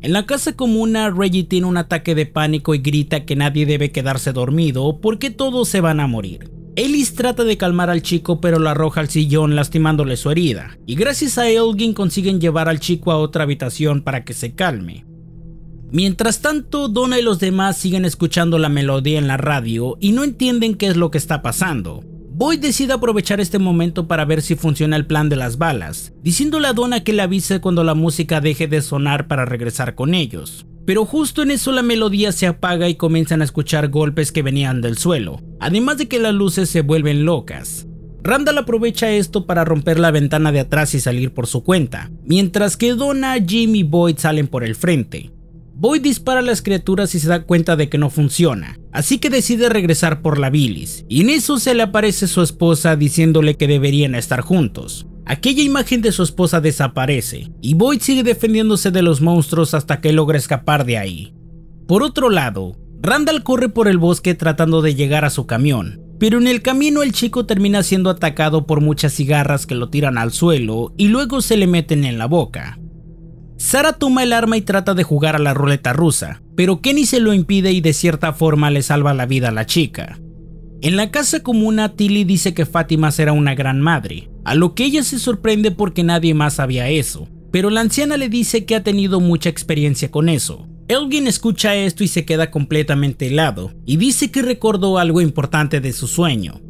En la casa comuna, Reggie tiene un ataque de pánico y grita que nadie debe quedarse dormido porque todos se van a morir. Ellis trata de calmar al chico pero lo arroja al sillón lastimándole su herida, y gracias a Elgin consiguen llevar al chico a otra habitación para que se calme. Mientras tanto, Donna y los demás siguen escuchando la melodía en la radio y no entienden qué es lo que está pasando, Boyd decide aprovechar este momento para ver si funciona el plan de las balas, diciéndole a Donna que le avise cuando la música deje de sonar para regresar con ellos. Pero justo en eso la melodía se apaga y comienzan a escuchar golpes que venían del suelo, además de que las luces se vuelven locas. Randall aprovecha esto para romper la ventana de atrás y salir por su cuenta, mientras que Donna, Jim y Boyd salen por el frente. Boyd dispara a las criaturas y se da cuenta de que no funciona, así que decide regresar por la bilis, y en eso se le aparece su esposa diciéndole que deberían estar juntos. Aquella imagen de su esposa desaparece, y Boyd sigue defendiéndose de los monstruos hasta que logra escapar de ahí. Por otro lado, Randall corre por el bosque tratando de llegar a su camión, pero en el camino el chico termina siendo atacado por muchas cigarras que lo tiran al suelo y luego se le meten en la boca. Sara toma el arma y trata de jugar a la ruleta rusa, pero Kenny se lo impide y de cierta forma le salva la vida a la chica. En la casa comuna, Tilly dice que Fátima será una gran madre, a lo que ella se sorprende porque nadie más sabía eso, pero la anciana le dice que ha tenido mucha experiencia con eso. Elgin escucha esto y se queda completamente helado, y dice que recordó algo importante de su sueño.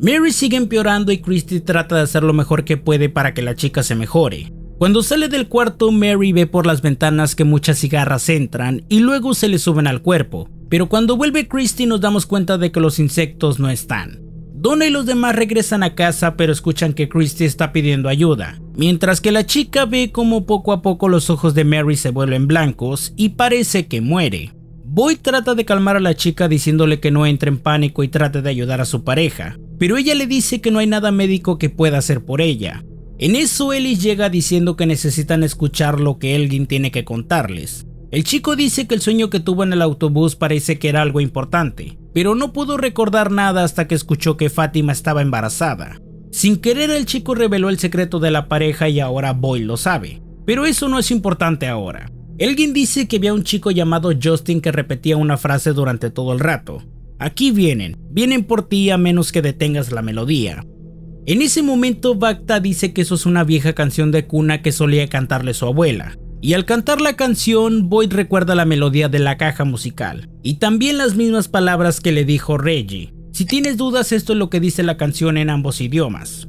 Mary sigue empeorando y Christy trata de hacer lo mejor que puede para que la chica se mejore, cuando sale del cuarto, Mary ve por las ventanas que muchas cigarras entran y luego se le suben al cuerpo, pero cuando vuelve Christy nos damos cuenta de que los insectos no están. Donna y los demás regresan a casa pero escuchan que Christy está pidiendo ayuda, mientras que la chica ve como poco a poco los ojos de Mary se vuelven blancos y parece que muere. Boy trata de calmar a la chica diciéndole que no entre en pánico y trate de ayudar a su pareja, pero ella le dice que no hay nada médico que pueda hacer por ella, en eso Ellis llega diciendo que necesitan escuchar lo que Elgin tiene que contarles. El chico dice que el sueño que tuvo en el autobús parece que era algo importante, pero no pudo recordar nada hasta que escuchó que Fátima estaba embarazada. Sin querer el chico reveló el secreto de la pareja y ahora Boy lo sabe, pero eso no es importante ahora. Elgin dice que había un chico llamado Justin que repetía una frase durante todo el rato. Aquí vienen, vienen por ti a menos que detengas la melodía. En ese momento Bacta dice que eso es una vieja canción de cuna que solía cantarle su abuela. Y al cantar la canción, Boyd recuerda la melodía de la caja musical, y también las mismas palabras que le dijo Reggie. Si tienes dudas, esto es lo que dice la canción en ambos idiomas.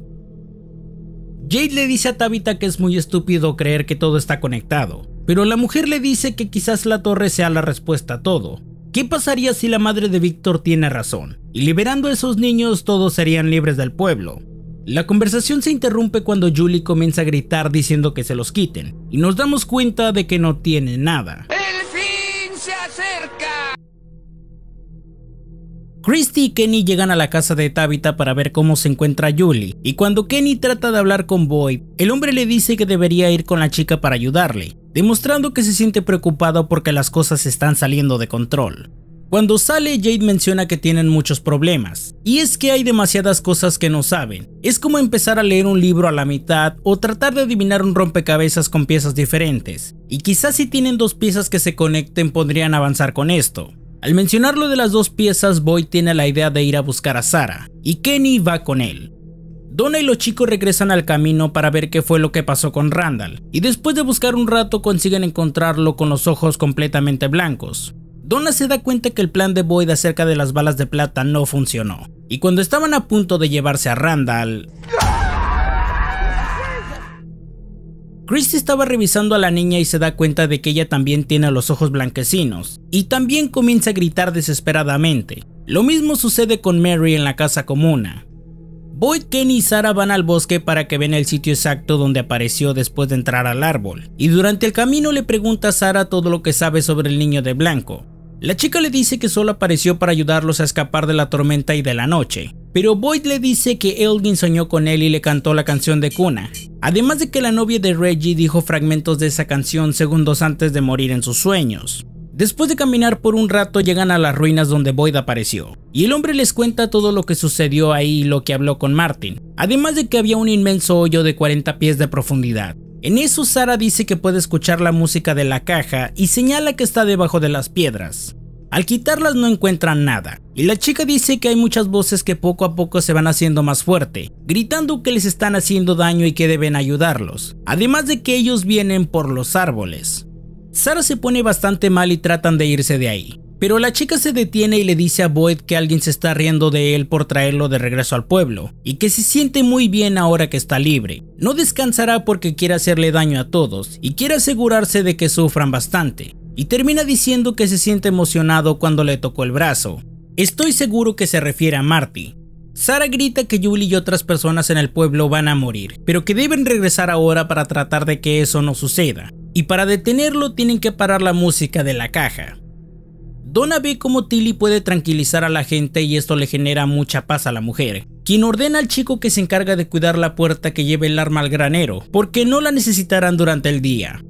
Jade le dice a Tabitha que es muy estúpido creer que todo está conectado, pero la mujer le dice que quizás la torre sea la respuesta a todo. ¿Qué pasaría si la madre de Víctor tiene razón? Y liberando a esos niños todos serían libres del pueblo. La conversación se interrumpe cuando Julie comienza a gritar diciendo que se los quiten, y nos damos cuenta de que no tiene nada. ¡El fin se acerca! Christy y Kenny llegan a la casa de Tabitha para ver cómo se encuentra Julie, y cuando Kenny trata de hablar con Boyd, el hombre le dice que debería ir con la chica para ayudarle, demostrando que se siente preocupado porque las cosas están saliendo de control. Cuando sale, Jade menciona que tienen muchos problemas, y es que hay demasiadas cosas que no saben. Es como empezar a leer un libro a la mitad o tratar de adivinar un rompecabezas con piezas diferentes, y quizás si tienen dos piezas que se conecten podrían avanzar con esto. Al mencionar lo de las dos piezas, Boyd tiene la idea de ir a buscar a Sara, y Kenny va con él. Donna y los chicos regresan al camino para ver qué fue lo que pasó con Randall, y después de buscar un rato consiguen encontrarlo con los ojos completamente blancos, Donna se da cuenta que el plan de Boyd acerca de las balas de plata no funcionó, y cuando estaban a punto de llevarse a Randall... Christie estaba revisando a la niña y se da cuenta de que ella también tiene los ojos blanquecinos, y también comienza a gritar desesperadamente. Lo mismo sucede con Mary en la casa comuna. Boyd, Kenny y Sara van al bosque para que ven el sitio exacto donde apareció después de entrar al árbol, y durante el camino le pregunta a Sara todo lo que sabe sobre el niño de blanco, la chica le dice que solo apareció para ayudarlos a escapar de la tormenta y de la noche, pero Boyd le dice que Elgin soñó con él y le cantó la canción de cuna, además de que la novia de Reggie dijo fragmentos de esa canción segundos antes de morir en sus sueños. Después de caminar por un rato llegan a las ruinas donde Boyd apareció, y el hombre les cuenta todo lo que sucedió ahí y lo que habló con Martin, además de que había un inmenso hoyo de 40 pies de profundidad. En eso Sara dice que puede escuchar la música de la caja y señala que está debajo de las piedras. Al quitarlas no encuentran nada, y la chica dice que hay muchas voces que poco a poco se van haciendo más fuerte, gritando que les están haciendo daño y que deben ayudarlos, además de que ellos vienen por los árboles. Sara se pone bastante mal y tratan de irse de ahí, pero la chica se detiene y le dice a Boyd que alguien se está riendo de él por traerlo de regreso al pueblo, y que se siente muy bien ahora que está libre. No descansará porque quiere hacerle daño a todos, y quiere asegurarse de que sufran bastante, y termina diciendo que se siente emocionado cuando le tocó el brazo. Estoy seguro que se refiere a Marty, Sara grita que Julie y otras personas en el pueblo van a morir, pero que deben regresar ahora para tratar de que eso no suceda, y para detenerlo tienen que parar la música de la caja. Donna ve cómo Tilly puede tranquilizar a la gente y esto le genera mucha paz a la mujer, quien ordena al chico que se encarga de cuidar la puerta que lleve el arma al granero, porque no la necesitarán durante el día.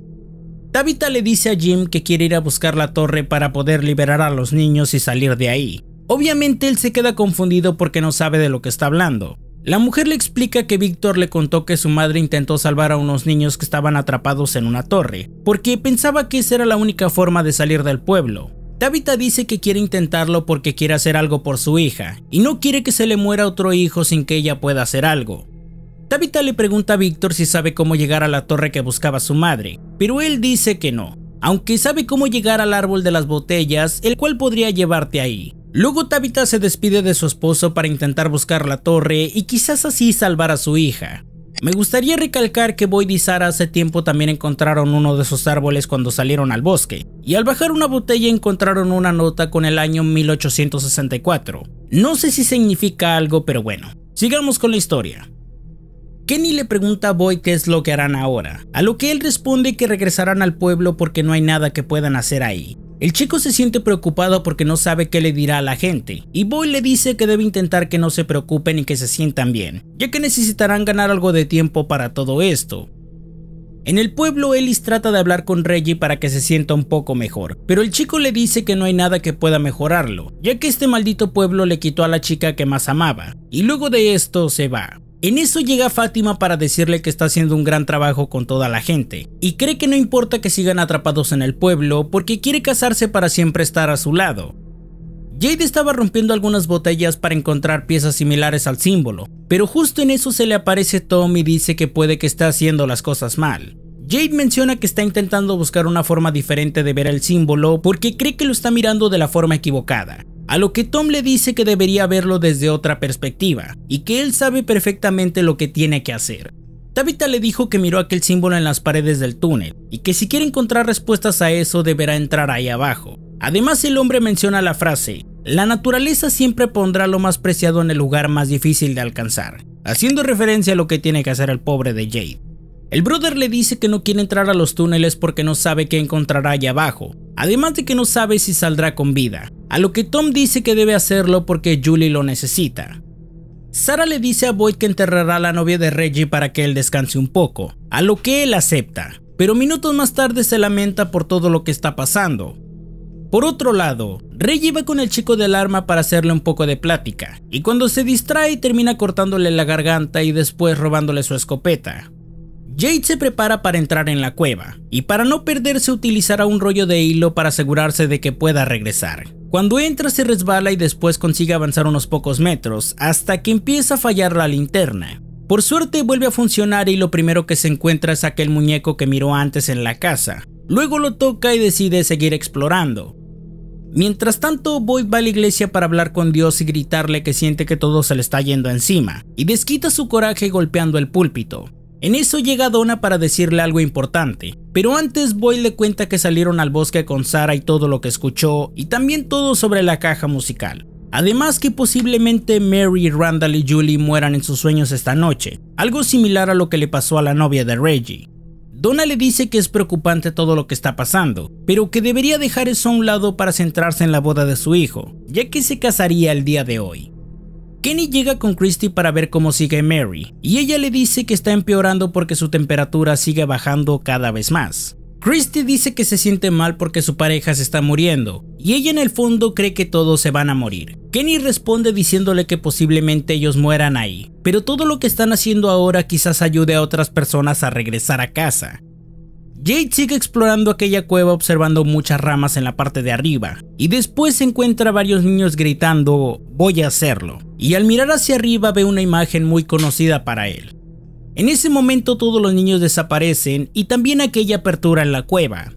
Tabitha le dice a Jim que quiere ir a buscar la torre para poder liberar a los niños y salir de ahí. Obviamente él se queda confundido porque no sabe de lo que está hablando. La mujer le explica que Víctor le contó que su madre intentó salvar a unos niños que estaban atrapados en una torre, porque pensaba que esa era la única forma de salir del pueblo. Tabitha dice que quiere intentarlo porque quiere hacer algo por su hija y no quiere que se le muera otro hijo sin que ella pueda hacer algo. Tabitha le pregunta a Víctor si sabe cómo llegar a la torre que buscaba su madre, pero él dice que no, aunque sabe cómo llegar al árbol de las botellas, el cual podría llevarte ahí. Luego Tabitha se despide de su esposo para intentar buscar la torre y quizás así salvar a su hija. Me gustaría recalcar que Boyd y Sara hace tiempo también encontraron uno de esos árboles cuando salieron al bosque, y al bajar una botella encontraron una nota con el año 1864. No sé si significa algo, pero bueno. Sigamos con la historia. Kenny le pregunta a Boyd qué es lo que harán ahora, a lo que él responde que regresarán al pueblo porque no hay nada que puedan hacer ahí. El chico se siente preocupado porque no sabe qué le dirá a la gente, y Boy le dice que debe intentar que no se preocupen y que se sientan bien, ya que necesitarán ganar algo de tiempo para todo esto. En el pueblo, Ellis trata de hablar con Reggie para que se sienta un poco mejor, pero el chico le dice que no hay nada que pueda mejorarlo, ya que este maldito pueblo le quitó a la chica que más amaba, y luego de esto se va. En eso llega Fátima para decirle que está haciendo un gran trabajo con toda la gente, y cree que no importa que sigan atrapados en el pueblo porque quiere casarse para siempre estar a su lado. Jade estaba rompiendo algunas botellas para encontrar piezas similares al símbolo, pero justo en eso se le aparece Tom y dice que puede que está haciendo las cosas mal. Jade menciona que está intentando buscar una forma diferente de ver el símbolo porque cree que lo está mirando de la forma equivocada, a lo que Tom le dice que debería verlo desde otra perspectiva y que él sabe perfectamente lo que tiene que hacer. Tabitha le dijo que miró aquel símbolo en las paredes del túnel y que si quiere encontrar respuestas a eso deberá entrar ahí abajo. Además el hombre menciona la frase, la naturaleza siempre pondrá lo más preciado en el lugar más difícil de alcanzar, haciendo referencia a lo que tiene que hacer el pobre de Jade. El brother le dice que no quiere entrar a los túneles porque no sabe qué encontrará allá abajo, además de que no sabe si saldrá con vida, a lo que Tom dice que debe hacerlo porque Julie lo necesita. Sara le dice a Boyd que enterrará a la novia de Reggie para que él descanse un poco, a lo que él acepta, pero minutos más tarde se lamenta por todo lo que está pasando. Por otro lado, Reggie va con el chico del arma para hacerle un poco de plática, y cuando se distrae termina cortándole la garganta y después robándole su escopeta. Jade se prepara para entrar en la cueva, y para no perderse utilizará un rollo de hilo para asegurarse de que pueda regresar. Cuando entra se resbala y después consigue avanzar unos pocos metros, hasta que empieza a fallar la linterna. Por suerte vuelve a funcionar y lo primero que se encuentra es aquel muñeco que miró antes en la casa. Luego lo toca y decide seguir explorando. Mientras tanto, Boyd va a la iglesia para hablar con Dios y gritarle que siente que todo se le está yendo encima, y desquita su coraje golpeando el púlpito. En eso llega Donna para decirle algo importante, pero antes Boy le cuenta que salieron al bosque con Sara y todo lo que escuchó, y también todo sobre la caja musical. Además que posiblemente Mary, Randall y Julie mueran en sus sueños esta noche, algo similar a lo que le pasó a la novia de Reggie. Donna le dice que es preocupante todo lo que está pasando, pero que debería dejar eso a un lado para centrarse en la boda de su hijo, ya que se casaría el día de hoy. Kenny llega con Christy para ver cómo sigue Mary, y ella le dice que está empeorando porque su temperatura sigue bajando cada vez más. Christy dice que se siente mal porque su pareja se está muriendo, y ella en el fondo cree que todos se van a morir. Kenny responde diciéndole que posiblemente ellos mueran ahí, pero todo lo que están haciendo ahora quizás ayude a otras personas a regresar a casa. Jade sigue explorando aquella cueva observando muchas ramas en la parte de arriba, y después encuentra varios niños gritando voy a hacerlo. Y al mirar hacia arriba ve una imagen muy conocida para él. En ese momento todos los niños desaparecen y también aquella apertura en la cueva.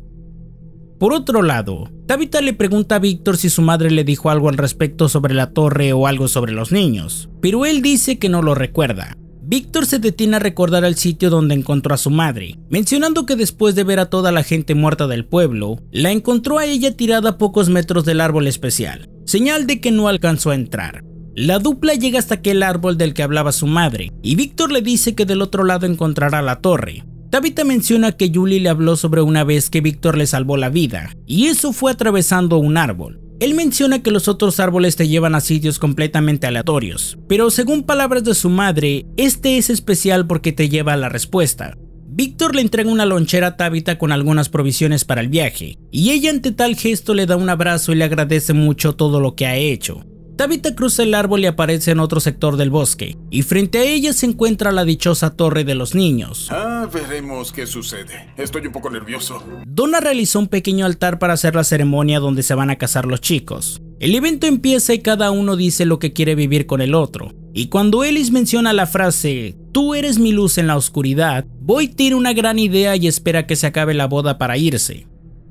Por otro lado, Tabitha le pregunta a Víctor si su madre le dijo algo al respecto sobre la torre o algo sobre los niños, pero él dice que no lo recuerda. Víctor se detiene a recordar el sitio donde encontró a su madre, mencionando que después de ver a toda la gente muerta del pueblo, la encontró a ella tirada a pocos metros del árbol especial, señal de que no alcanzó a entrar. La dupla llega hasta aquel árbol del que hablaba su madre, y Víctor le dice que del otro lado encontrará la torre. Tabitha menciona que Julie le habló sobre una vez que Víctor le salvó la vida, y eso fue atravesando un árbol. Él menciona que los otros árboles te llevan a sitios completamente aleatorios, pero según palabras de su madre, este es especial porque te lleva a la respuesta. Víctor le entrega una lonchera a Tabitha con algunas provisiones para el viaje, y ella ante tal gesto le da un abrazo y le agradece mucho todo lo que ha hecho. Tabitha cruza el árbol y aparece en otro sector del bosque, y frente a ella se encuentra la dichosa torre de los niños. Ah, veremos qué sucede. Estoy un poco nervioso. Donna realizó un pequeño altar para hacer la ceremonia donde se van a casar los chicos. El evento empieza y cada uno dice lo que quiere vivir con el otro. Y cuando Ellis menciona la frase, tú eres mi luz en la oscuridad, Boyd tiene una gran idea y espera que se acabe la boda para irse.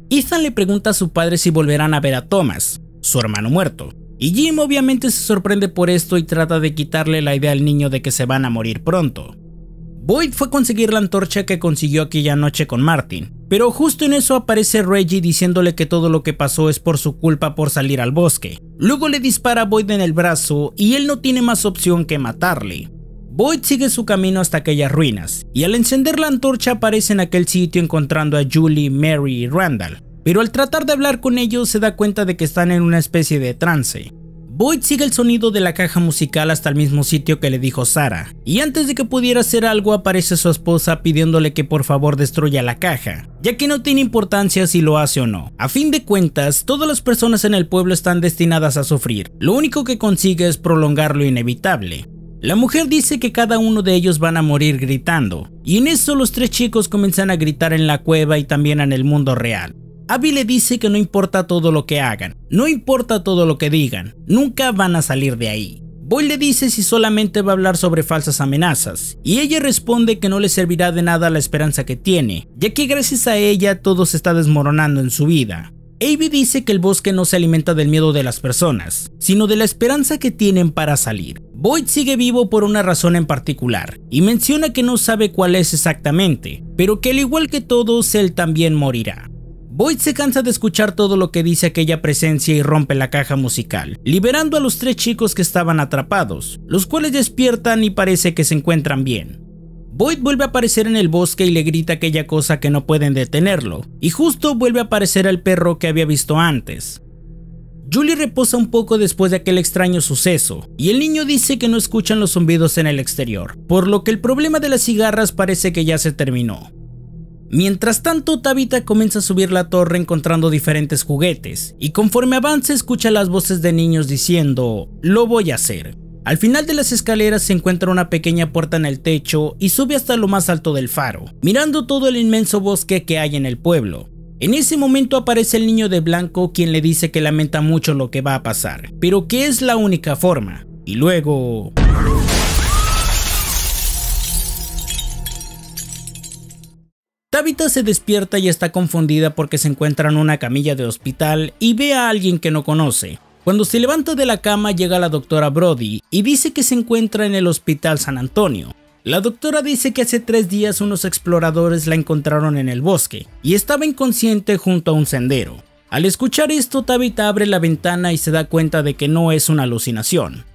Ethan le pregunta a su padre si volverán a ver a Thomas, su hermano muerto. Y Jim obviamente se sorprende por esto y trata de quitarle la idea al niño de que se van a morir pronto. Boyd fue a conseguir la antorcha que consiguió aquella noche con Martin, pero justo en eso aparece Reggie diciéndole que todo lo que pasó es por su culpa por salir al bosque. Luego le dispara a Boyd en el brazo y él no tiene más opción que matarle. Boyd sigue su camino hasta aquellas ruinas, y al encender la antorcha aparece en aquel sitio encontrando a Julie, Mary y Randall, pero al tratar de hablar con ellos se da cuenta de que están en una especie de trance, Boyd sigue el sonido de la caja musical hasta el mismo sitio que le dijo Sara, y antes de que pudiera hacer algo aparece su esposa pidiéndole que por favor destruya la caja, ya que no tiene importancia si lo hace o no. A fin de cuentas, todas las personas en el pueblo están destinadas a sufrir, lo único que consigue es prolongar lo inevitable. La mujer dice que cada uno de ellos van a morir gritando, y en eso los tres chicos comienzan a gritar en la cueva y también en el mundo real. Abby le dice que no importa todo lo que hagan, no importa todo lo que digan, nunca van a salir de ahí. Boyd le dice si solamente va a hablar sobre falsas amenazas, y ella responde que no le servirá de nada la esperanza que tiene, ya que gracias a ella todo se está desmoronando en su vida. Abby dice que el bosque no se alimenta del miedo de las personas, sino de la esperanza que tienen para salir. Boyd sigue vivo por una razón en particular, y menciona que no sabe cuál es exactamente, pero que al igual que todos, él también morirá. Boyd se cansa de escuchar todo lo que dice aquella presencia y rompe la caja musical, liberando a los tres chicos que estaban atrapados, los cuales despiertan y parece que se encuentran bien. Boyd vuelve a aparecer en el bosque y le grita aquella cosa que no pueden detenerlo, y justo vuelve a aparecer al perro que había visto antes. Julie reposa un poco después de aquel extraño suceso, y el niño dice que no escuchan los zumbidos en el exterior, por lo que el problema de las cigarras parece que ya se terminó. Mientras tanto, Tabitha comienza a subir la torre encontrando diferentes juguetes, y conforme avanza escucha las voces de niños diciendo, lo voy a hacer. Al final de las escaleras se encuentra una pequeña puerta en el techo y sube hasta lo más alto del faro, mirando todo el inmenso bosque que hay en el pueblo. En ese momento aparece el niño de blanco quien le dice que lamenta mucho lo que va a pasar, pero que es la única forma. Y luego... Tabitha se despierta y está confundida porque se encuentra en una camilla de hospital y ve a alguien que no conoce. Cuando se levanta de la cama llega la doctora Brody y dice que se encuentra en el hospital San Antonio. La doctora dice que hace tres días unos exploradores la encontraron en el bosque y estaba inconsciente junto a un sendero. Al escuchar esto, Tabitha abre la ventana y se da cuenta de que no es una alucinación.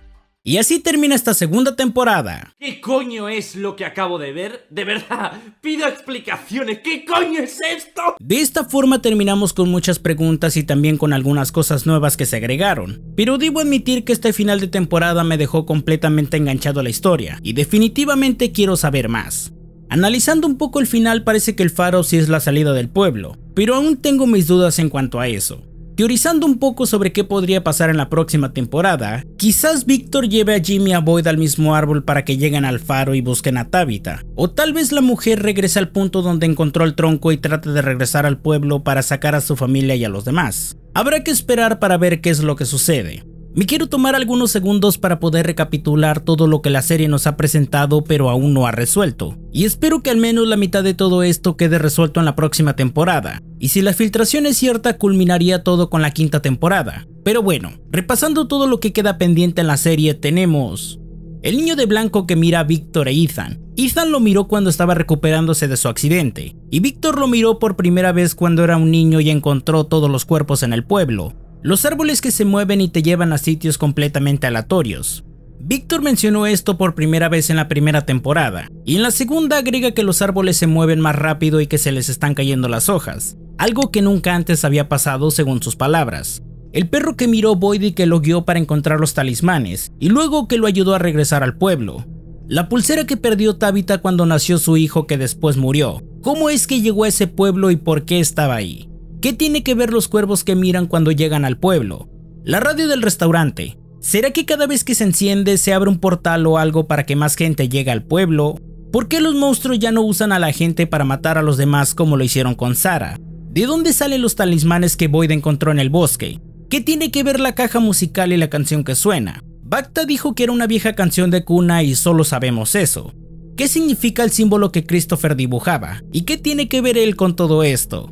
Y así termina esta segunda temporada. ¿Qué coño es lo que acabo de ver? De verdad, pido explicaciones. ¿Qué coño es esto? De esta forma terminamos con muchas preguntas y también con algunas cosas nuevas que se agregaron. Pero debo admitir que este final de temporada me dejó completamente enganchado a la historia y definitivamente quiero saber más. Analizando un poco el final parece que el faro sí es la salida del pueblo, pero aún tengo mis dudas en cuanto a eso. Teorizando un poco sobre qué podría pasar en la próxima temporada, quizás Víctor lleve a Jimmy a Boyd al mismo árbol para que lleguen al faro y busquen a Tabitha, o tal vez la mujer regrese al punto donde encontró el tronco y trate de regresar al pueblo para sacar a su familia y a los demás. Habrá que esperar para ver qué es lo que sucede. Me quiero tomar algunos segundos para poder recapitular todo lo que la serie nos ha presentado pero aún no ha resuelto, y espero que al menos la mitad de todo esto quede resuelto en la próxima temporada, y si la filtración es cierta culminaría todo con la quinta temporada. Pero bueno, repasando todo lo que queda pendiente en la serie tenemos... El niño de blanco que mira a Víctor e Ethan. Ethan lo miró cuando estaba recuperándose de su accidente, y Víctor lo miró por primera vez cuando era un niño y encontró todos los cuerpos en el pueblo, los árboles que se mueven y te llevan a sitios completamente aleatorios. Víctor mencionó esto por primera vez en la primera temporada, y en la segunda agrega que los árboles se mueven más rápido y que se les están cayendo las hojas, algo que nunca antes había pasado según sus palabras. El perro que miró Boyd y que lo guió para encontrar los talismanes, y luego que lo ayudó a regresar al pueblo. La pulsera que perdió Tabitha cuando nació su hijo que después murió. ¿Cómo es que llegó a ese pueblo y por qué estaba ahí? ¿Qué tiene que ver los cuervos que miran cuando llegan al pueblo? La radio del restaurante. ¿Será que cada vez que se enciende se abre un portal o algo para que más gente llegue al pueblo? ¿Por qué los monstruos ya no usan a la gente para matar a los demás como lo hicieron con Sara? ¿De dónde salen los talismanes que Boyd encontró en el bosque? ¿Qué tiene que ver la caja musical y la canción que suena? Bacta dijo que era una vieja canción de cuna y solo sabemos eso. ¿Qué significa el símbolo que Christopher dibujaba? ¿Y qué tiene que ver él con todo esto?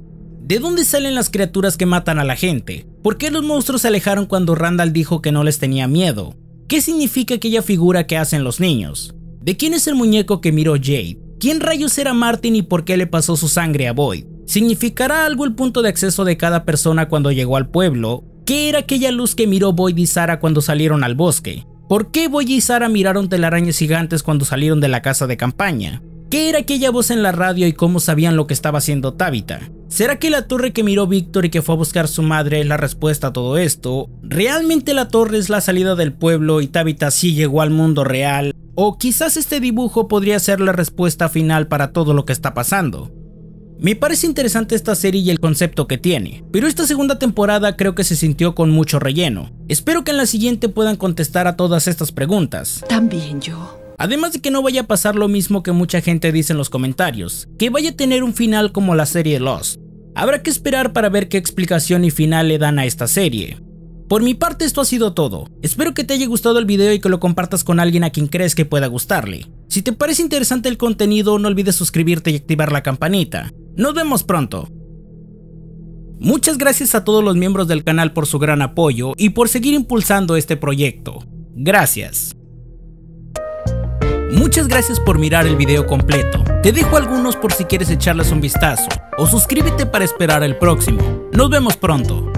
¿De dónde salen las criaturas que matan a la gente? ¿Por qué los monstruos se alejaron cuando Randall dijo que no les tenía miedo? ¿Qué significa aquella figura que hacen los niños? ¿De quién es el muñeco que miró Jade? ¿Quién rayos era Martin y por qué le pasó su sangre a Boyd? ¿Significará algo el punto de acceso de cada persona cuando llegó al pueblo? ¿Qué era aquella luz que miró Boyd y Sara cuando salieron al bosque? ¿Por qué Boyd y Sara miraron telarañas gigantes cuando salieron de la casa de campaña? ¿Qué era aquella voz en la radio y cómo sabían lo que estaba haciendo Tabitha? ¿Será que la torre que miró Víctor y que fue a buscar su madre es la respuesta a todo esto? ¿Realmente la torre es la salida del pueblo y Tabitha sí llegó al mundo real? ¿O quizás este dibujo podría ser la respuesta final para todo lo que está pasando? Me parece interesante esta serie y el concepto que tiene, pero esta segunda temporada creo que se sintió con mucho relleno. Espero que en la siguiente puedan contestar a todas estas preguntas. También yo. Además de que no vaya a pasar lo mismo que mucha gente dice en los comentarios, que vaya a tener un final como la serie Lost. Habrá que esperar para ver qué explicación y final le dan a esta serie. Por mi parte esto ha sido todo, espero que te haya gustado el video y que lo compartas con alguien a quien crees que pueda gustarle. Si te parece interesante el contenido no olvides suscribirte y activar la campanita. Nos vemos pronto. Muchas gracias a todos los miembros del canal por su gran apoyo y por seguir impulsando este proyecto. Gracias. Muchas gracias por mirar el video completo. Te dejo algunos por si quieres echarles un vistazo o suscríbete para esperar el próximo. Nos vemos pronto.